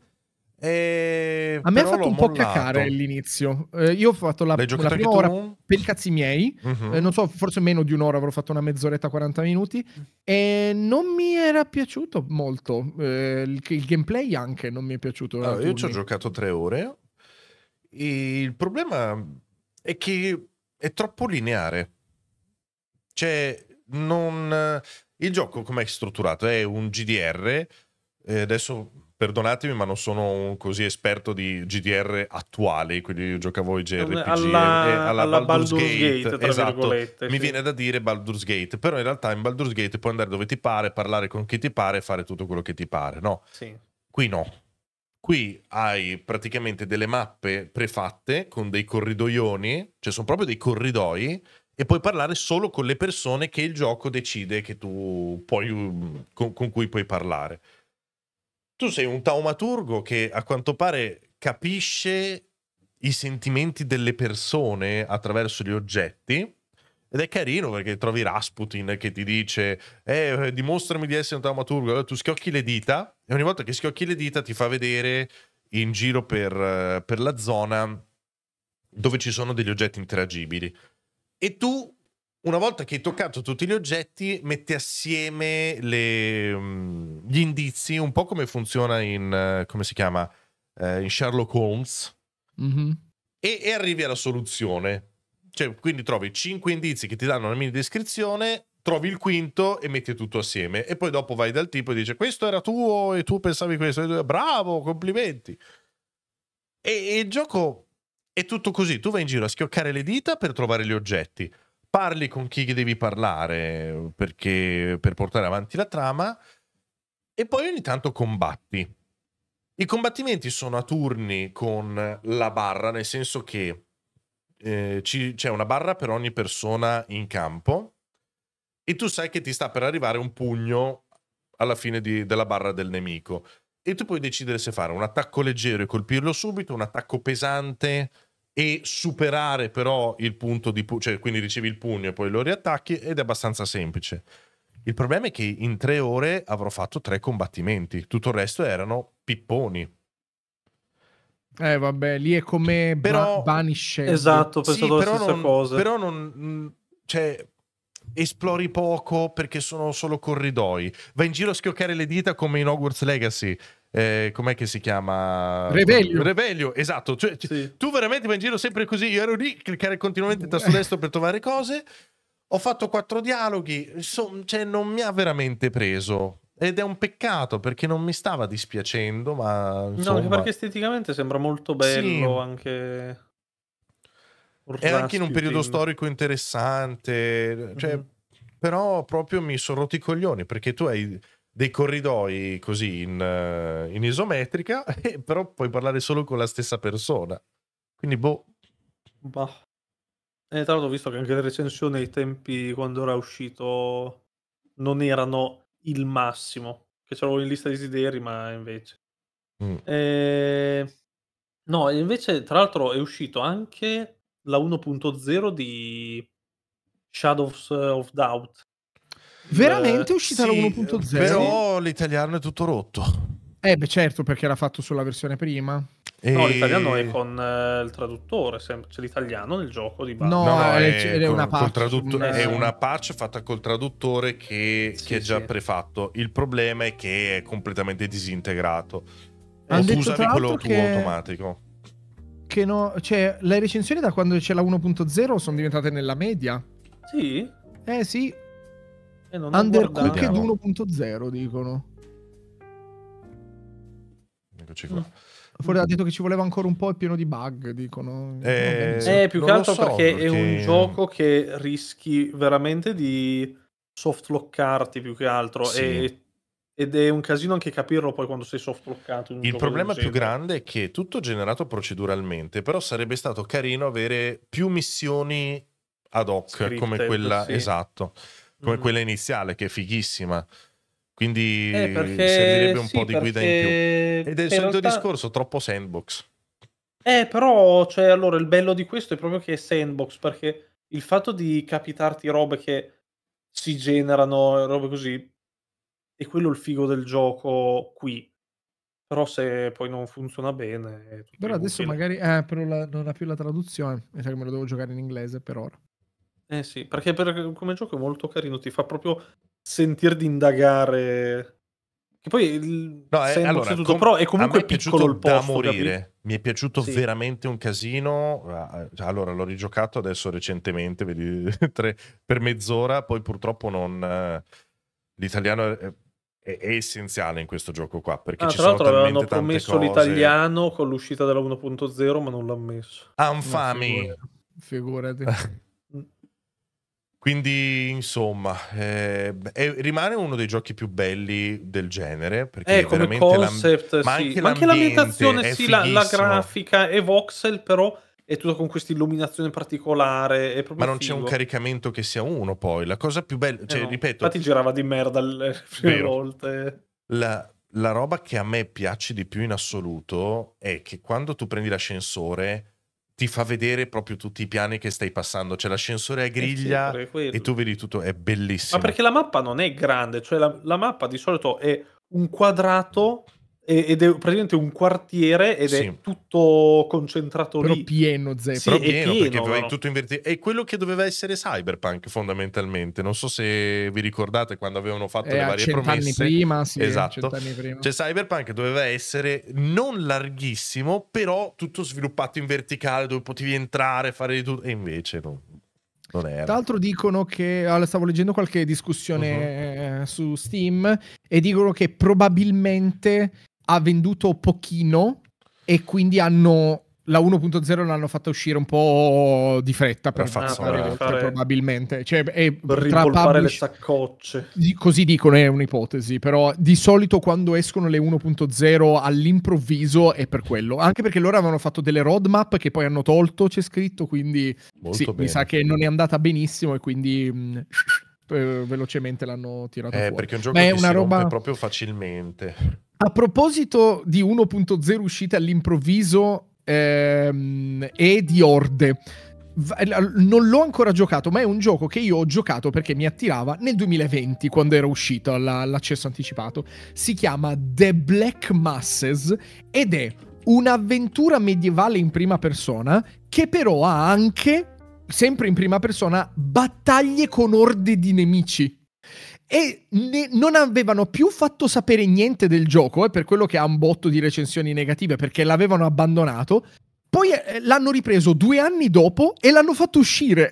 Eh, A me ha fatto un mollato. po' cacare all'inizio. Eh, io ho fatto la, la prima ora per i cazzi miei, uh-huh. eh, non so, forse meno di un'ora, avrò fatto una mezz'oretta, 40 minuti. E non mi era piaciuto molto. Eh, il, il, gameplay anche non mi è piaciuto. Allora, io ci ho
giocato tre ore. il problema è che è troppo lineare. Cioè, non... Eh, il gioco come è strutturato? È un GDR, eh, adesso perdonatemi, ma non sono così esperto di GDR attuali, quindi io giocavo i JRPG alla, eh, alla, alla Baldur's, Baldur's Gate, Gate esatto. mi sì. viene da dire Baldur's Gate, però in realtà in Baldur's Gate puoi andare dove ti pare, parlare con chi ti pare, fare tutto quello che ti pare, no? Sì. Qui no. Qui hai praticamente delle mappe prefatte con dei corridoioni, cioè sono proprio dei corridoi e puoi parlare solo con le persone che il gioco decide che tu puoi, mm, con, con cui puoi parlare. Tu sei un taumaturgo che a quanto pare capisce i sentimenti delle persone attraverso gli oggetti. Ed è carino perché trovi Rasputin che ti dice: Eh, eh dimostrami di essere un taumaturgo. Allora tu schiocchi le dita, e ogni volta che schiocchi le dita ti fa vedere in giro per, eh, per la zona dove ci sono degli oggetti interagibili e tu una volta che hai toccato tutti gli oggetti, metti assieme le, mm, gli indizi, un po' come funziona in, eh, come si chiama, eh, in Sherlock Holmes, mm-hmm. e, e, arrivi alla soluzione. Cioè, quindi trovi cinque indizi che ti danno una mini descrizione, trovi il quinto e metti tutto assieme. E poi dopo vai dal tipo e dici, questo era tuo e tu pensavi questo. E tu, Bravo, complimenti. e, e il gioco è tutto così, tu vai in giro a schioccare le dita per trovare gli oggetti, parli con chi devi parlare perché, per portare avanti la trama e poi ogni tanto combatti. I combattimenti sono a turni con la barra, nel senso che eh, ci, c'è una barra per ogni persona in campo e tu sai che ti sta per arrivare un pugno alla fine di, della barra del nemico. E tu puoi decidere se fare un attacco leggero e colpirlo subito, un attacco pesante e superare però il punto di pugno, cioè quindi ricevi il pugno e poi lo riattacchi ed è abbastanza semplice. Il problema è che in tre ore avrò fatto tre combattimenti, tutto il resto erano pipponi.
Eh vabbè, lì è come però, ba- Banish. Esatto, sì, però, non, cosa. però
non... Mm, cioè, esplori poco perché sono solo corridoi. Vai in giro a schioccare le dita come in Hogwarts Legacy eh, com'è che si chiama? Reveglio. Revelio, esatto. Cioè, sì. Tu veramente vai in giro sempre così. Io ero lì, cliccare continuamente il tasto destro per trovare cose. Ho fatto quattro dialoghi, so, cioè, non mi ha veramente preso. Ed è un peccato perché non mi stava dispiacendo, ma... Insomma... No, perché
esteticamente sembra molto bello sì. anche... È anche in un periodo storico
interessante, cioè, mm-hmm. però proprio mi sono rotti i coglioni perché tu hai dei corridoi così in, eh, in isometrica, però puoi parlare solo con la stessa persona. Quindi, boh.
Bah. E eh, tra l'altro ho visto che anche le recensioni ai tempi quando era uscito non erano il massimo, che c'erano in lista desideri, ma invece. Mm. Eh, e... No, invece tra l'altro è uscito anche la 1.0 di Shadows of Doubt, Veramente è eh, uscita sì, la
1.0. Però l'italiano è tutto rotto. Eh beh certo perché era fatto sulla versione prima. E... No, l'italiano è
con eh, il traduttore, c'è l'italiano nel gioco di base. No, no è, è,
con, una patch. Tradutto- eh, è una patch fatta col traduttore che, sì, che è già sì. prefatto. Il problema è che è completamente disintegrato.
Hanno tu usavi quello tuo che...
automatico.
Che no, cioè, le recensioni da quando c'è la 1.0 sono diventate nella media. Sì. Eh sì, eh, Undercooked 1.0 dicono. Eccoci qua. Mm. Fuori ha detto che ci voleva ancora un po' e pieno di bug, dicono. Eh, eh più che altro so, perché, perché, è un gioco
che rischi veramente di softlockarti più che altro sì. e, ed è un casino anche capirlo poi quando sei softlockato. Il problema più grande
è che è tutto generato proceduralmente, però sarebbe stato carino avere più missioni ad hoc Scripted, come quella sì. esatto come mm. quella iniziale che è fighissima. Quindi eh, perché... servirebbe un sì, po' di perché... guida in più. Ed è il solito realtà... discorso, troppo
sandbox. Eh, però, cioè, allora, il bello di questo è proprio che è sandbox, perché il fatto di capitarti robe che si generano, robe così, è quello il figo del gioco qui. Però se poi non funziona bene... Però adesso
magari... Eh, però la, non ha più la traduzione, mi sa che me lo devo giocare in inglese per ora.
Eh sì, perché per- come gioco è molto carino, ti fa proprio sentire di indagare. Che poi il... no, è, eh, allora, tutto, com- però è comunque è piccolo il posto, da morire. Capito?
Mi è piaciuto sì. veramente un casino. Ah, ah, allora, l'ho rigiocato adesso recentemente, vedi, tre, per mezz'ora, poi purtroppo non... Eh, l'italiano è, è, è essenziale in questo gioco qua, perché ah, ci sono talmente tante promesso cose. l'italiano
con l'uscita della 1.0, ma non l'ha messo. Anfami!
Figurati.
Quindi, insomma, eh, è, rimane uno dei giochi più belli del genere. Perché eh, veramente concept, ma, anche ma anche l'ambientazione, sì, la, la, grafica
e voxel, però è tutto con questa illuminazione particolare. ma non figo. c'è un
caricamento che sia uno, poi. La cosa più bella, eh cioè, eh no. ripeto. Infatti,
girava di merda le prime vero. volte.
La, la roba che a me piace di più in assoluto è che quando tu prendi l'ascensore ti fa vedere proprio tutti i piani che stai passando. C'è cioè, l'ascensore a eh griglia e tu vedi tutto, è bellissimo. Ma
perché la mappa non è grande, cioè la, la, mappa di solito è un quadrato ed è praticamente un quartiere ed sì. è tutto concentrato però lì. pieno, Zeppo. Sì, però pieno, pieno perché tutto
in È quello che doveva essere Cyberpunk fondamentalmente. Non so se vi ricordate quando avevano fatto eh, le varie promesse. Prima, sì, esatto. prima. Cioè Cyberpunk doveva essere non larghissimo, però tutto sviluppato in verticale dove potevi entrare, fare di tutto e invece no. Non era. Tra
l'altro dicono che stavo leggendo qualche discussione uh-huh. su Steam e dicono che probabilmente ha venduto pochino e quindi hanno la 1.0 l'hanno fatta uscire un po' di fretta per, ah, per fare... Cioè, probabilmente cioè, è, per rimpolpare le saccocce così dicono è un'ipotesi però di solito quando escono le 1.0 all'improvviso è per quello anche perché loro avevano fatto delle roadmap che poi hanno tolto c'è scritto quindi sì, mi sa che non è andata benissimo e quindi mh, mm, eh, velocemente l'hanno tirato eh, fuori perché un gioco Beh, che è una roba...
proprio facilmente
a proposito di 1.0 uscite all'improvviso ehm, e di Orde, non l'ho ancora giocato, ma è un gioco che io ho giocato perché mi attirava nel 2020, quando era uscito all'accesso anticipato. Si chiama The Black Masses ed è un'avventura medievale in prima persona che però ha anche, sempre in prima persona, battaglie con orde di nemici e ne, non avevano più fatto sapere niente del gioco, è eh, per quello che ha un botto di recensioni negative, perché l'avevano abbandonato. Poi eh, l'hanno ripreso due anni dopo e l'hanno fatto uscire.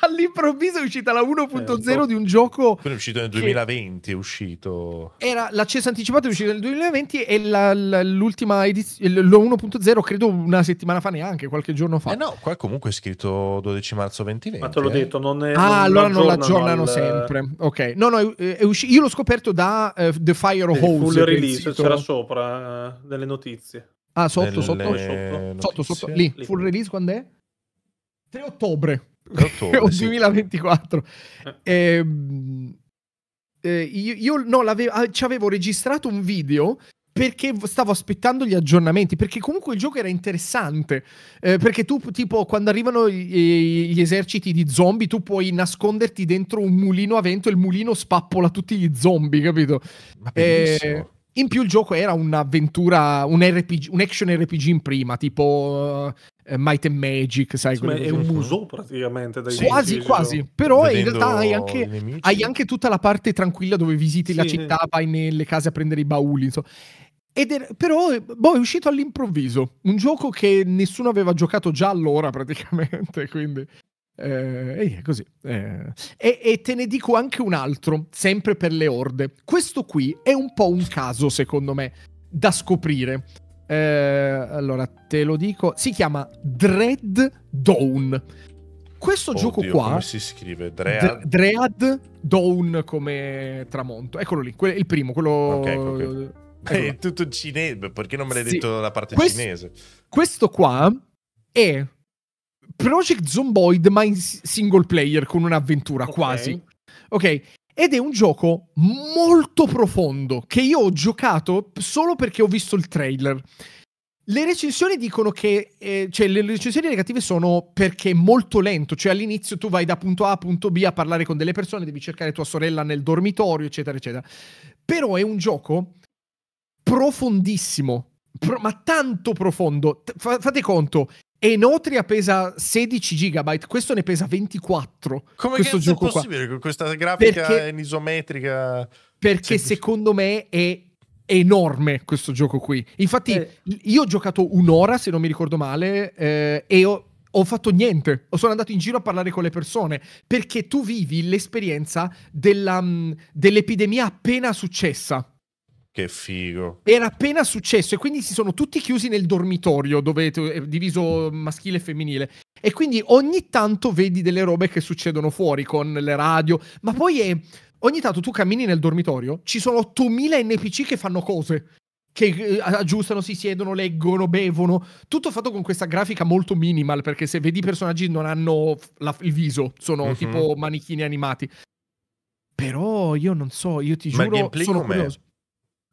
all'improvviso è uscita la 1.0 eh, di un gioco.
Quello è uscito nel 2020, è uscito.
Era l'accesso anticipato, è uscito nel 2020 e la, la, l'ultima edizione, la 1.0 credo una settimana fa neanche, qualche giorno fa. Eh no,
qua comunque è scritto 12 marzo 2020. Ma te l'ho eh. detto, non è... Ah, non allora non l'aggiornano al... sempre.
Ok, no, no, è, usci- io l'ho scoperto da uh, The Fire of Hole. Full release, c'era
sopra delle eh, notizie. Ah, sotto, sotto, sotto, sotto, sotto, lì. lì. Full
release quando è? 3 ottobre o 2024. Sì. Eh, ehm, eh, io, io no, ah, ci avevo registrato un video perché stavo aspettando gli aggiornamenti, perché comunque il gioco era interessante, eh, perché tu tipo quando arrivano gli, gli, eserciti di zombie tu puoi nasconderti dentro un mulino a vento e il mulino spappola tutti gli zombie, capito? Ma bellissimo. Eh, in più il gioco era un'avventura, un, RPG, un action RPG in prima, tipo uh, Might and Magic, sai? Insomma, è un museo praticamente. Dai sì, quasi, quasi. Però in realtà hai anche, hai anche, tutta la parte tranquilla dove visiti sì. la città, vai nelle case a prendere i bauli, insomma. Era, però boh, è uscito all'improvviso, un gioco che nessuno aveva giocato già allora praticamente, quindi eh, e così. Eh. E, e, te ne dico anche un altro, sempre per le orde. Questo qui è un po' un caso, secondo me, da scoprire. Eh, allora, te lo dico. Si chiama Dread Dawn. Questo Oddio, gioco qua... Come si
scrive? Dread?
Dread Dawn come tramonto. Eccolo lì, que- il primo, quello... Okay, okay. È
tutto cinese, perché non me l'hai sì. detto la parte Quest- cinese?
Questo qua è Project Zomboid, ma in single player con un'avventura okay. quasi. Ok, ed è un gioco molto profondo che io ho giocato solo perché ho visto il trailer. Le recensioni dicono che, eh, cioè le recensioni negative sono perché è molto lento, cioè all'inizio tu vai da punto A a punto B a parlare con delle persone, devi cercare tua sorella nel dormitorio, eccetera, eccetera. Però è un gioco profondissimo, pro- ma tanto profondo. T- fate conto, e Notria pesa 16 GB, questo ne pesa 24. Come questo gioco è possibile
qua. questa grafica perché, in
isometrica? Perché secondo me è enorme questo gioco qui. Infatti eh. io ho giocato un'ora, se non mi ricordo male, eh, e ho, ho fatto niente. O sono andato in giro a parlare con le persone perché tu vivi l'esperienza della, dell'epidemia appena successa.
Che figo.
Era appena successo e quindi si sono tutti chiusi nel dormitorio dove è eh, diviso maschile e femminile. E quindi ogni tanto vedi delle robe che succedono fuori con le radio, ma poi è... Ogni tanto tu cammini nel dormitorio, ci sono 8000 NPC che fanno cose che eh, aggiustano, si siedono, leggono, bevono. Tutto fatto con questa grafica molto minimal, perché se vedi i personaggi non hanno la, il viso, sono uh-huh. tipo manichini animati. Però io non so, io ti Ma giuro, sono com'è? curioso.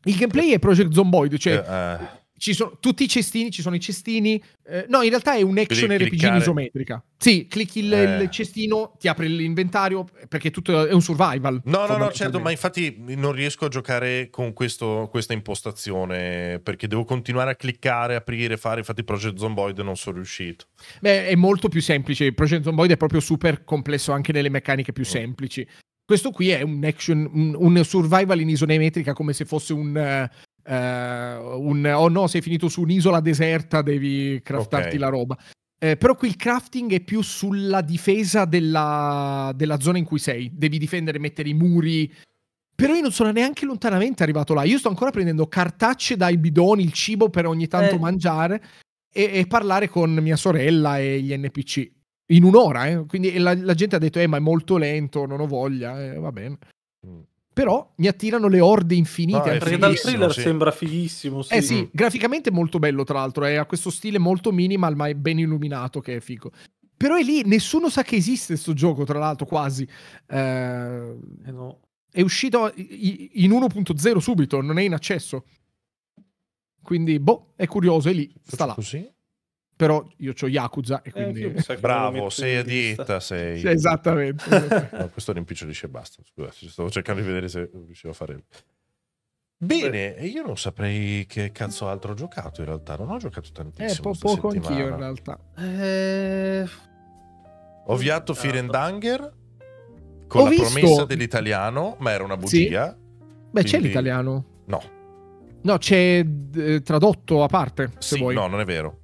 Il gameplay è Project Zomboid, cioè... Uh, Ci sono tutti i cestini, ci sono i cestini. Eh, no, in realtà è un action RPG cliccare. isometrica. Sì, clicchi il, eh. il, cestino, ti apre l'inventario perché tutto è un survival. No, no, no, certo, ma infatti non riesco a
giocare con questo, questa impostazione perché devo continuare a cliccare, aprire, fare. Infatti, Project Zomboid non sono riuscito.
Beh, è molto più semplice. Project Zomboid è proprio super complesso anche nelle meccaniche più mm. semplici. Questo qui è un action, un, un survival in isonemetrica come se fosse un, uh, un, Oh no, sei finito su un'isola deserta, devi craftarti okay. la roba. Eh, però qui il crafting è più sulla difesa della, della zona in cui sei. Devi difendere, mettere i muri, però io non sono neanche lontanamente arrivato là. Io sto ancora prendendo cartacce dai bidoni, il cibo per ogni tanto eh. mangiare e, e, parlare con mia sorella e gli NPC in un'ora, eh? quindi la, la, gente ha detto, eh ma è molto lento, non ho voglia, eh, va bene. Mm. però mi attirano le orde infinite. No, perché dal thriller sì. sembra fighissimo. Sì. Eh sì, graficamente molto bello tra l'altro, eh, ha questo stile molto minimal ma è ben illuminato che è figo. Però è lì, nessuno sa che esiste questo gioco tra l'altro quasi. Eh, eh no. È uscito in 1.0 subito, non è in accesso. Quindi, boh, è curioso, è lì, sta là. Così? però io ho Yakuza e eh, quindi... Eh, sei bravo, sei a
dieta, sei... Sì, esattamente. no, questo rimpicciolisce e basta, scusate, stavo cercando di vedere se riuscivo a fare... Bene, io non saprei che cazzo altro ho giocato in realtà, non ho giocato tantissimo.
Eh, po- poco anch'io in realtà. Eh...
Ho viato eh, Firendanger
con la visto... promessa
dell'italiano, ma era una bugia. Sì.
Beh, quindi... c'è l'italiano. No. No, c'è eh, tradotto a parte, se sì, vuoi. No, non è vero.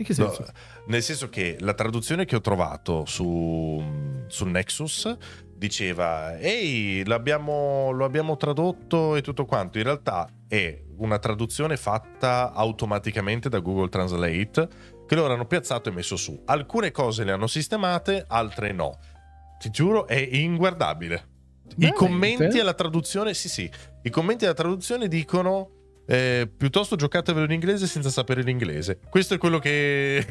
In che senso?
No, nel senso che la traduzione che ho trovato su, su Nexus diceva ehi lo abbiamo tradotto e tutto quanto in realtà è una traduzione fatta automaticamente da Google Translate che loro hanno piazzato e messo su alcune cose le hanno sistemate altre no ti giuro è inguardabile Veramente? i commenti alla traduzione sì sì i commenti alla traduzione dicono eh, piuttosto giocatevelo in inglese senza sapere l'inglese. Questo è quello che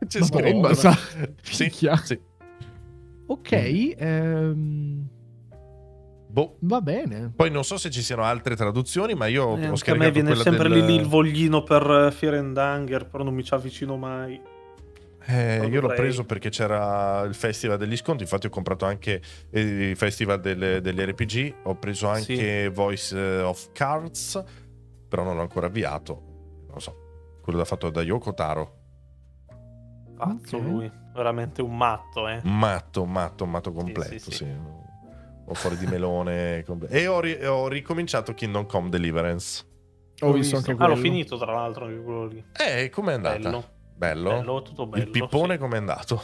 c'è Ma scritto. Bomba, sa... sì, sì.
Ok, mm. ehm... Boh. Va bene.
Poi non so se ci siano altre traduzioni, ma io eh, ho scaricato A me viene sempre del... lì il voglino
per eh, Fierendanger, però non mi ci avvicino mai.
Eh, io l'ho preso perché c'era il festival degli sconti, infatti ho comprato anche eh, il festival delle, degli RPG, ho preso anche sì. Voice eh, of Cards però non l'ho ancora avviato. Non lo so, quello da fatto da Yoko Taro.
Pazzo okay. lui, veramente un matto, eh.
Matto, matto, matto completo, sì. sì, sì. sì. O fuori di melone. e ho, ri- ho, ricominciato Kingdom Come Deliverance. Ho, ho visto, visto anche quello. Ah, l'ho finito
tra l'altro quello lì.
Eh, com'è andata? Bello. Bello. bello tutto bello. Il pippone sì. com'è andato?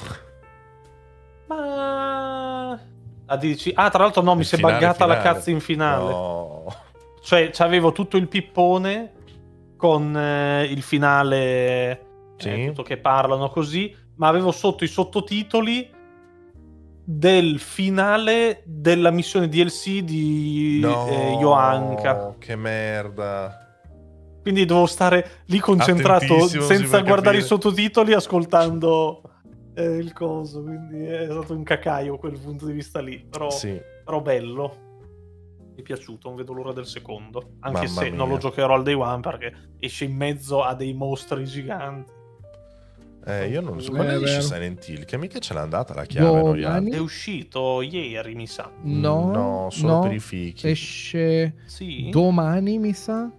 Ma...
A ah, dici... ah, tra l'altro no, Il mi si è buggata la cazzo in finale. No.
Cioè, avevo tutto il pippone con eh, il finale eh, sì. eh, tutto che parlano così, ma avevo sotto i sottotitoli del finale della missione DLC di no, eh, Yoanka.
Che merda. Quindi devo stare lì concentrato senza guardare capire. i
sottotitoli ascoltando eh, il coso, quindi è stato un cacaio quel punto di vista lì, però, sì. però bello è piaciuto, non vedo l'ora del secondo. Anche Mamma se mia. non lo giocherò al day one perché esce in mezzo a dei mostri giganti.
Eh, io non so quando esce Silent Hill, che mica ce l'ha andata la chiave Domani... È uscito ieri, mi sa. No, mm, no
solo no, per i fichi. Esce sì. domani, mi sa.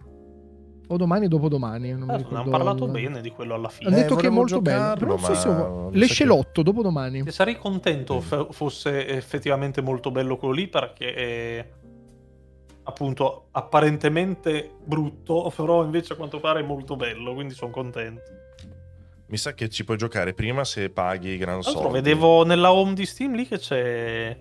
O domani o dopodomani. Non, eh, hanno parlato la... bene
di quello alla fine. Hanno eh, detto eh, che è molto bello. so se... Ho...
L'esce l'otto, che... dopodomani.
sarei contento mm. fosse effettivamente molto bello quello lì perché... È appunto apparentemente brutto, però invece a quanto pare è molto bello, quindi sono contento.
Mi sa che ci puoi giocare prima se paghi gran soldi. Lo vedevo nella home di Steam lì che
c'è...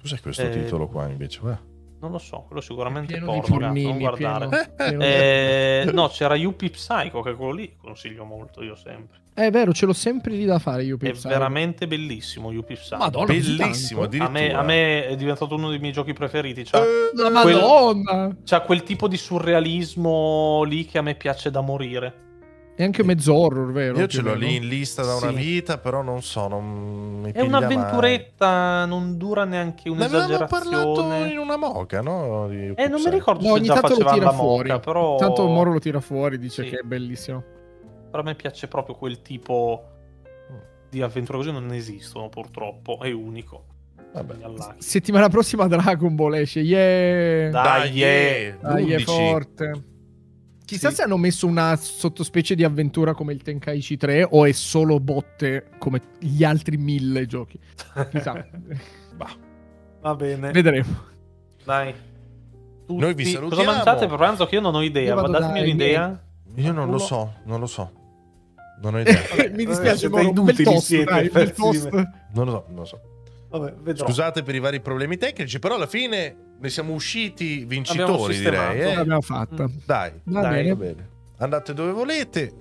Cos'è questo eh... titolo qua
invece? Guarda.
Non lo so, quello sicuramente è porno, non guardare. Pieno, pieno. Eh, no, c'era Yuppie Psycho, che è quello lì consiglio molto io sempre.
È vero, ce l'ho sempre lì da fare. È Psycho.
veramente bellissimo. Psycho. Madonna, bellissimo. A me, a me, è diventato uno dei miei giochi preferiti. C'ha, eh, quel, Madonna. c'ha quel tipo di surrealismo lì che a me piace da morire.
È anche mezzo horror, vero? Io ce l'ho lì in lista da una
vita, però non so. Non mi
è un'avventuretta, mai. non dura neanche
un'esagerazione. Ne avevamo parlato
in una moca, no? eh, non mi ricordo
no, se ogni già tanto lo tira moca, fuori. Però... Tanto Moro lo tira fuori, dice sì. che è bellissimo.
Però a me piace proprio quel tipo di avventure così non esistono purtroppo, è unico.
Vabbè. Settimana prossima Dragon Ball esce, yeah! Dai, yeah! Dai, è forte. Chissà sì. se hanno messo una sottospecie di avventura come il Tenkaichi 3 o è solo botte come gli altri mille giochi. Chissà.
Va bene. Vedremo. Dai. Tutti... Noi vi salutiamo. Cosa mangiate per pranzo che io non ho idea, ma datemi un'idea.
Io non lo so, non lo so. Non ho idea. Mi dispiace, ma inutili tosto, siete, dai, bel toast. Non lo so, non lo so. Vabbè, Scusate per i vari problemi tecnici, però alla fine ne siamo usciti vincitori, direi. Eh? L'abbiamo fatta. Dai, va, dai, bene. va bene. Andate dove volete.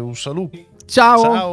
un saluto. Ciao. Ciao.